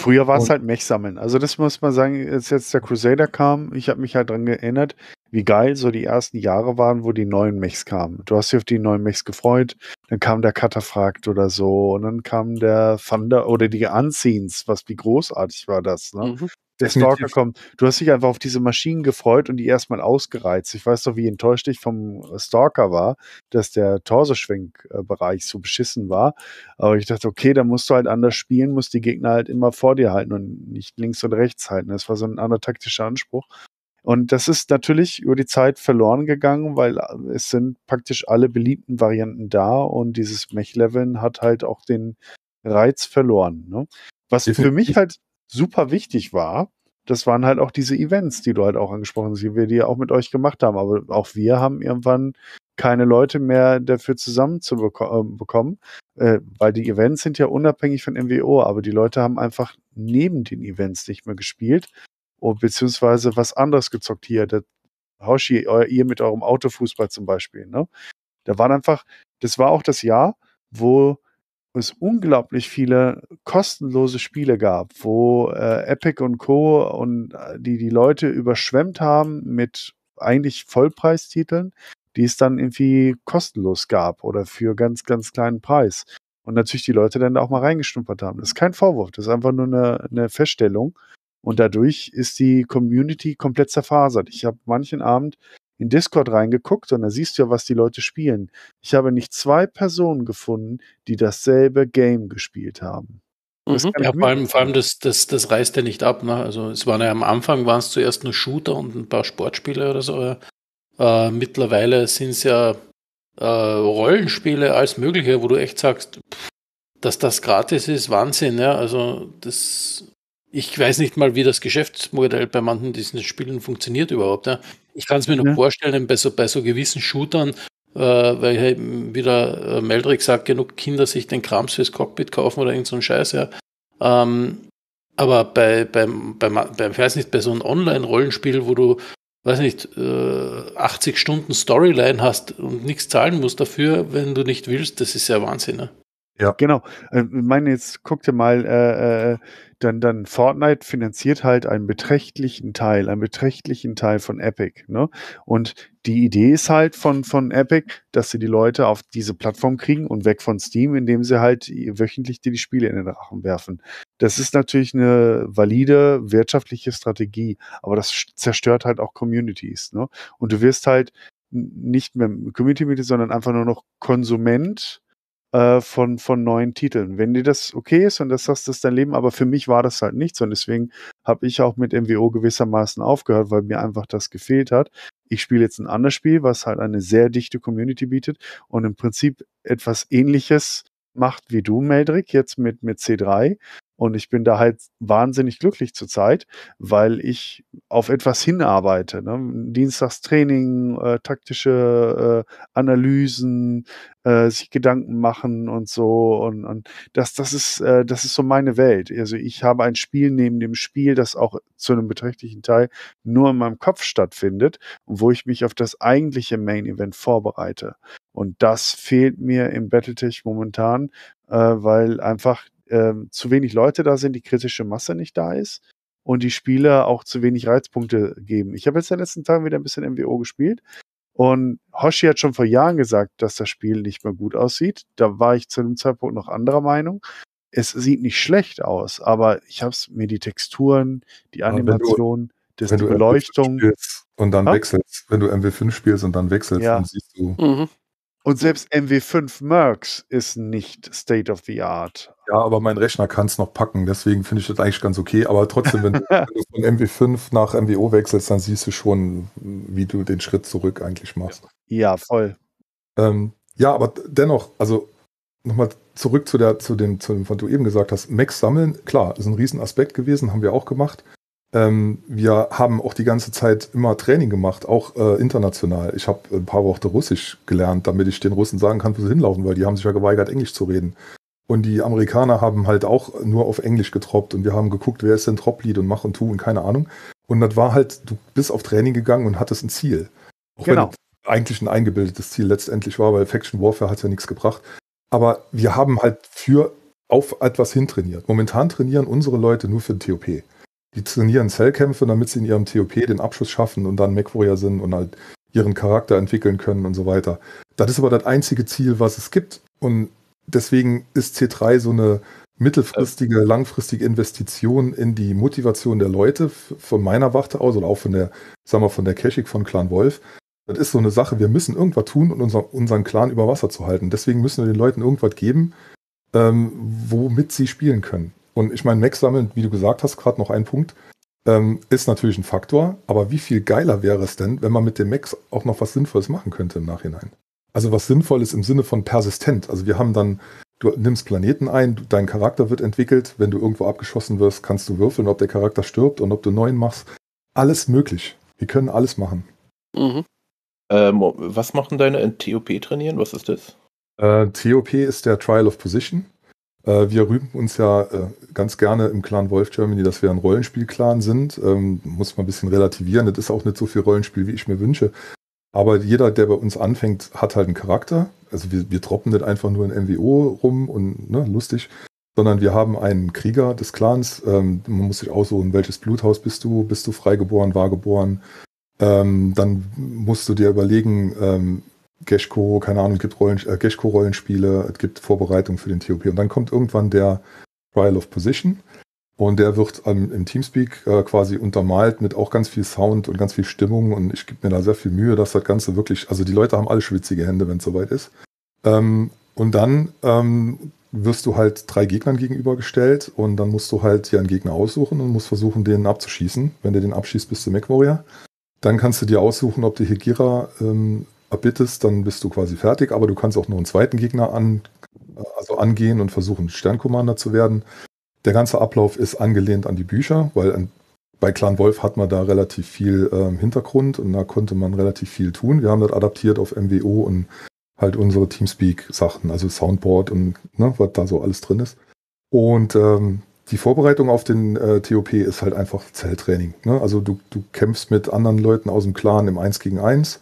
E: Früher war es halt Mech sammeln. Also das muss man sagen, als jetzt der Crusader kam, ich habe mich halt dran erinnert, wie geil so die ersten Jahre waren, wo die neuen Mechs kamen. Du hast dich auf die neuen Mechs gefreut, dann kam der Katafrakt oder so und dann kam der Thunder oder die Unseens, was wie großartig war das, ne? Mhm der Definitiv. Stalker kommt. Du hast dich einfach auf diese Maschinen gefreut und die erstmal ausgereizt. Ich weiß doch, wie enttäuscht ich vom Stalker war, dass der Torsoschwenkbereich so beschissen war. Aber ich dachte, okay, da musst du halt anders spielen, musst die Gegner halt immer vor dir halten und nicht links und rechts halten. Das war so ein anderer taktischer Anspruch. Und das ist natürlich über die Zeit verloren gegangen, weil äh, es sind praktisch alle beliebten Varianten da und dieses Mech-Leveln hat halt auch den Reiz verloren. Ne? Was für mich halt super wichtig war, das waren halt auch diese Events, die du halt auch angesprochen hast, die wir die auch mit euch gemacht haben. Aber auch wir haben irgendwann keine Leute mehr dafür zusammenzubekommen, ähm, äh, weil die Events sind ja unabhängig von MWO, aber die Leute haben einfach neben den Events nicht mehr gespielt, oh, beziehungsweise was anderes gezockt hier. Der Hoshi, ihr mit eurem Autofußball zum Beispiel. Ne? Da waren einfach, das war auch das Jahr, wo es unglaublich viele kostenlose Spiele gab, wo äh, Epic und Co. und äh, die die Leute überschwemmt haben mit eigentlich Vollpreistiteln, die es dann irgendwie kostenlos gab oder für ganz, ganz kleinen Preis. Und natürlich die Leute dann auch mal reingestumpert haben. Das ist kein Vorwurf, das ist einfach nur eine, eine Feststellung. Und dadurch ist die Community komplett zerfasert. Ich habe manchen Abend in Discord reingeguckt und da siehst du ja, was die Leute spielen. Ich habe nicht zwei Personen gefunden, die dasselbe Game gespielt haben.
D: mhm. Ja, vor allem, vor allem das, das, das reißt ja nicht ab. Ne? Also es waren ja am Anfang waren es zuerst nur Shooter und ein paar Sportspiele oder so. Äh, mittlerweile sind es ja äh, Rollenspiele als mögliche, wo du echt sagst, pff, dass das gratis ist, Wahnsinn. Ja? Also das ich weiß nicht mal, wie das Geschäftsmodell bei manchen diesen Spielen funktioniert überhaupt. Ja. Ich kann es mir nur vorstellen, bei so, bei so gewissen Shootern, äh, weil hey, halt wieder äh, Meldrick sagt, genug Kinder sich den Krams fürs Cockpit kaufen oder irgend so ein Scheiß, ja. Ähm, aber bei, beim, beim, beim, weiß nicht, bei so einem Online-Rollenspiel, wo du, weiß nicht, äh, 80 Stunden Storyline hast und nichts zahlen musst dafür, wenn du nicht willst, das ist ja Wahnsinn. Ne?
E: Ja. Genau. Äh, ich meine, jetzt guck dir mal äh, äh dann, dann Fortnite finanziert halt einen beträchtlichen Teil, einen beträchtlichen Teil von Epic. Ne? Und die Idee ist halt von, von Epic, dass sie die Leute auf diese Plattform kriegen und weg von Steam, indem sie halt wöchentlich dir die Spiele in den Rachen werfen. Das ist natürlich eine valide wirtschaftliche Strategie, aber das zerstört halt auch Communities. Ne? Und du wirst halt nicht mehr Community-Mitglied, sondern einfach nur noch Konsument äh, von, von neuen Titeln. Wenn dir das okay ist und das hast, das ist dein Leben, aber für mich war das halt nichts und deswegen habe ich auch mit MWO gewissermaßen aufgehört, weil mir einfach das gefehlt hat. Ich spiele jetzt ein anderes Spiel, was halt eine sehr dichte Community bietet und im Prinzip etwas ähnliches macht wie du, Meldrick, jetzt mit, mit C3, und ich bin da halt wahnsinnig glücklich zurzeit, weil ich auf etwas hinarbeite. Ne? Dienstagstraining, äh, taktische äh, Analysen, äh, sich Gedanken machen und so. Und, und das, das, ist, äh, das ist so meine Welt. Also ich habe ein Spiel neben dem Spiel, das auch zu einem beträchtlichen Teil nur in meinem Kopf stattfindet, wo ich mich auf das eigentliche Main Event vorbereite. Und das fehlt mir im Battletech momentan, äh, weil einfach äh, zu wenig Leute da sind, die kritische Masse nicht da ist und die Spieler auch zu wenig Reizpunkte geben. Ich habe jetzt in den letzten Tagen wieder ein bisschen MWO gespielt und Hoshi hat schon vor Jahren gesagt, dass das Spiel nicht mehr gut aussieht. Da war ich zu dem Zeitpunkt noch anderer Meinung. Es sieht nicht schlecht aus, aber ich habe mir die Texturen, die Animationen, das die Beleuchtung.
B: Und dann ah? wechselst. Wenn du MW5 spielst und dann wechselst, ja. dann siehst du. Mhm. Und selbst MW5 Mercs ist nicht State of the Art. Ja, aber mein Rechner kann es noch packen, deswegen finde ich das eigentlich ganz okay. Aber trotzdem, wenn du von MW5 nach MWO wechselst, dann siehst du schon, wie du den Schritt zurück eigentlich machst. Ja, voll. Ähm, ja, aber dennoch, also nochmal zurück zu der, zu dem, zu dem, was du eben gesagt hast, Max sammeln, klar, ist ein Riesenaspekt gewesen, haben wir auch gemacht. Ähm, wir haben auch die ganze Zeit immer Training gemacht, auch äh, international. Ich habe ein paar Worte Russisch gelernt, damit ich den Russen sagen kann, wo sie hinlaufen, weil die haben sich ja geweigert, Englisch zu reden. Und die Amerikaner haben halt auch nur auf Englisch getroppt und wir haben geguckt, wer ist denn Troplied und mach und tu und keine Ahnung. Und das war halt, du bist auf Training gegangen und hattest ein Ziel. Auch genau. wenn eigentlich ein eingebildetes Ziel letztendlich war, weil Faction Warfare hat ja nichts gebracht. Aber wir haben halt für auf etwas hintrainiert. Momentan trainieren unsere Leute nur für den TOP. Die trainieren Zellkämpfe, damit sie in ihrem TOP den Abschluss schaffen und dann MacWarrior sind und halt ihren Charakter entwickeln können und so weiter. Das ist aber das einzige Ziel, was es gibt. Und deswegen ist C3 so eine mittelfristige, langfristige Investition in die Motivation der Leute von meiner Warte aus oder auch von der, sagen wir, von der Keschik von Clan Wolf. Das ist so eine Sache, wir müssen irgendwas tun, um unser, unseren Clan über Wasser zu halten. Deswegen müssen wir den Leuten irgendwas geben, ähm, womit sie spielen können. Und ich meine, Max sammeln, wie du gesagt hast, gerade noch ein Punkt, ähm, ist natürlich ein Faktor. Aber wie viel geiler wäre es denn, wenn man mit dem Max auch noch was Sinnvolles machen könnte im Nachhinein? Also was Sinnvolles im Sinne von persistent. Also wir haben dann, du nimmst Planeten ein, dein Charakter wird entwickelt. Wenn du irgendwo abgeschossen wirst, kannst du würfeln, ob der Charakter stirbt und ob du neuen machst. Alles möglich. Wir können alles machen.
A: Mhm. Ähm, was machen deine TOP trainieren? Was ist das?
B: Äh, TOP ist der Trial of Position. Äh, wir rühmen uns ja äh, ganz gerne im Clan Wolf Germany, dass wir ein Rollenspiel-Clan sind. Ähm, muss man ein bisschen relativieren. Das ist auch nicht so viel Rollenspiel, wie ich mir wünsche. Aber jeder, der bei uns anfängt, hat halt einen Charakter. Also wir, wir droppen nicht einfach nur ein MWO rum und ne, lustig, sondern wir haben einen Krieger des Clans. Ähm, man muss sich aussuchen, welches Bluthaus bist du? Bist du freigeboren, wahrgeboren? Ähm, dann musst du dir überlegen, ähm, Geschko, keine Ahnung, es gibt Rollen, äh, Geschko-Rollenspiele, es gibt Vorbereitung für den TOP. Und dann kommt irgendwann der Trial of Position und der wird ähm, im Teamspeak äh, quasi untermalt mit auch ganz viel Sound und ganz viel Stimmung und ich gebe mir da sehr viel Mühe, dass das Ganze wirklich, also die Leute haben alle schwitzige Hände, wenn es soweit ist. Ähm, und dann ähm, wirst du halt drei Gegnern gegenübergestellt und dann musst du halt dir einen Gegner aussuchen und musst versuchen, den abzuschießen. Wenn du den abschießt, bist du MechWarrior. Dann kannst du dir aussuchen, ob du Hegira ähm, erbittest, dann bist du quasi fertig, aber du kannst auch noch einen zweiten Gegner an, äh, also angehen und versuchen, Sternkommander zu werden. Der ganze Ablauf ist angelehnt an die Bücher, weil an, bei Clan Wolf hat man da relativ viel äh, Hintergrund und da konnte man relativ viel tun. Wir haben das adaptiert auf MWO und halt unsere Teamspeak-Sachen, also Soundboard und ne, was da so alles drin ist. Und ähm, die Vorbereitung auf den äh, TOP ist halt einfach Zelltraining. Ne? Also du, du kämpfst mit anderen Leuten aus dem Clan im 1 gegen 1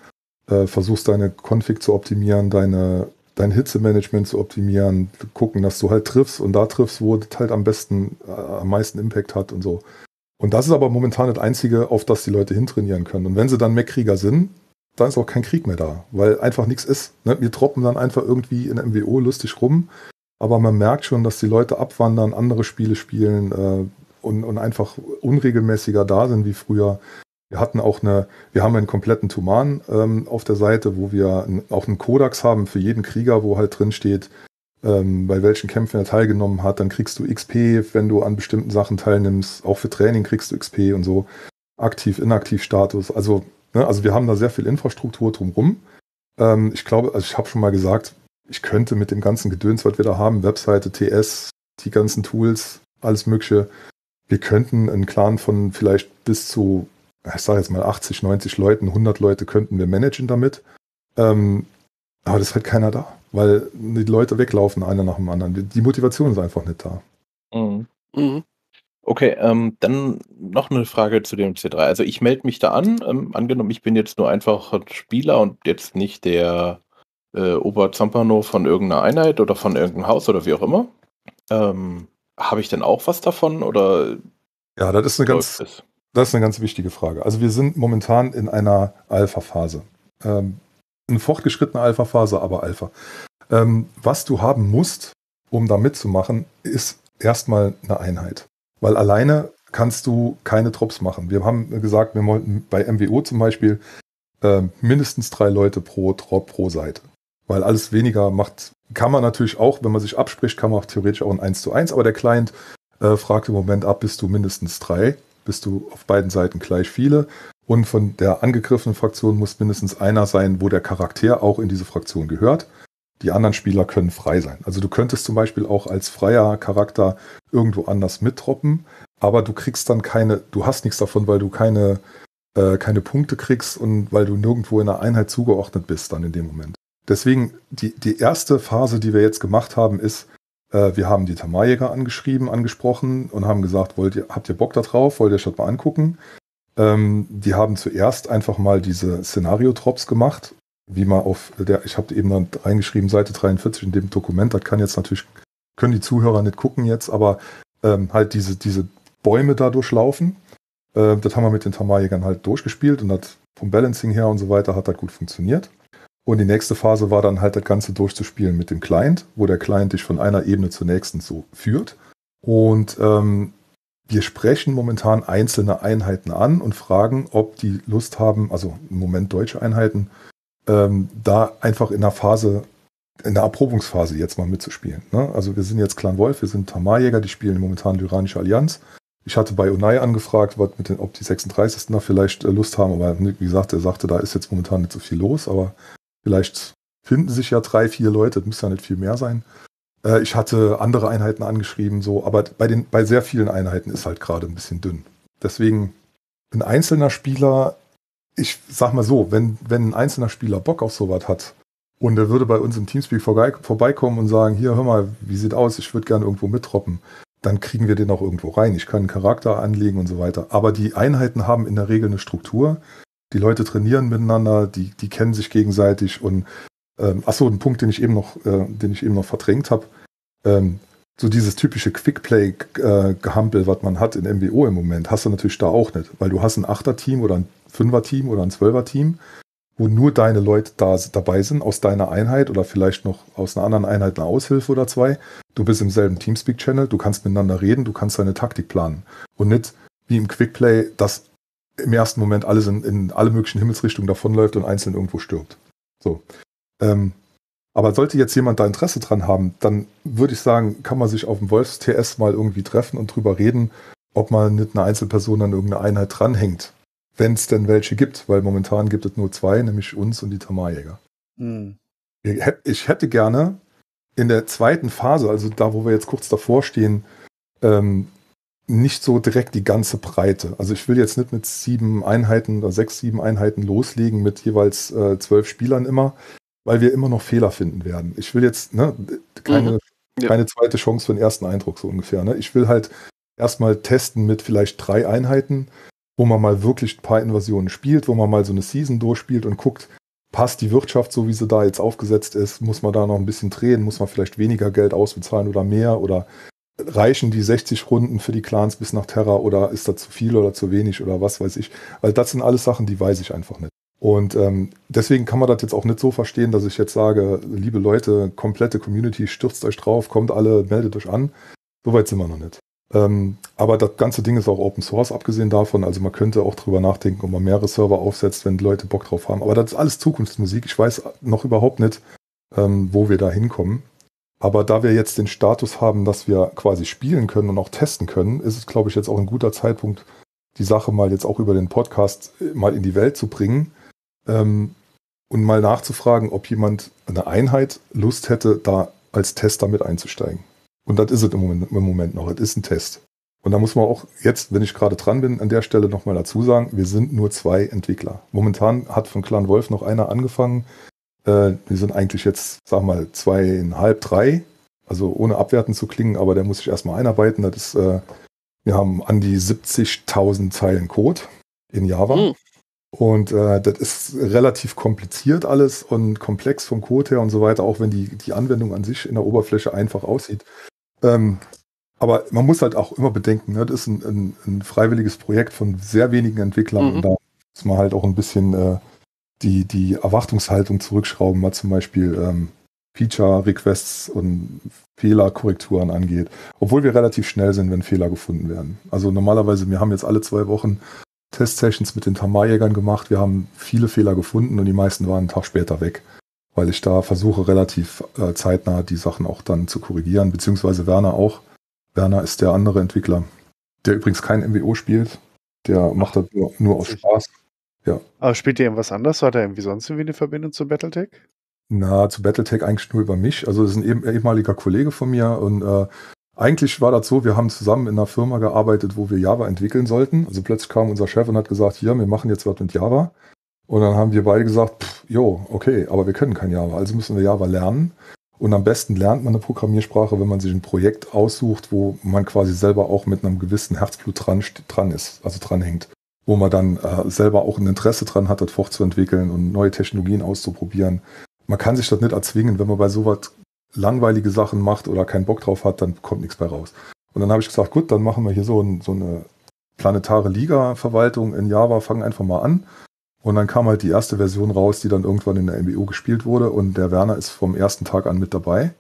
B: äh, versuchst deine Config zu optimieren, deine, dein Hitzemanagement zu optimieren, gucken, dass du halt triffst und da triffst, wo das halt am besten, äh, am meisten Impact hat und so. Und das ist aber momentan das Einzige, auf das die Leute hintrainieren können. Und wenn sie dann Mech-Krieger sind, dann ist auch kein Krieg mehr da, weil einfach nichts ist. Ne? Wir troppen dann einfach irgendwie in MWO lustig rum, aber man merkt schon, dass die Leute abwandern, andere Spiele spielen äh, und, und einfach unregelmäßiger da sind wie früher. Wir hatten auch eine, wir haben einen kompletten Tuman ähm, auf der Seite, wo wir ein, auch einen Kodax haben für jeden Krieger, wo halt drin steht, ähm, bei welchen Kämpfen er teilgenommen hat. Dann kriegst du XP, wenn du an bestimmten Sachen teilnimmst. Auch für Training kriegst du XP und so. Aktiv, inaktiv Status. Also, ne, also wir haben da sehr viel Infrastruktur drumrum. Ähm, ich glaube, also ich habe schon mal gesagt, ich könnte mit dem ganzen Gedöns, was wir da haben, Webseite, TS, die ganzen Tools, alles Mögliche, wir könnten einen Clan von vielleicht bis zu ich sage jetzt mal 80, 90 Leuten, 100 Leute könnten wir managen damit. Ähm, aber das ist halt keiner da, weil die Leute weglaufen, einer nach dem anderen. Die Motivation ist einfach nicht da. Mhm.
A: Mhm. Okay, ähm, dann noch eine Frage zu dem C3. Also ich melde mich da an. Ähm, angenommen, ich bin jetzt nur einfach Spieler und jetzt nicht der äh, Oberzampano von irgendeiner Einheit oder von irgendeinem Haus oder wie auch immer. Ähm, Habe ich denn auch was davon oder? Ja, das ist eine ganz, das?
B: Das ist eine ganz wichtige Frage. Also wir sind momentan in einer Alpha-Phase. Ähm, eine fortgeschrittene Alpha-Phase, aber Alpha. Ähm, was du haben musst, um da mitzumachen, ist erstmal eine Einheit. Weil alleine kannst du keine Drops machen. Wir haben gesagt, wir wollten bei MWO zum Beispiel äh, mindestens drei Leute pro Drop pro Seite. Weil alles weniger macht, kann man natürlich auch, wenn man sich abspricht, kann man auch theoretisch auch ein 1 zu 1, aber der Client äh, fragt im Moment ab, bist du mindestens drei bist du auf beiden Seiten gleich viele. Und von der angegriffenen Fraktion muss mindestens einer sein, wo der Charakter auch in diese Fraktion gehört. Die anderen Spieler können frei sein. Also du könntest zum Beispiel auch als freier Charakter irgendwo anders mittroppen, aber du kriegst dann keine, du hast nichts davon, weil du keine, äh, keine Punkte kriegst und weil du nirgendwo in einer Einheit zugeordnet bist dann in dem Moment. Deswegen, die, die erste Phase, die wir jetzt gemacht haben, ist, äh, wir haben die Tamarjäger angeschrieben, angesprochen und haben gesagt, wollt ihr, habt ihr Bock da drauf? Wollt ihr das mal angucken? Ähm, die haben zuerst einfach mal diese Szenario-Drops gemacht, wie man auf der, ich habe eben dann reingeschrieben, Seite 43 in dem Dokument, das kann jetzt natürlich, können die Zuhörer nicht gucken jetzt, aber ähm, halt diese, diese Bäume da durchlaufen. Ähm, das haben wir mit den Tamarjägern halt durchgespielt und hat vom Balancing her und so weiter hat das gut funktioniert. Und die nächste Phase war dann halt das Ganze durchzuspielen mit dem Client, wo der Client dich von einer Ebene zur nächsten so führt. Und ähm, wir sprechen momentan einzelne Einheiten an und fragen, ob die Lust haben, also im Moment deutsche Einheiten, ähm, da einfach in einer Phase, in der Erprobungsphase jetzt mal mitzuspielen. Ne? Also wir sind jetzt Clan Wolf, wir sind Tamarjäger, die spielen momentan die Iranische Allianz. Ich hatte bei Unai angefragt, was mit den, ob die 36. da vielleicht äh, Lust haben, aber wie gesagt, er sagte, da ist jetzt momentan nicht so viel los, aber Vielleicht finden sich ja drei, vier Leute, das muss ja nicht halt viel mehr sein. Äh, ich hatte andere Einheiten angeschrieben, so, aber bei, den, bei sehr vielen Einheiten ist halt gerade ein bisschen dünn. Deswegen ein einzelner Spieler, ich sag mal so, wenn, wenn ein einzelner Spieler Bock auf sowas hat und er würde bei uns im Teamspeak vorbei, vorbeikommen und sagen, hier, hör mal, wie sieht aus, ich würde gerne irgendwo mittroppen, dann kriegen wir den auch irgendwo rein. Ich kann einen Charakter anlegen und so weiter. Aber die Einheiten haben in der Regel eine Struktur, die Leute trainieren miteinander, die, die kennen sich gegenseitig und ähm, achso, ein Punkt, den ich eben noch, äh, den ich eben noch verdrängt habe, ähm, so dieses typische Quickplay-Gehampel, äh, was man hat in MWO im Moment, hast du natürlich da auch nicht, weil du hast ein Achter-Team oder ein Fünfer-Team oder ein Zwölfer-Team, wo nur deine Leute da dabei sind, aus deiner Einheit oder vielleicht noch aus einer anderen Einheit eine Aushilfe oder zwei. Du bist im selben Teamspeak-Channel, du kannst miteinander reden, du kannst deine Taktik planen und nicht wie im Quickplay, dass im ersten Moment alles in, in alle möglichen Himmelsrichtungen davonläuft und einzeln irgendwo stirbt. So. Ähm, aber sollte jetzt jemand da Interesse dran haben, dann würde ich sagen, kann man sich auf dem Wolfs-TS mal irgendwie treffen und drüber reden, ob man mit einer Einzelperson an irgendeine Einheit dranhängt. Wenn es denn welche gibt, weil momentan gibt es nur zwei, nämlich uns und die Tamarjäger. Mhm. Ich hätte gerne in der zweiten Phase, also da, wo wir jetzt kurz davor stehen, ähm, nicht so direkt die ganze Breite. Also ich will jetzt nicht mit sieben Einheiten oder sechs, sieben Einheiten loslegen mit jeweils äh, zwölf Spielern immer, weil wir immer noch Fehler finden werden. Ich will jetzt ne, keine, mhm. ja. keine zweite Chance für den ersten Eindruck so ungefähr. Ne? Ich will halt erstmal testen mit vielleicht drei Einheiten, wo man mal wirklich ein paar Invasionen spielt, wo man mal so eine Season durchspielt und guckt, passt die Wirtschaft so, wie sie da jetzt aufgesetzt ist, muss man da noch ein bisschen drehen, muss man vielleicht weniger Geld ausbezahlen oder mehr oder reichen die 60 Runden für die Clans bis nach Terra oder ist das zu viel oder zu wenig oder was weiß ich. Weil das sind alles Sachen, die weiß ich einfach nicht. Und ähm, deswegen kann man das jetzt auch nicht so verstehen, dass ich jetzt sage, liebe Leute, komplette Community, stürzt euch drauf, kommt alle, meldet euch an. Soweit sind wir noch nicht. Ähm, aber das ganze Ding ist auch Open Source, abgesehen davon. Also man könnte auch drüber nachdenken, ob man mehrere Server aufsetzt, wenn Leute Bock drauf haben. Aber das ist alles Zukunftsmusik. Ich weiß noch überhaupt nicht, ähm, wo wir da hinkommen. Aber da wir jetzt den Status haben, dass wir quasi spielen können und auch testen können, ist es, glaube ich, jetzt auch ein guter Zeitpunkt, die Sache mal jetzt auch über den Podcast äh, mal in die Welt zu bringen ähm, und mal nachzufragen, ob jemand eine Einheit Lust hätte, da als Tester mit einzusteigen. Und das ist es im Moment, im Moment noch. Es ist ein Test. Und da muss man auch jetzt, wenn ich gerade dran bin, an der Stelle nochmal dazu sagen, wir sind nur zwei Entwickler. Momentan hat von Clan Wolf noch einer angefangen, äh, die sind eigentlich jetzt, sag mal, zweieinhalb, drei. Also ohne abwertend zu klingen, aber der muss sich erstmal einarbeiten. Das ist, äh, wir haben an die 70.000 Zeilen Code in Java. Mhm. Und äh, das ist relativ kompliziert alles und komplex vom Code her und so weiter, auch wenn die, die Anwendung an sich in der Oberfläche einfach aussieht. Ähm, aber man muss halt auch immer bedenken, ne, das ist ein, ein, ein freiwilliges Projekt von sehr wenigen Entwicklern mhm. und da muss man halt auch ein bisschen äh, die, die Erwartungshaltung zurückschrauben, was zum Beispiel ähm, Feature-Requests und Fehlerkorrekturen angeht. Obwohl wir relativ schnell sind, wenn Fehler gefunden werden. Also normalerweise, wir haben jetzt alle zwei Wochen Test-Sessions mit den Tamarjägern gemacht. Wir haben viele Fehler gefunden und die meisten waren einen Tag später weg, weil ich da versuche, relativ äh, zeitnah die Sachen auch dann zu korrigieren, beziehungsweise Werner auch. Werner ist der andere Entwickler, der übrigens kein MWO spielt. Der macht das nur, nur aus Spaß. Ja.
E: Aber spielt ihr irgendwas anders? Hat er irgendwie sonst irgendwie eine Verbindung zu Battletech?
B: Na, zu Battletech eigentlich nur über mich. Also das ist ein ehm-, ehemaliger Kollege von mir und äh, eigentlich war das so, wir haben zusammen in einer Firma gearbeitet, wo wir Java entwickeln sollten. Also plötzlich kam unser Chef und hat gesagt, hier, wir machen jetzt was mit Java. Und dann haben wir beide gesagt, jo, okay, aber wir können kein Java, also müssen wir Java lernen. Und am besten lernt man eine Programmiersprache, wenn man sich ein Projekt aussucht, wo man quasi selber auch mit einem gewissen Herzblut dran, dran ist, also dranhängt wo man dann äh, selber auch ein Interesse dran hat, das fortzuentwickeln und neue Technologien auszuprobieren. Man kann sich das nicht erzwingen, wenn man bei sowas langweilige Sachen macht oder keinen Bock drauf hat, dann kommt nichts bei raus. Und dann habe ich gesagt, gut, dann machen wir hier so, ein, so eine planetare Liga-Verwaltung in Java, fangen einfach mal an. Und dann kam halt die erste Version raus, die dann irgendwann in der MBU gespielt wurde und der Werner ist vom ersten Tag an mit dabei.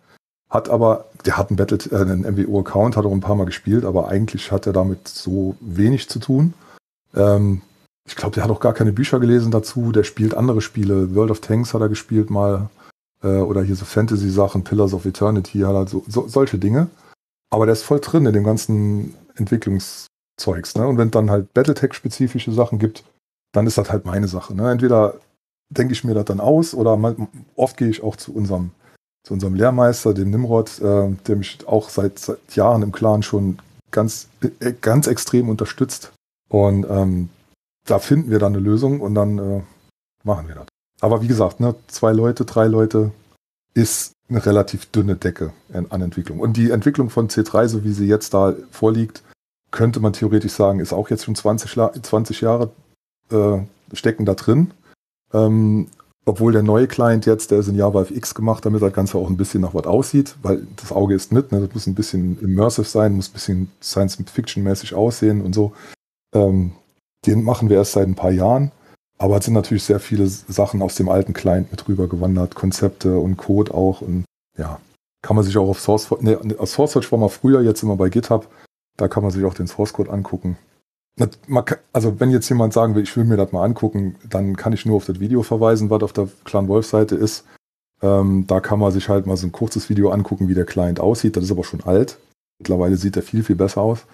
B: Hat aber, der hat einen, äh, einen MWO-Account, hat auch ein paar Mal gespielt, aber eigentlich hat er damit so wenig zu tun. Ähm, ich glaube, der hat auch gar keine Bücher gelesen dazu. Der spielt andere Spiele. World of Tanks hat er gespielt mal. Äh, oder hier so Fantasy-Sachen, Pillars of Eternity, hat halt so, so, solche Dinge. Aber der ist voll drin in dem ganzen Entwicklungszeugs. Ne? Und wenn dann halt Battletech-spezifische Sachen gibt, dann ist das halt meine Sache. Ne? Entweder denke ich mir das dann aus oder man, oft gehe ich auch zu unserem, zu unserem Lehrmeister, dem Nimrod, äh, der mich auch seit, seit Jahren im Clan schon ganz, äh, ganz extrem unterstützt und ähm, da finden wir dann eine Lösung und dann äh, machen wir das. Aber wie gesagt, ne, zwei Leute, drei Leute ist eine relativ dünne Decke an Entwicklung. Und die Entwicklung von C3, so wie sie jetzt da vorliegt, könnte man theoretisch sagen, ist auch jetzt schon 20, 20 Jahre äh, stecken da drin. Ähm, obwohl der neue Client jetzt, der ist in Java FX gemacht, damit das Ganze auch ein bisschen nach was aussieht, weil das Auge ist mit, ne? das muss ein bisschen immersive sein, muss ein bisschen Science-Fiction-mäßig aussehen und so. Ähm, den machen wir erst seit ein paar Jahren. Aber es sind natürlich sehr viele Sachen aus dem alten Client mit rübergewandert, Konzepte und Code auch. Und ja, kann man sich auch auf SourceForge, nee, SourceForge war mal früher, jetzt immer bei GitHub. Da kann man sich auch den Source Code angucken. Also wenn jetzt jemand sagen will, ich will mir das mal angucken, dann kann ich nur auf das Video verweisen, was auf der Clan Wolf Seite ist. Ähm, da kann man sich halt mal so ein kurzes Video angucken, wie der Client aussieht. Das ist aber schon alt. Mittlerweile sieht er viel, viel besser aus.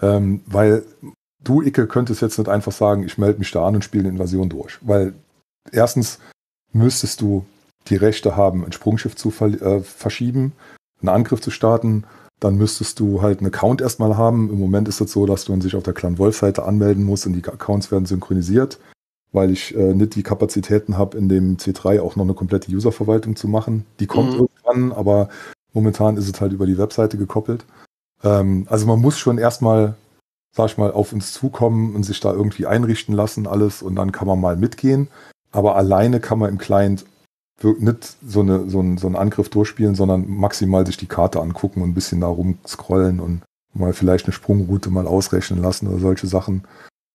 B: Ähm, weil du, Icke, könntest jetzt nicht einfach sagen, ich melde mich da an und spiele eine Invasion durch. Weil erstens müsstest du die Rechte haben, ein Sprungschiff zu ver äh, verschieben, einen Angriff zu starten. Dann müsstest du halt einen Account erstmal haben. Im Moment ist es das so, dass man sich auf der Clan Wolf-Seite anmelden muss und die Accounts werden synchronisiert, weil ich äh, nicht die Kapazitäten habe, in dem C3 auch noch eine komplette Userverwaltung zu machen. Die kommt mhm. irgendwann, aber momentan ist es halt über die Webseite gekoppelt. Ähm, also man muss schon erstmal sag ich mal, auf uns zukommen und sich da irgendwie einrichten lassen, alles und dann kann man mal mitgehen. Aber alleine kann man im Client nicht so, eine, so, einen, so einen Angriff durchspielen, sondern maximal sich die Karte angucken und ein bisschen da rumscrollen und mal vielleicht eine Sprungroute mal ausrechnen lassen oder solche Sachen.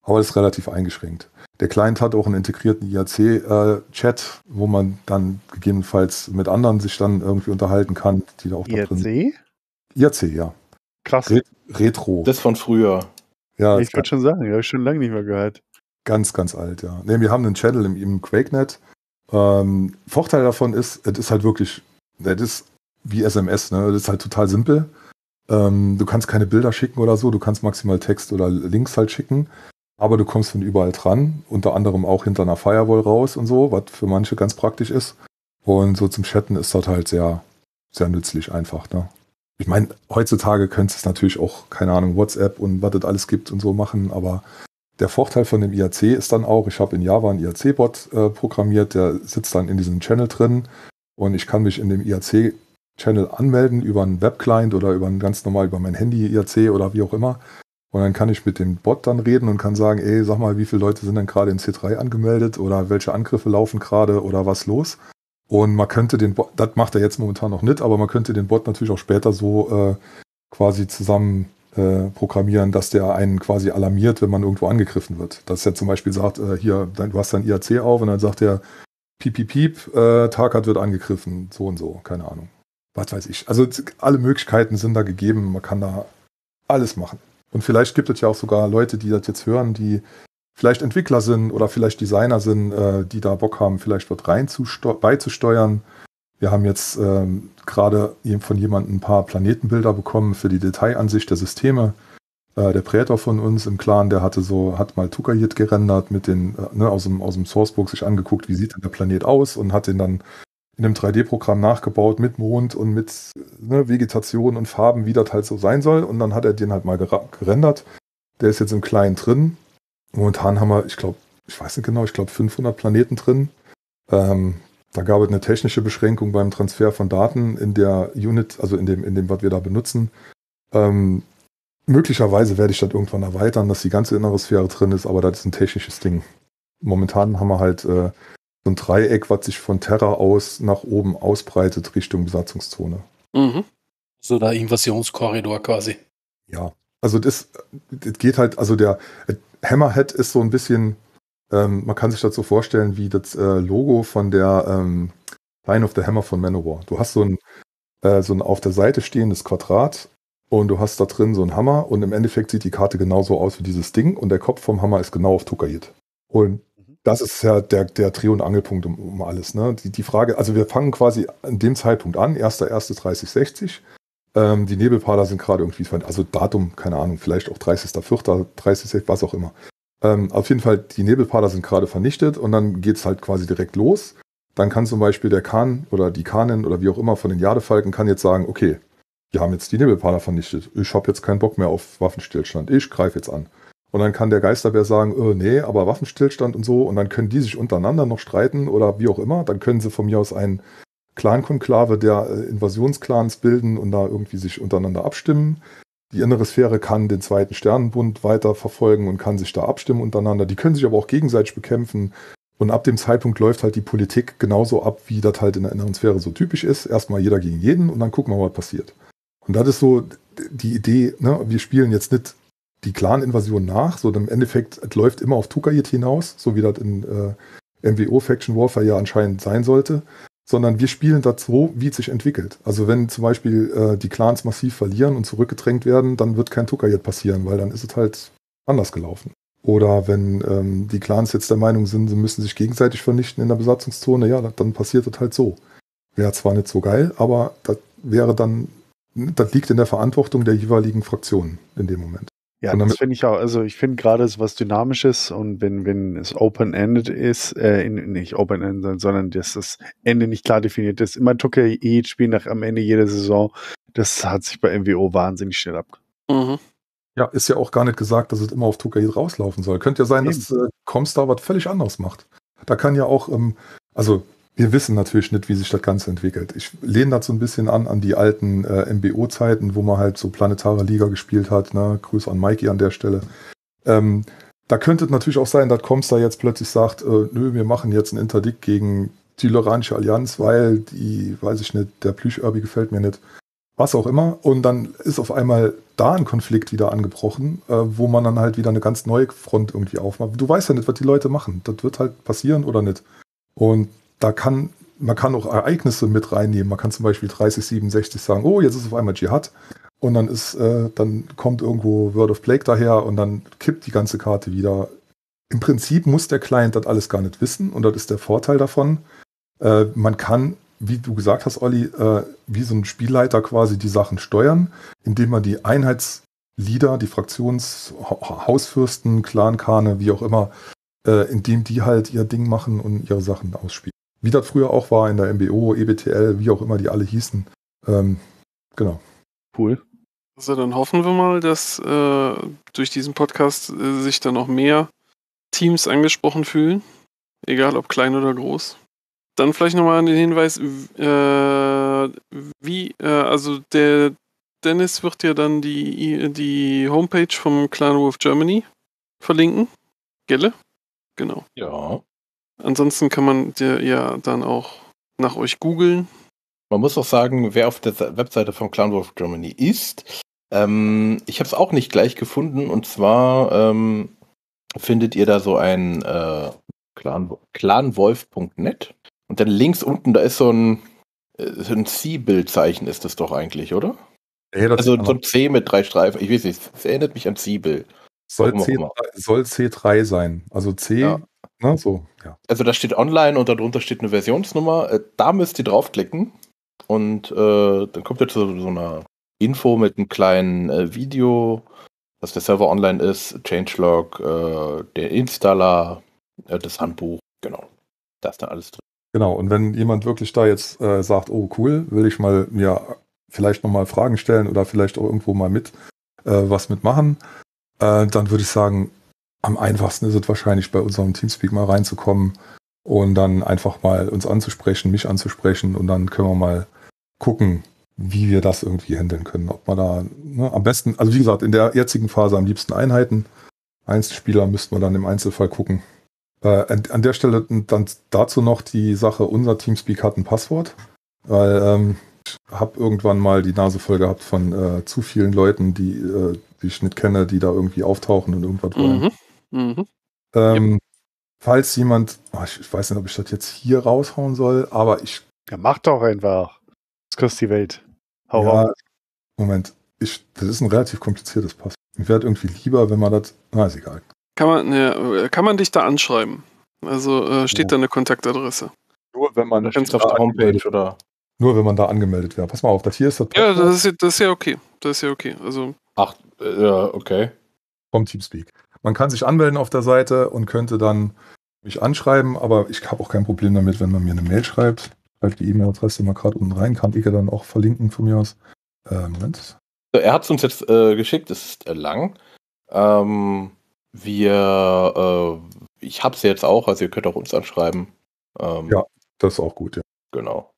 B: Aber das ist relativ eingeschränkt. Der Client hat auch einen integrierten iac äh, chat äh, wo man dann gegebenenfalls mit anderen sich dann irgendwie unterhalten kann, die da auch IRC? Da drin IRC, ja. Krass. Re Retro. Das von früher. Ja, ich würde schon sagen, ich habe schon lange nicht mehr gehört. Ganz, ganz alt, ja. Nee, wir haben einen Channel im, im QuakeNet. Ähm, Vorteil davon ist, es ist halt wirklich, es ist wie SMS, ne? Es ist halt total simpel. Ähm, du kannst keine Bilder schicken oder so, du kannst maximal Text oder Links halt schicken, aber du kommst von überall dran, unter anderem auch hinter einer Firewall raus und so, was für manche ganz praktisch ist. Und so zum Chatten ist das halt sehr, sehr nützlich einfach, ne? ich meine, heutzutage könntest es natürlich auch, keine Ahnung, WhatsApp und was das alles gibt und so machen, aber der Vorteil von dem IAC ist dann auch, ich habe in Java einen IAC-Bot äh, programmiert, der sitzt dann in diesem Channel drin und ich kann mich in dem IAC-Channel anmelden über einen Webclient oder über einen ganz normal über mein Handy IAC oder wie auch immer. Und dann kann ich mit dem Bot dann reden und kann sagen, ey, sag mal, wie viele Leute sind denn gerade in C3 angemeldet oder welche Angriffe laufen gerade oder was los? Und man könnte den Bot, das macht er jetzt momentan noch nicht, aber man könnte den Bot natürlich auch später so äh, quasi zusammen äh, programmieren, dass der einen quasi alarmiert, wenn man irgendwo angegriffen wird. Dass er zum Beispiel sagt, äh, hier, du hast dein IAC auf und dann sagt er, piep, piep, piep, äh, Tarkat wird angegriffen, so und so, keine Ahnung. Was weiß ich. Also alle Möglichkeiten sind da gegeben, man kann da alles machen. Und vielleicht gibt es ja auch sogar Leute, die das jetzt hören, die vielleicht Entwickler sind oder vielleicht Designer sind, äh, die da Bock haben, vielleicht dort rein beizusteuern. Wir haben jetzt ähm, gerade von jemandem ein paar Planetenbilder bekommen für die Detailansicht der Systeme. Äh, der Prätor von uns im Clan, der hatte so, hat mal Tukajit gerendert mit den, äh, ne, aus dem, aus dem Sourcebook sich angeguckt, wie sieht denn der Planet aus und hat den dann in einem 3D-Programm nachgebaut mit Mond und mit ne, Vegetation und Farben, wie das halt so sein soll. Und dann hat er den halt mal gerendert. Der ist jetzt im Kleinen drin Momentan haben wir, ich glaube, ich weiß nicht genau, ich glaube 500 Planeten drin. Ähm, da gab es eine technische Beschränkung beim Transfer von Daten in der Unit, also in dem, in dem, was wir da benutzen. Ähm, möglicherweise werde ich das irgendwann erweitern, dass die ganze innere Sphäre drin ist, aber das ist ein technisches Ding. Momentan haben wir halt äh, so ein Dreieck, was sich von Terra aus nach oben ausbreitet Richtung Besatzungszone.
D: Mhm. So der Invasionskorridor quasi.
B: Ja, also das, das geht halt, also der, Hammerhead ist so ein bisschen, ähm, man kann sich das so vorstellen wie das äh, Logo von der ähm, Line of the Hammer von Manowar. Du hast so ein, äh, so ein auf der Seite stehendes Quadrat und du hast da drin so einen Hammer und im Endeffekt sieht die Karte genauso aus wie dieses Ding und der Kopf vom Hammer ist genau auf Tukayit. Und mhm. das ist ja der, der Dreh- und Angelpunkt um, um alles. Ne? Die, die Frage, also wir fangen quasi an dem Zeitpunkt an, 1.1.3060 ähm, die Nebelpader sind gerade irgendwie, also Datum, keine Ahnung, vielleicht auch 30.04., 30. was auch immer. Ähm, auf jeden Fall, die Nebelpader sind gerade vernichtet und dann geht es halt quasi direkt los. Dann kann zum Beispiel der Kahn oder die Kahnen oder wie auch immer von den Jadefalken kann jetzt sagen, okay, wir haben jetzt die Nebelpader vernichtet. Ich habe jetzt keinen Bock mehr auf Waffenstillstand. Ich greife jetzt an. Und dann kann der Geisterbär sagen, äh, nee, aber Waffenstillstand und so. Und dann können die sich untereinander noch streiten oder wie auch immer. Dann können sie von mir aus einen Kleinkonklave der äh, Invasionsclans bilden und da irgendwie sich untereinander abstimmen. Die innere Sphäre kann den zweiten Sternenbund weiter verfolgen und kann sich da abstimmen untereinander. Die können sich aber auch gegenseitig bekämpfen. Und ab dem Zeitpunkt läuft halt die Politik genauso ab, wie das halt in der inneren Sphäre so typisch ist. Erstmal jeder gegen jeden und dann gucken wir mal, was passiert. Und das ist so die Idee, ne? wir spielen jetzt nicht die Clan-Invasion nach, sondern im Endeffekt, es läuft immer auf Tukajit hinaus, so wie das in äh, MWO Faction Warfare ja anscheinend sein sollte sondern wir spielen dazu, wie es sich entwickelt. Also wenn zum Beispiel äh, die Clans massiv verlieren und zurückgedrängt werden, dann wird kein Tucker jetzt passieren, weil dann ist es halt anders gelaufen. Oder wenn ähm, die Clans jetzt der Meinung sind, sie müssen sich gegenseitig vernichten in der Besatzungszone, ja, dann passiert das halt so. Wäre zwar nicht so geil, aber das wäre dann, das liegt in der Verantwortung der jeweiligen Fraktionen in dem Moment. Ja, und das
E: finde ich auch. Also ich finde gerade so was Dynamisches und wenn, wenn es open-ended ist, äh, nicht open-ended, sondern dass das Ende nicht klar definiert ist. Immer took er jedes Spiel nach am Ende jeder Saison. Das hat sich bei MWO wahnsinnig schnell ab.
B: Mhm. Ja, ist ja auch gar nicht gesagt, dass es immer auf Tukahid rauslaufen soll. Könnte ja sein, Eben. dass äh, Comstar was völlig anderes macht. Da kann ja auch, ähm, also wir wissen natürlich nicht, wie sich das Ganze entwickelt. Ich lehne das so ein bisschen an, an die alten äh, MBO-Zeiten, wo man halt so planetare Liga gespielt hat. Ne? Grüße an Mikey an der Stelle. Ähm, da könnte es natürlich auch sein, dass Comstar jetzt plötzlich sagt, äh, nö, wir machen jetzt einen Interdikt gegen die Loranische Allianz, weil die, weiß ich nicht, der Plüsch-Irby gefällt mir nicht. Was auch immer. Und dann ist auf einmal da ein Konflikt wieder angebrochen, äh, wo man dann halt wieder eine ganz neue Front irgendwie aufmacht. Du weißt ja nicht, was die Leute machen. Das wird halt passieren oder nicht. Und da kann, man kann auch Ereignisse mit reinnehmen. Man kann zum Beispiel 30, 67 sagen, oh, jetzt ist auf einmal Dschihad. Und dann ist, äh, dann kommt irgendwo Word of Plague daher und dann kippt die ganze Karte wieder. Im Prinzip muss der Client das alles gar nicht wissen und das ist der Vorteil davon. Äh, man kann, wie du gesagt hast, Olli, äh, wie so ein Spielleiter quasi die Sachen steuern, indem man die Einheitslieder, die Fraktionshausfürsten, Clankane, wie auch immer, äh, indem die halt ihr Ding machen und ihre Sachen ausspielen. Wie das früher auch war in der MBO, EBTL, wie auch immer die alle hießen. Ähm, genau. Cool.
C: Also dann hoffen wir mal, dass äh, durch diesen Podcast äh, sich dann noch mehr Teams angesprochen fühlen, egal ob klein oder groß. Dann vielleicht nochmal den Hinweis, äh, wie, äh, also der Dennis wird ja dann die, die Homepage vom Clan Wolf Germany verlinken. Gelle?
A: Genau. Ja. Ansonsten kann man dir ja dann auch nach euch googeln. Man muss auch sagen, wer auf der Webseite von Clown Wolf Germany ist, ähm, ich habe es auch nicht gleich gefunden und zwar ähm, findet ihr da so ein äh, Clan, clanwolf.net und dann links unten, da ist so ein, äh, so ein Ziebel-Zeichen, ist das doch eigentlich, oder? Ja, also so ein C mit drei Streifen. Ich weiß nicht, es erinnert mich an Ziebel. Soll, C,
B: soll C3 sein. Also C, ja. Na, ne, so,
A: ja. Also da steht online und darunter steht eine Versionsnummer. Äh, da müsst ihr draufklicken und äh, dann kommt ihr zu so einer Info mit einem kleinen äh, Video, dass der Server online ist, Changelog, äh, der Installer, äh, das Handbuch, genau. Da ist dann alles drin.
B: Genau, und wenn jemand wirklich da jetzt äh, sagt, oh cool, will ich mal mir vielleicht nochmal Fragen stellen oder vielleicht auch irgendwo mal mit was mitmachen, dann würde ich sagen, am einfachsten ist es wahrscheinlich, bei unserem Teamspeak mal reinzukommen und dann einfach mal uns anzusprechen, mich anzusprechen und dann können wir mal gucken, wie wir das irgendwie handeln können. Ob man da ne, am besten, also wie gesagt, in der jetzigen Phase am liebsten Einheiten. Einzelspieler müssten wir dann im Einzelfall gucken. Äh, an, an, der Stelle dann dazu noch die Sache, unser Teamspeak hat ein Passwort, weil ähm, ich habe irgendwann mal die Nase voll gehabt von äh, zu vielen Leuten, die, äh, die ich nicht kenne, die da irgendwie auftauchen und irgendwas wollen. Mhm. Mhm. Ähm, ja. Falls jemand, oh, ich, ich, weiß nicht, ob ich das jetzt hier raushauen soll, aber ich. Ja, mach doch einfach. Das kostet die Welt. Hau ja, Moment, ich, das ist ein relativ kompliziertes Pass. Ich wäre irgendwie lieber, wenn man das. Na, ist egal.
C: Kann man, ja, kann man dich da anschreiben? Also äh, steht oh. da eine Kontaktadresse?
B: Nur wenn man ganz auf der Homepage oder. Nur wenn man da angemeldet wäre. Pass mal auf, das hier ist das.
C: Ja, das ist, das ist ja okay. Das ist ja okay. Also. Ach,
A: äh,
B: okay. Vom Teamspeak. Man kann sich anmelden auf der Seite und könnte dann mich anschreiben, aber ich habe auch kein Problem damit, wenn man mir eine Mail schreibt. Schreibt halt die E-Mail-Adresse mal gerade unten rein, kann Ike dann auch verlinken von mir aus. Äh, Moment.
A: er hat es uns jetzt äh, geschickt, es ist äh, lang. Ähm, wir, äh, ich habe es jetzt auch, also ihr könnt auch uns anschreiben. Ähm, ja, das ist auch gut, ja. Genau.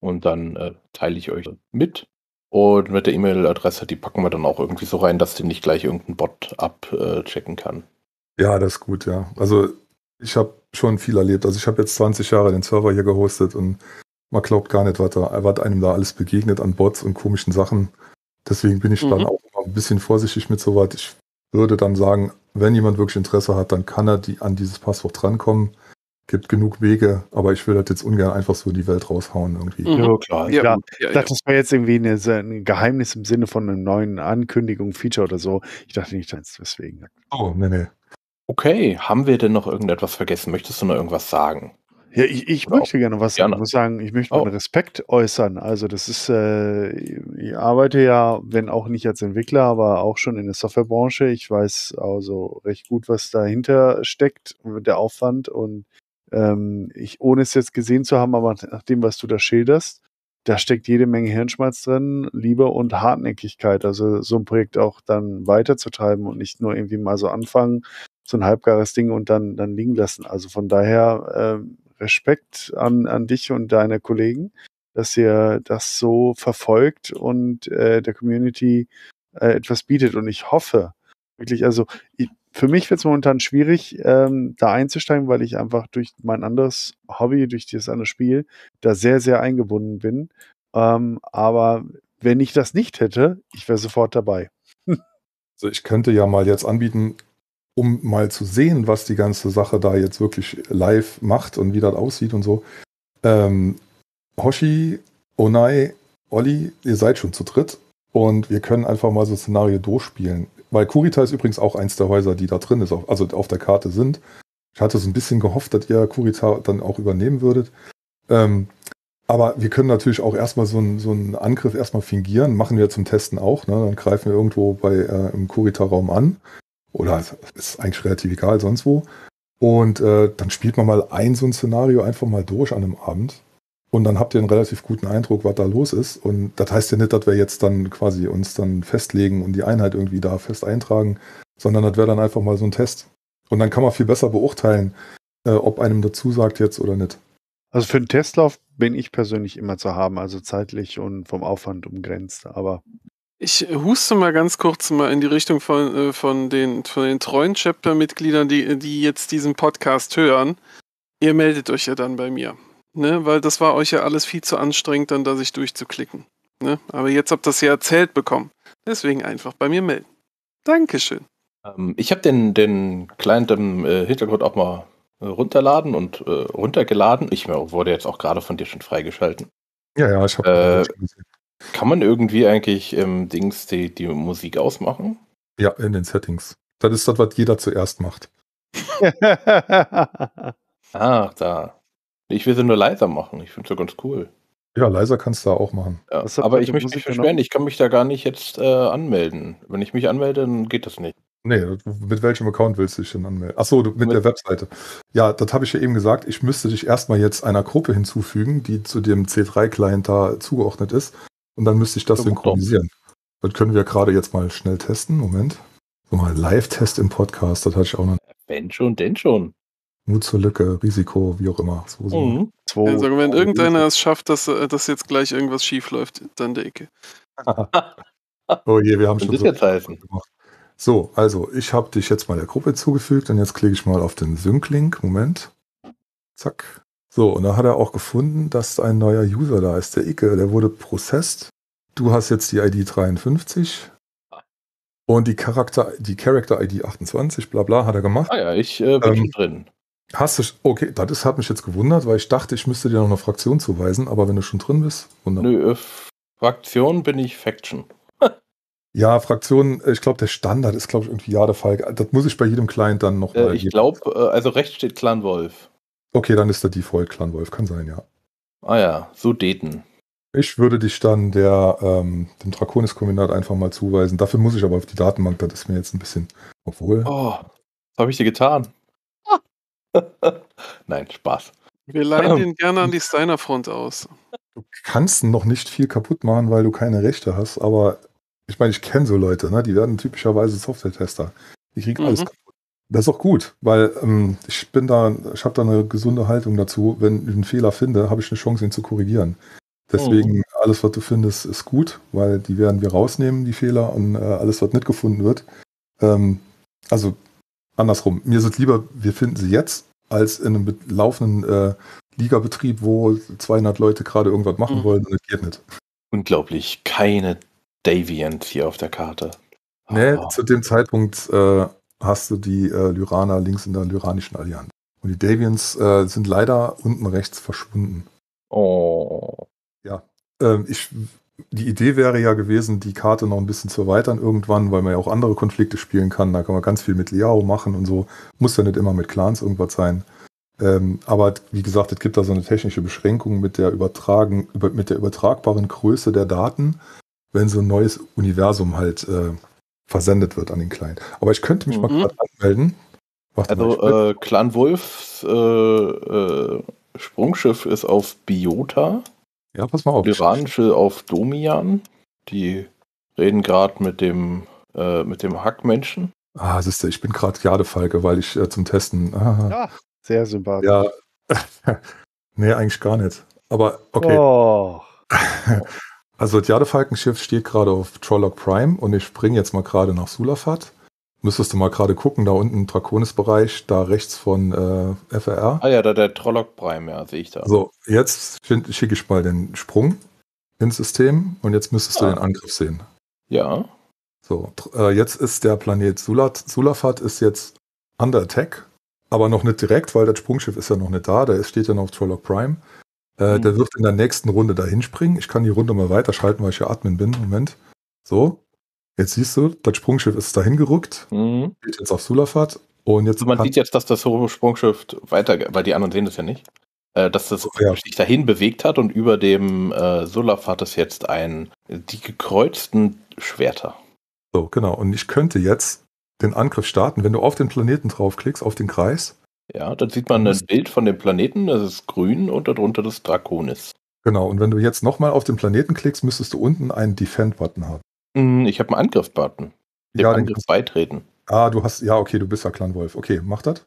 A: Und dann äh, teile ich euch mit. Und mit der E-Mail-Adresse, die packen wir dann auch irgendwie so rein, dass die nicht gleich irgendein Bot abchecken kann.
B: Ja, das ist gut, ja. Also ich habe schon viel erlebt. Also ich habe jetzt 20 Jahre den Server hier gehostet und man glaubt gar nicht, was, da, was einem da alles begegnet an Bots und komischen Sachen. Deswegen bin ich mhm. dann auch ein bisschen vorsichtig mit sowas. Ich würde dann sagen, wenn jemand wirklich Interesse hat, dann kann er die, an dieses Passwort drankommen gibt genug Wege, aber ich will das jetzt ungern einfach so in die Welt raushauen irgendwie. Mhm. Ja, klar. Ja, klar. Ja, ich dachte, das
E: war jetzt irgendwie eine, ein Geheimnis im Sinne von einem neuen Ankündigung,
A: Feature oder so. Ich dachte nicht, deswegen. Oh, nee, nee. Okay, haben wir denn noch irgendetwas vergessen? Möchtest du noch irgendwas sagen? Ja, ich, ich möchte gerne was gerne. sagen. Ich sagen, ich möchte oh. meinen Respekt
E: äußern. Also das ist, äh, ich arbeite ja, wenn auch nicht als Entwickler, aber auch schon in der Softwarebranche. Ich weiß also recht gut, was dahinter steckt, der Aufwand und ähm, ich, ohne es jetzt gesehen zu haben, aber nach dem, was du da schilderst, da steckt jede Menge Hirnschmalz drin, Liebe und Hartnäckigkeit. Also so ein Projekt auch dann weiterzutreiben und nicht nur irgendwie mal so anfangen, so ein halbgares Ding und dann, dann liegen lassen. Also von daher äh, Respekt an, an dich und deine Kollegen, dass ihr das so verfolgt und äh, der Community äh, etwas bietet. Und ich hoffe, wirklich, also ich, für mich wird es momentan schwierig, ähm, da einzusteigen, weil ich einfach durch mein anderes Hobby, durch das andere Spiel, da sehr, sehr eingebunden bin. Ähm, aber wenn ich das nicht hätte, ich wäre sofort dabei.
B: also ich könnte ja mal jetzt anbieten, um mal zu sehen, was die ganze Sache da jetzt wirklich live macht und wie das aussieht und so. Ähm, Hoshi, Onai, Olli, ihr seid schon zu dritt und wir können einfach mal so Szenario durchspielen. Weil Kurita ist übrigens auch eins der Häuser, die da drin ist, also auf der Karte sind. Ich hatte so ein bisschen gehofft, dass ihr Kurita dann auch übernehmen würdet. Ähm, aber wir können natürlich auch erstmal so einen, so einen Angriff erstmal fingieren, machen wir zum Testen auch. Ne? Dann greifen wir irgendwo bei, äh, im Kurita-Raum an. Oder ist eigentlich relativ egal, sonst wo. Und äh, dann spielt man mal ein so ein Szenario einfach mal durch an einem Abend. Und dann habt ihr einen relativ guten Eindruck, was da los ist. Und das heißt ja nicht, dass wir jetzt dann quasi uns dann festlegen und die Einheit irgendwie da fest eintragen, sondern das wäre dann einfach mal so ein Test. Und dann kann man viel besser beurteilen, äh, ob einem dazu sagt jetzt oder nicht. Also für einen Testlauf
E: bin ich persönlich immer zu haben, also zeitlich und vom Aufwand umgrenzt, aber.
C: Ich huste mal ganz kurz mal in die Richtung von, äh, von, den, von den treuen Chapter-Mitgliedern, die, die jetzt diesen Podcast hören. Ihr meldet euch ja dann bei mir ne? weil das war euch ja alles viel zu anstrengend, dann da sich durchzuklicken. Ne? Aber jetzt habt ihr das ja erzählt bekommen. Deswegen einfach bei mir melden.
A: Dankeschön. Ähm, ich habe den, den Client im äh, Hintergrund auch mal äh, runterladen und äh, runtergeladen. Ich äh, wurde jetzt auch gerade von dir schon freigeschalten. Ja, ja, ich habe. Äh, kann man irgendwie eigentlich im ähm, Dings die, die Musik ausmachen?
B: Ja, in den Settings. Das ist das, was jeder zuerst macht.
A: Ach, da. Ich will sie nur leiser machen. Ich finde sie ganz cool.
B: Ja, leiser kannst du auch machen.
D: Ja,
A: aber ich möchte mich beschweren, ich kann mich da gar nicht jetzt äh, anmelden. Wenn ich mich anmelde, dann geht das nicht.
B: Nee, mit welchem Account willst du dich denn anmelden? Achso, mit, mit der Webseite. Ja, das habe ich ja eben gesagt. Ich müsste dich erstmal jetzt einer Gruppe hinzufügen, die zu dem C3-Client da zugeordnet ist. Und dann müsste ich das Doch, synchronisieren. Das können wir gerade jetzt mal schnell testen. Moment. So mal Live-Test im Podcast, das hatte ich auch noch.
A: Wenn schon, denn schon.
B: Mut zur Lücke, Risiko, wie auch immer. So, so. Mhm. Zwei, also,
C: wenn oh, irgendeiner es schafft, dass, äh, dass jetzt gleich irgendwas schief läuft, dann der Ecke.
B: oh je, wir haben schon so heißen. gemacht. So, also ich habe dich jetzt mal der Gruppe zugefügt und jetzt klicke ich mal auf den Sync-Link. Moment. Zack. So, und da hat er auch gefunden, dass ein neuer User da ist, der Icke. Der wurde processed. Du hast jetzt die ID 53 und die Charakter, die Character ID 28, bla bla, hat er gemacht. Ah
A: ja, ich äh, bin ähm,
B: drin. Hast du, okay, das hat mich jetzt gewundert, weil ich dachte, ich müsste dir noch eine Fraktion zuweisen, aber wenn du schon drin bist, wunderbar. Nö, äh, Fraktion
A: bin ich Faction.
B: ja, Fraktion, äh, ich glaube, der Standard ist, glaube ich, irgendwie ja der Fall. Das muss ich bei jedem Client dann noch. Äh, ich
A: glaube, äh, also rechts steht Clan Wolf.
B: Okay, dann ist der Default Clan Wolf, kann sein, ja.
A: Ah ja, so Deten.
B: Ich würde dich dann der, ähm, dem Draconis-Kombinat einfach mal zuweisen. Dafür muss ich aber auf die Datenbank, das ist mir jetzt ein bisschen. Obwohl. Oh, was habe ich dir getan? Nein, Spaß.
C: Wir leihen ähm. den gerne an die Steiner-Front aus.
B: Du kannst noch nicht viel kaputt machen, weil du keine Rechte hast, aber ich meine, ich kenne so Leute, ne? die werden typischerweise Software-Tester. Die kriegen mhm. alles kaputt. Das ist auch gut, weil ähm, ich bin da, ich habe da eine gesunde Haltung dazu. Wenn ich einen Fehler finde, habe ich eine Chance, ihn zu korrigieren. Deswegen, mhm. alles, was du findest, ist gut, weil die werden wir rausnehmen, die Fehler, und äh, alles, was nicht gefunden wird. Ähm, also andersrum. Mir ist es lieber, wir finden sie jetzt, als in einem laufenden äh, Ligabetrieb, wo 200 Leute gerade irgendwas machen mhm. wollen
A: und es geht nicht. Unglaublich. Keine Deviant hier auf der Karte.
B: Oh. Nee, ah. zu dem Zeitpunkt äh, hast du die äh, Lyraner links in der Lyranischen Allianz. Und die Davians äh, sind leider unten rechts verschwunden. Oh. Ja. Ähm, ich die Idee wäre ja gewesen, die Karte noch ein bisschen zu erweitern irgendwann, weil man ja auch andere Konflikte spielen kann. Da kann man ganz viel mit Liao machen und so. Muss ja nicht immer mit Clans irgendwas sein. Ähm, aber wie gesagt, es gibt da so eine technische Beschränkung mit der, übertragen, über, mit der übertragbaren Größe der Daten, wenn so ein neues Universum halt äh, versendet wird an den Client. Aber ich könnte mich mhm. mal gerade anmelden. Warte also
A: äh, Clan Wolfs äh, äh, Sprungschiff ist auf Biota. Ja, pass mal auf. Iranische auf Domian. Die reden gerade mit dem, äh, mit dem Hackmenschen.
B: Ah, siehst du, ich bin gerade Jadefalke, weil ich äh, zum Testen. Ah.
A: Ja, sehr sympathisch. Ja.
B: nee, eigentlich gar nicht. Aber okay.
A: Oh.
B: also, das Jadefalkenschiff steht gerade auf Trolloc Prime und ich springe jetzt mal gerade nach Sulafat. Müsstest du mal gerade gucken, da unten im Draconis-Bereich, da rechts von äh, FR.
A: Ah ja, da der trollock prime ja, sehe ich da. So,
B: jetzt schicke ich mal den Sprung ins System und jetzt müsstest ah. du den Angriff sehen. Ja. So, äh, jetzt ist der Planet Sulat, Sulafat ist jetzt under attack, aber noch nicht direkt, weil das Sprungschiff ist ja noch nicht da, der steht ja noch auf Trollock Prime. Äh, mhm. Der wird in der nächsten Runde dahin springen. Ich kann die Runde mal weiterschalten, weil ich ja Admin bin. Moment. So, Jetzt siehst du, das Sprungschiff ist dahin gerückt, mhm. geht jetzt auf Sulafat und jetzt. Also man sieht
A: jetzt, dass das Sprungschiff weiter, weil die anderen sehen das ja nicht, äh, dass das ja. sich dahin bewegt hat und über dem äh, Sulafat ist jetzt ein die gekreuzten Schwerter.
B: So, genau. Und ich könnte jetzt den Angriff starten, wenn du auf den Planeten draufklickst, auf den Kreis. Ja, dann sieht
A: man das mhm. Bild von dem Planeten, das ist grün und darunter das Drakonis.
B: Genau, und wenn du jetzt nochmal auf den Planeten klickst, müsstest du unten einen Defend-Button haben. Hm, ich habe einen Angriff-Button. Ja, den Angriff beitreten. Ah, du hast, ja, okay, du bist ja Clan Wolf. Okay, mach das.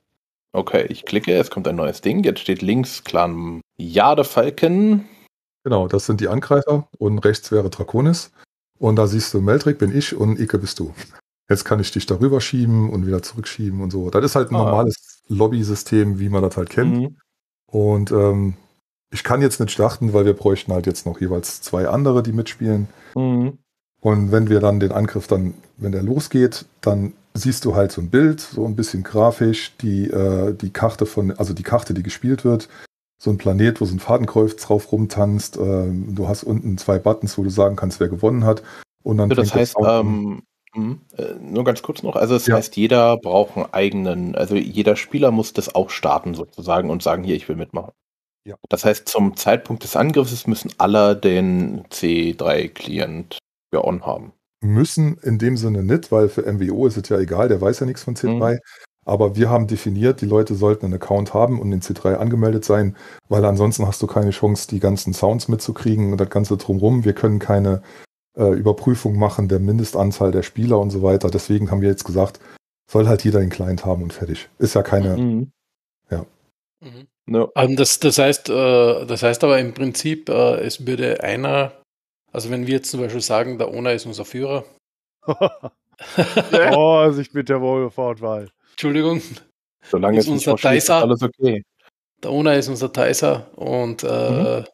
B: Okay, ich klicke,
A: es kommt ein neues Ding. Jetzt steht links Clan Jadefalken.
B: Genau, das sind die Angreifer und rechts wäre Draconis. Und da siehst du, Meldrick bin ich und Ike bist du. Jetzt kann ich dich darüber schieben und wieder zurückschieben und so. Das ist halt ein ah. normales Lobby-System, wie man das halt kennt. Mhm. Und ähm, ich kann jetzt nicht starten, weil wir bräuchten halt jetzt noch jeweils zwei andere, die mitspielen. Mhm. Und wenn wir dann den Angriff dann, wenn der losgeht, dann siehst du halt so ein Bild, so ein bisschen grafisch, die, äh, die Karte von, also die Karte, die gespielt wird, so ein Planet, wo so ein Fadenkreuz drauf rumtanzt. Äh, du hast unten zwei Buttons, wo du sagen kannst, wer gewonnen hat. Und dann also das heißt, das ähm, hm,
A: äh, nur ganz kurz noch, also es ja. heißt, jeder braucht einen eigenen, also jeder Spieler muss das auch starten sozusagen und sagen, hier, ich will mitmachen. Ja. Das heißt, zum Zeitpunkt des Angriffs müssen alle den C3-Client wir on haben.
B: Müssen in dem Sinne nicht, weil für MWO ist es ja egal, der weiß ja nichts von C3. Mhm. Aber wir haben definiert, die Leute sollten einen Account haben und in C3 angemeldet sein, weil ansonsten hast du keine Chance, die ganzen Sounds mitzukriegen und das Ganze drumrum. Wir können keine äh, Überprüfung machen der Mindestanzahl der Spieler und so weiter. Deswegen haben wir jetzt gesagt, soll halt jeder einen Client haben und fertig. Ist ja keine. Mhm. Ja.
D: Mhm. No. das, das, heißt, äh, das heißt aber im Prinzip, äh, es würde einer also wenn wir jetzt zum Beispiel sagen, der Ona ist unser Führer. oh,
E: also ich bin der Wohlfahrtwahl.
D: Entschuldigung. Solange ist es unser ist Alles okay. Der Ona ist unser Taiser und äh, mhm.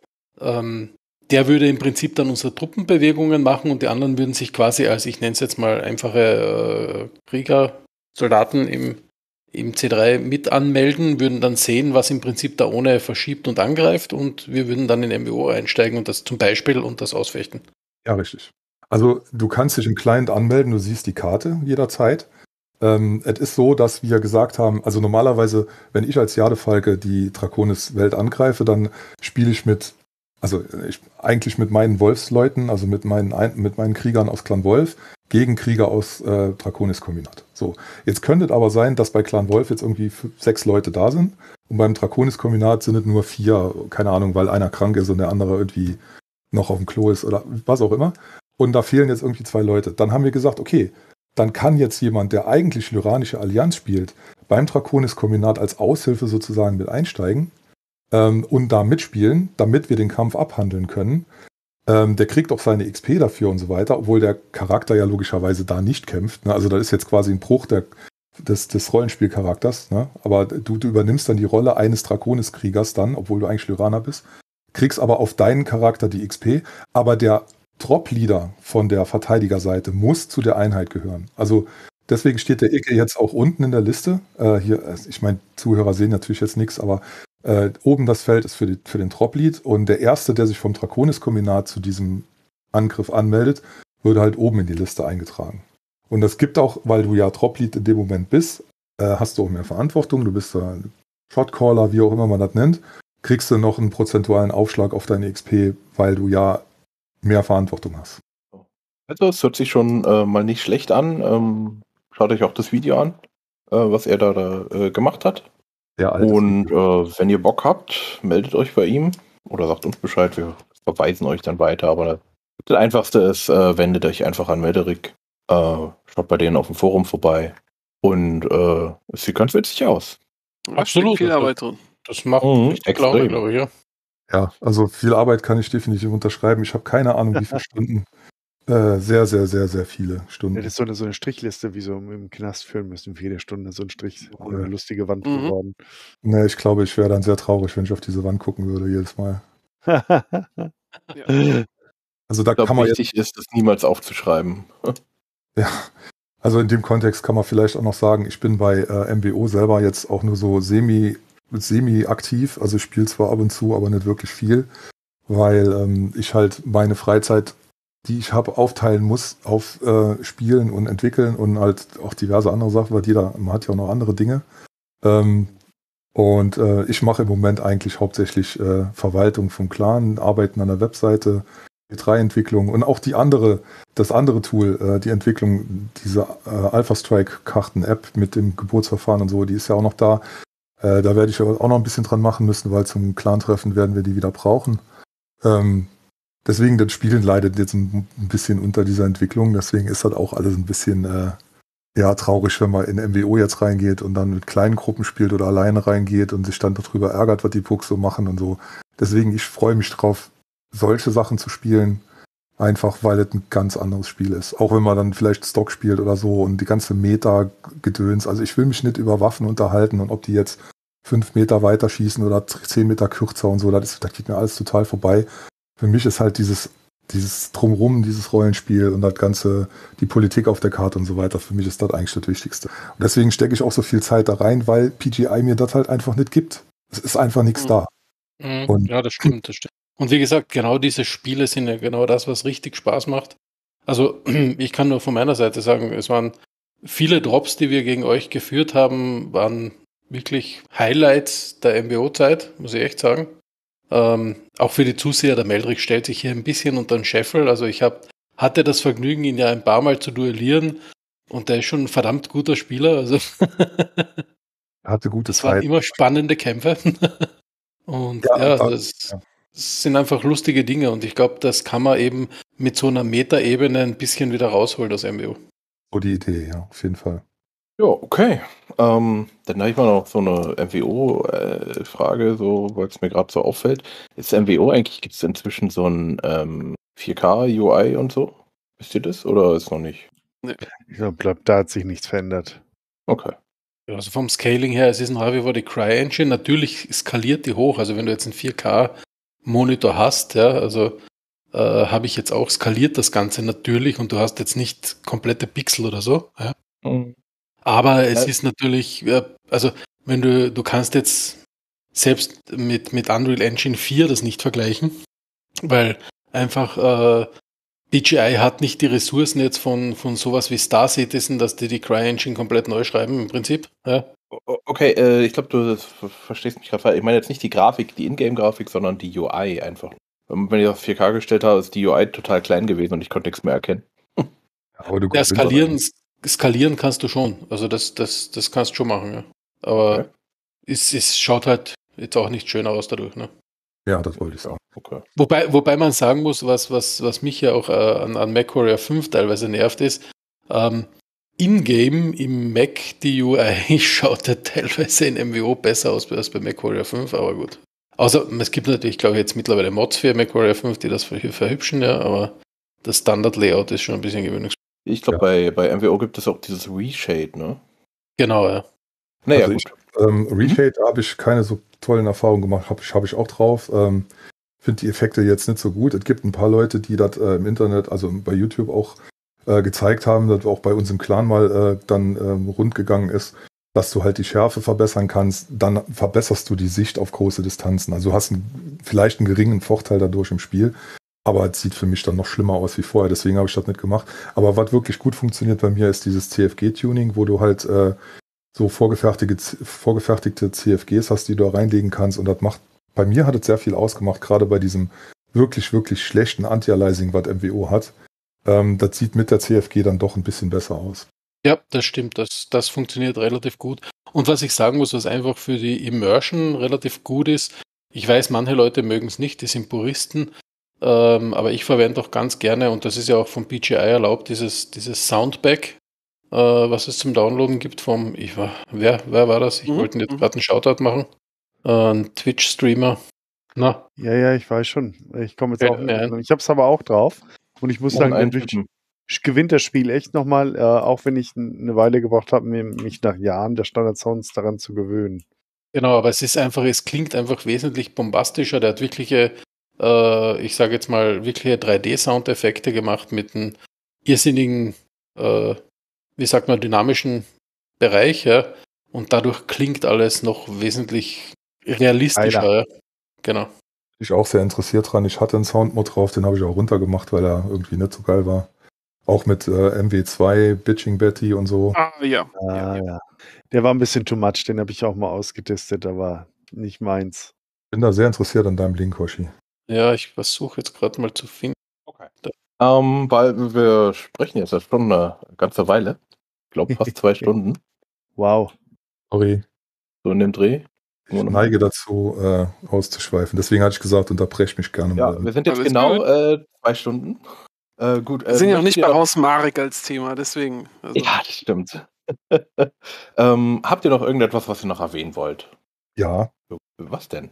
D: ähm, der würde im Prinzip dann unsere Truppenbewegungen machen und die anderen würden sich quasi als, ich nenne es jetzt mal, einfache äh, Krieger, Soldaten im im C3 mit anmelden, würden dann sehen, was im Prinzip da ohne verschiebt und angreift und wir würden dann in MWO einsteigen und das zum Beispiel und das ausfechten.
B: Ja, richtig. Also du kannst dich im Client anmelden, du siehst die Karte jederzeit. Ähm, es ist so, dass wir gesagt haben, also normalerweise, wenn ich als Jadefalke die Draconis-Welt angreife, dann spiele ich mit, also ich, eigentlich mit meinen Wolfsleuten, also mit meinen, mit meinen Kriegern aus Clan Wolf, gegen Krieger aus äh, Draconis Kombinat. So, jetzt könnte es aber sein, dass bei Clan Wolf jetzt irgendwie sechs Leute da sind und beim Draconis Kombinat sind es nur vier, keine Ahnung, weil einer krank ist und der andere irgendwie noch auf dem Klo ist oder was auch immer. Und da fehlen jetzt irgendwie zwei Leute. Dann haben wir gesagt, okay, dann kann jetzt jemand, der eigentlich Lyranische Allianz spielt, beim Draconis Kombinat als Aushilfe sozusagen mit einsteigen ähm, und da mitspielen, damit wir den Kampf abhandeln können. Ähm, der kriegt auch seine XP dafür und so weiter, obwohl der Charakter ja logischerweise da nicht kämpft. Ne? Also das ist jetzt quasi ein Bruch der, des, des Rollenspielcharakters. Ne? Aber du, du, übernimmst dann die Rolle eines Drakoniskriegers dann, obwohl du eigentlich Lyraner bist, kriegst aber auf deinen Charakter die XP. Aber der Drop-Leader von der Verteidigerseite muss zu der Einheit gehören. Also deswegen steht der Icke jetzt auch unten in der Liste. Äh, hier, äh, ich meine, Zuhörer sehen natürlich jetzt nichts, aber äh, oben das Feld ist für, die, für den Troplied und der Erste, der sich vom Draconis-Kombinat zu diesem Angriff anmeldet, würde halt oben in die Liste eingetragen. Und das gibt auch, weil du ja Troplied in dem Moment bist, äh, hast du auch mehr Verantwortung, du bist da Shotcaller, wie auch immer man das nennt, kriegst du noch einen prozentualen Aufschlag auf deine XP, weil du ja mehr Verantwortung hast.
A: Also es hört sich schon äh, mal nicht schlecht an. Ähm, schaut euch auch das Video an, äh, was er da äh, gemacht hat.
B: Sehr alt. Und
A: äh, wenn ihr Bock habt, meldet euch bei ihm oder sagt uns Bescheid. Wir verweisen euch dann weiter. Aber das Einfachste ist, äh, wendet euch einfach an Melderik. Äh, schaut bei denen auf
B: dem Forum vorbei. Und es sieht ganz witzig aus. Absolut. Viel Arbeit drin. Das macht mhm, richtig glaube ich, ja. Ja, also viel Arbeit kann ich definitiv unterschreiben. Ich habe keine Ahnung, wie viele Stunden äh, sehr, sehr, sehr, sehr viele Stunden. Das ist
E: so eine, so eine Strichliste, wie so im Knast führen müssen, für jede Stunde so ein Strich oder eine lustige Wand mhm. geworden.
B: Nee, ich glaube, ich wäre dann sehr traurig, wenn ich auf diese Wand gucken würde, jedes Mal.
E: ja.
B: Also da glaub, kann man.
A: Wichtig jetzt, ist, das niemals aufzuschreiben. ja.
B: Also in dem Kontext kann man vielleicht auch noch sagen, ich bin bei äh, MBO selber jetzt auch nur so semi, semi aktiv. Also ich spiele zwar ab und zu, aber nicht wirklich viel, weil ähm, ich halt meine Freizeit die ich habe, aufteilen muss auf äh, Spielen und Entwickeln und halt auch diverse andere Sachen, weil jeder man hat ja auch noch andere Dinge. Ähm, und äh, ich mache im Moment eigentlich hauptsächlich äh, Verwaltung vom Clan, Arbeiten an der Webseite, E3-Entwicklung und auch die andere, das andere Tool, äh, die Entwicklung dieser äh, Alpha Strike-Karten-App mit dem Geburtsverfahren und so, die ist ja auch noch da. Äh, da werde ich auch noch ein bisschen dran machen müssen, weil zum Clan-Treffen werden wir die wieder brauchen. Ähm, deswegen, das Spielen leidet jetzt ein, bisschen unter dieser Entwicklung. Deswegen ist das auch alles ein bisschen äh, ja, traurig, wenn man in MWO jetzt reingeht und dann mit kleinen Gruppen spielt oder alleine reingeht und sich dann darüber ärgert, was die Pucks so machen und so. Deswegen, ich freue mich drauf, solche Sachen zu spielen. Einfach weil es ein ganz anderes Spiel ist. Auch wenn man dann vielleicht Stock spielt oder so und die ganze Meta-Gedöns. Also ich will mich nicht über Waffen unterhalten und ob die jetzt fünf Meter weiter schießen oder zehn Meter kürzer und so, das, ist, das geht mir alles total vorbei für mich ist halt dieses, dieses Drumrum, dieses Rollenspiel und das ganze, die Politik auf der Karte und so weiter, für mich ist das eigentlich das Wichtigste. Und deswegen stecke ich auch so viel Zeit da rein, weil PGI mir das halt einfach nicht gibt. Es ist einfach nichts mhm. da. Mhm. Und
D: ja, das stimmt, das stimmt. Und wie gesagt, genau diese Spiele sind ja genau das, was richtig Spaß macht. Also ich kann nur von meiner Seite sagen, es waren viele Drops, die wir gegen euch geführt haben, waren wirklich Highlights der MBO-Zeit, muss ich echt sagen. Ähm, auch für die Zuseher, der Meldrich stellt sich hier ein bisschen unter den Scheffel. Also ich hab, hatte das Vergnügen, ihn ja ein paar Mal zu duellieren und der ist schon ein verdammt guter Spieler. Also
B: hatte gute das Zeit. waren
D: immer spannende Kämpfe. und ja, ja das ja. sind einfach lustige Dinge und ich glaube, das kann man eben mit so einer Metaebene ein bisschen wieder rausholen, das MBO.
B: Gute Idee, ja, auf jeden Fall.
D: Ja, okay.
A: Ähm, dann habe ich mal noch so eine MWO-Frage, äh, so, weil es mir gerade so auffällt. Ist MWO eigentlich, gibt es inzwischen so ein ähm, 4K-UI und so? Wisst ihr das oder ist noch nicht? Ich glaube, da hat sich nichts verändert. Okay.
D: Ja, also vom Scaling her, es ist nach wie vor die CryEngine. Natürlich skaliert die hoch. Also wenn du jetzt einen 4K-Monitor hast, ja, also äh, habe ich jetzt auch skaliert das Ganze natürlich und du hast jetzt nicht komplette Pixel oder so. Ja. Mhm. Aber es ja. ist natürlich, äh, also wenn du, du kannst jetzt selbst mit, mit Unreal Engine 4 das nicht vergleichen, weil einfach äh, DJI hat nicht die Ressourcen jetzt von, von sowas wie Star Citizen, dass die die CryEngine komplett neu schreiben im Prinzip. Ja. Okay, äh, ich glaube, du verstehst
A: mich gerade. Ich meine jetzt nicht die Grafik, die Ingame-Grafik, sondern die UI einfach. Wenn ich auf 4K gestellt habe, ist die UI total klein gewesen und ich konnte nichts mehr erkennen. Aber du ja, skalieren,
D: skalieren kannst du schon. Also das, das, das kannst du schon machen, ja. Aber okay. es, es schaut halt jetzt auch nicht schöner aus dadurch, ne?
B: Ja, das wollte ich sagen. Okay.
D: Wobei, wobei man sagen muss, was, was, was mich ja auch äh, an, an MacWarrior 5 teilweise nervt, ist, ähm, in-game im Mac die UI schaut ja teilweise in MWO besser aus als bei MacWarrior 5, aber gut. Außer also, es gibt natürlich, glaube ich, jetzt mittlerweile Mods für MacWarrior 5, die das verhübschen, ja, aber das Standard-Layout ist schon ein bisschen ich glaube, ja. bei, bei MWO gibt es auch dieses
B: Reshade, ne? Genau, ja. Naja, also gut. Ich, ähm, mhm. Reshade mhm. habe ich keine so tollen Erfahrungen gemacht, habe ich, hab ich auch drauf. Ähm, Finde die Effekte jetzt nicht so gut. Es gibt ein paar Leute, die das äh, im Internet, also bei YouTube auch äh, gezeigt haben, dass auch bei uns im Clan mal äh, dann ähm, rund gegangen ist, dass du halt die Schärfe verbessern kannst, dann verbesserst du die Sicht auf große Distanzen. Also hast einen, vielleicht einen geringen Vorteil dadurch im Spiel, aber es sieht für mich dann noch schlimmer aus wie vorher, deswegen habe ich das nicht gemacht. Aber was wirklich gut funktioniert bei mir ist dieses CFG-Tuning, wo du halt äh, so vorgefertigte, vorgefertigte CFGs hast, die du da reinlegen kannst. Und das macht, bei mir hat es sehr viel ausgemacht, gerade bei diesem wirklich, wirklich schlechten Anti-Aliasing, was MWO hat. Ähm, das sieht mit der CFG dann doch ein bisschen besser aus. Ja,
D: das stimmt. Das, das funktioniert relativ gut. Und was ich sagen muss, was einfach für die Immersion relativ gut ist, ich weiß, manche Leute mögen es nicht, die sind Puristen, ähm, aber ich verwende auch ganz gerne, und das ist ja auch vom PGI erlaubt, dieses, dieses Soundback, äh, was es zum Downloaden gibt vom, ich war, wer, wer war das? Ich mhm. wollte jetzt mhm. gerade einen Shoutout machen. Äh, ein Twitch-Streamer. Na. Ja, ja, ich weiß schon. Ich komme jetzt ja, auch. Ja. Ich habe es aber
E: auch drauf. Und ich muss sagen, natürlich gewinnt das Spiel echt nochmal, äh, auch wenn ich eine Weile gebraucht habe, mich nach Jahren der Standard-Sounds daran zu gewöhnen.
D: Genau, aber es ist einfach, es klingt einfach wesentlich bombastischer. Der hat wirkliche äh, ich sage jetzt mal, wirkliche 3D-Soundeffekte gemacht mit einem irrsinnigen, äh, wie sagt man, dynamischen Bereich. Ja? Und dadurch klingt alles noch wesentlich realistischer. Ja? Genau.
B: Ich auch sehr interessiert dran. Ich hatte einen Soundmod drauf, den habe ich auch runtergemacht, weil er irgendwie nicht so geil war. Auch mit äh, MW2, Bitching Betty und so. Ah, ja. Ah, ja. Der war ein bisschen too much, den habe ich auch mal ausgetestet, aber nicht meins. Bin da sehr interessiert an deinem Link, Hoshi.
D: Ja, ich versuche jetzt gerade mal zu finden.
A: Okay. Ähm, weil wir sprechen jetzt schon eine ganze Weile. Ich glaube
B: fast zwei Stunden. Wow. Sorry. So in dem Dreh. Ich neige dazu, äh, auszuschweifen. Deswegen hatte ich gesagt, unterbreche mich gerne ja, Wir sind jetzt genau
A: äh, zwei Stunden. Äh, gut, äh, wir sind ja noch nicht
C: bei Haus Marek als Thema, deswegen.
B: Also. Ja, das
A: stimmt. ähm, habt ihr noch irgendetwas, was ihr noch erwähnen wollt? Ja. Was denn?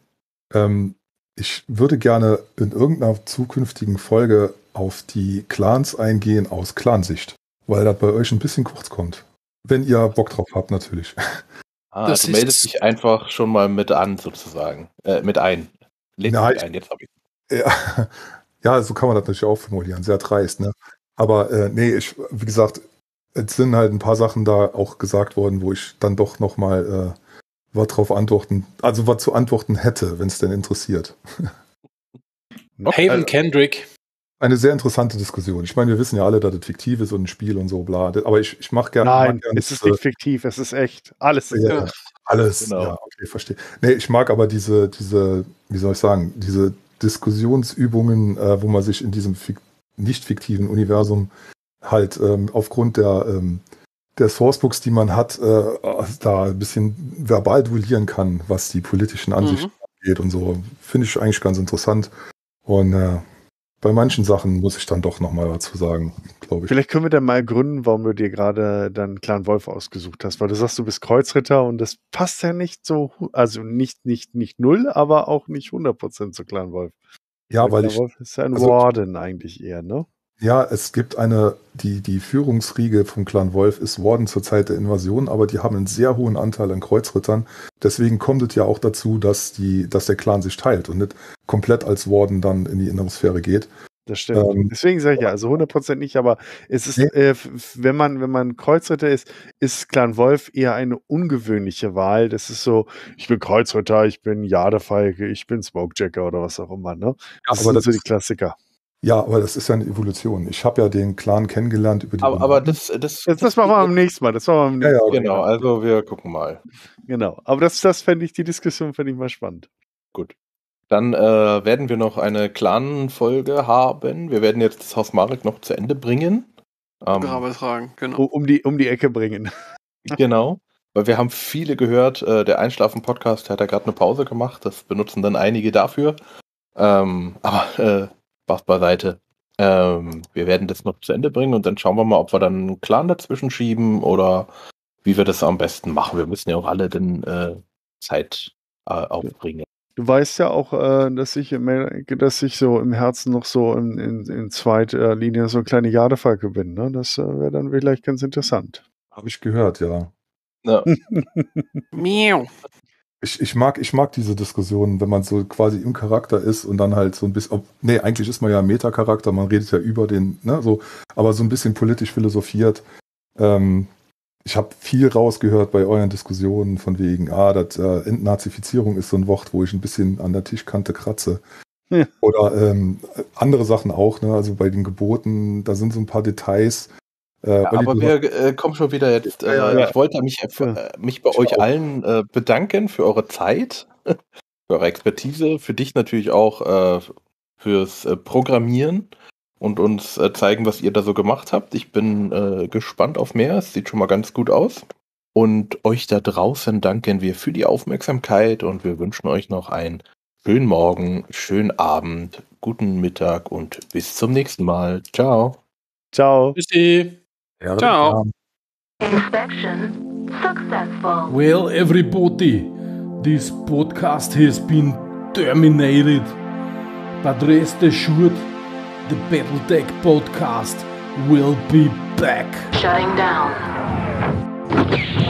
B: Ähm, ich würde gerne in irgendeiner zukünftigen Folge auf die Clans eingehen aus Clansicht, weil das bei euch ein bisschen kurz kommt. Wenn ihr Bock drauf habt, natürlich.
A: Ah, das also meldest dich einfach schon mal mit an, sozusagen. Äh, mit ein. Lädst Na, mit halt. ein, jetzt habe ich.
B: Ja, ja, so kann man das natürlich auch formulieren. Sehr dreist, ne? Aber äh, nee, ich, wie gesagt, es sind halt ein paar Sachen da auch gesagt worden, wo ich dann doch nochmal äh, was drauf antworten, also was zu antworten hätte, wenn es denn interessiert. Haven also-
D: Kendrick.
B: Eine sehr interessante Diskussion. Ich meine, wir wissen ja alle, dass es fiktiv ist und ein Spiel und so, bla. Aber ich, ich mache gerne. Nein, gern, es ist nicht fiktiv, es ist echt. Alles ist ja, Alles, genau. ja, okay, verstehe. Nee, ich mag aber diese, diese, wie soll ich sagen, diese Diskussionsübungen, äh, wo man sich in diesem fik nicht fiktiven Universum halt ähm, aufgrund der ähm, der Sourcebooks, die man hat, äh, da ein bisschen verbal duellieren kann, was die politischen mhm. Ansichten mhm. angeht und so. Finde ich eigentlich ganz interessant. Und äh, bei manchen Sachen muss ich dann doch nochmal dazu sagen, glaube ich. Vielleicht
E: können wir dann mal gründen, warum du dir gerade dann Clan Wolf ausgesucht hast, weil du sagst, du bist Kreuzritter und das passt ja nicht so, also nicht, nicht, nicht null, aber auch nicht 100% zu Clan Wolf. Ja, weil, weil Clan ich. Wolf ist ja ein also, Warden eigentlich eher, ne?
B: Ja, es gibt eine, die, die Führungsriege vom Clan Wolf ist worden zur Zeit der Invasion, aber die haben einen sehr hohen Anteil an Kreuzrittern. Deswegen kommt es ja auch dazu, dass, die, dass der Clan sich teilt und nicht komplett als Worden dann in die innere Sphäre geht. Das stimmt. Ähm,
E: Deswegen sage ich ja, also 100% nicht, aber es ist, nee. äh, wenn man, wenn man Kreuzritter ist, ist Clan Wolf eher eine ungewöhnliche Wahl. Das ist so, ich bin Kreuzritter, ich bin Jadefeige, ich bin Smokejacker oder was auch immer, ne? Das aber sind das so die Klassiker.
B: Ja, aber das ist ja eine Evolution. Ich habe ja den Clan kennengelernt über die. Aber,
E: aber das, das, das, das machen wir am nächsten Mal. Das machen wir am ja, nächsten Mal. Genau, also wir gucken mal. Genau. Aber das, das fände ich, die Diskussion fände ich mal
A: spannend. Gut. Dann äh, werden wir noch eine Clan-Folge haben. Wir werden jetzt das Haus Marek noch zu Ende bringen. Ähm, Grabe Fragen, genau. Um die, um die Ecke bringen. genau. Weil wir haben viele gehört, äh, der Einschlafen-Podcast hat ja gerade eine Pause gemacht. Das benutzen dann einige dafür. Ähm, aber äh, Spaß beiseite. Ähm, wir werden das noch zu Ende bringen und dann schauen wir mal, ob wir dann einen Clan dazwischen schieben oder wie wir das am besten machen. Wir müssen ja auch alle dann äh, Zeit äh, aufbringen.
E: Du weißt ja auch, äh, dass, ich dass ich so im Herzen noch so in, in, in zweiter Linie so eine kleine Jadefalke bin. Ne? Das äh, wäre dann vielleicht ganz interessant. Habe ich
B: gehört, ja.
C: ja. Miau.
B: Ich, ich, mag, ich mag diese Diskussionen, wenn man so quasi im Charakter ist und dann halt so ein bisschen, ob, nee, eigentlich ist man ja Metacharakter, man redet ja über den, ne, so, aber so ein bisschen politisch philosophiert. Ähm, ich habe viel rausgehört bei euren Diskussionen von wegen, ah, das, äh, Entnazifizierung ist so ein Wort, wo ich ein bisschen an der Tischkante kratze. Ja. Oder ähm, andere Sachen auch, ne? also bei den Geboten, da sind so ein paar Details, äh, ja, aber wir
A: äh, kommen schon wieder jetzt. Äh, ja, ja, ich wollte mich, äh, mich bei ich euch auch. allen äh, bedanken für eure Zeit, für eure Expertise, für dich natürlich auch äh, fürs Programmieren und uns zeigen, was ihr da so gemacht habt. Ich bin gespannt auf mehr. Es sieht schon mal ganz gut aus. Und euch da draußen danken wir für die Aufmerksamkeit und wir wünschen euch noch einen schönen Morgen, schönen Abend, guten Mittag und bis zum
D: nächsten Mal. Ciao. Ciao. Tschüssi. Ciao.
C: Inspection successful.
D: Well, everybody, this podcast has been terminated. But rest assured, the Battletech podcast will be back. Shutting down.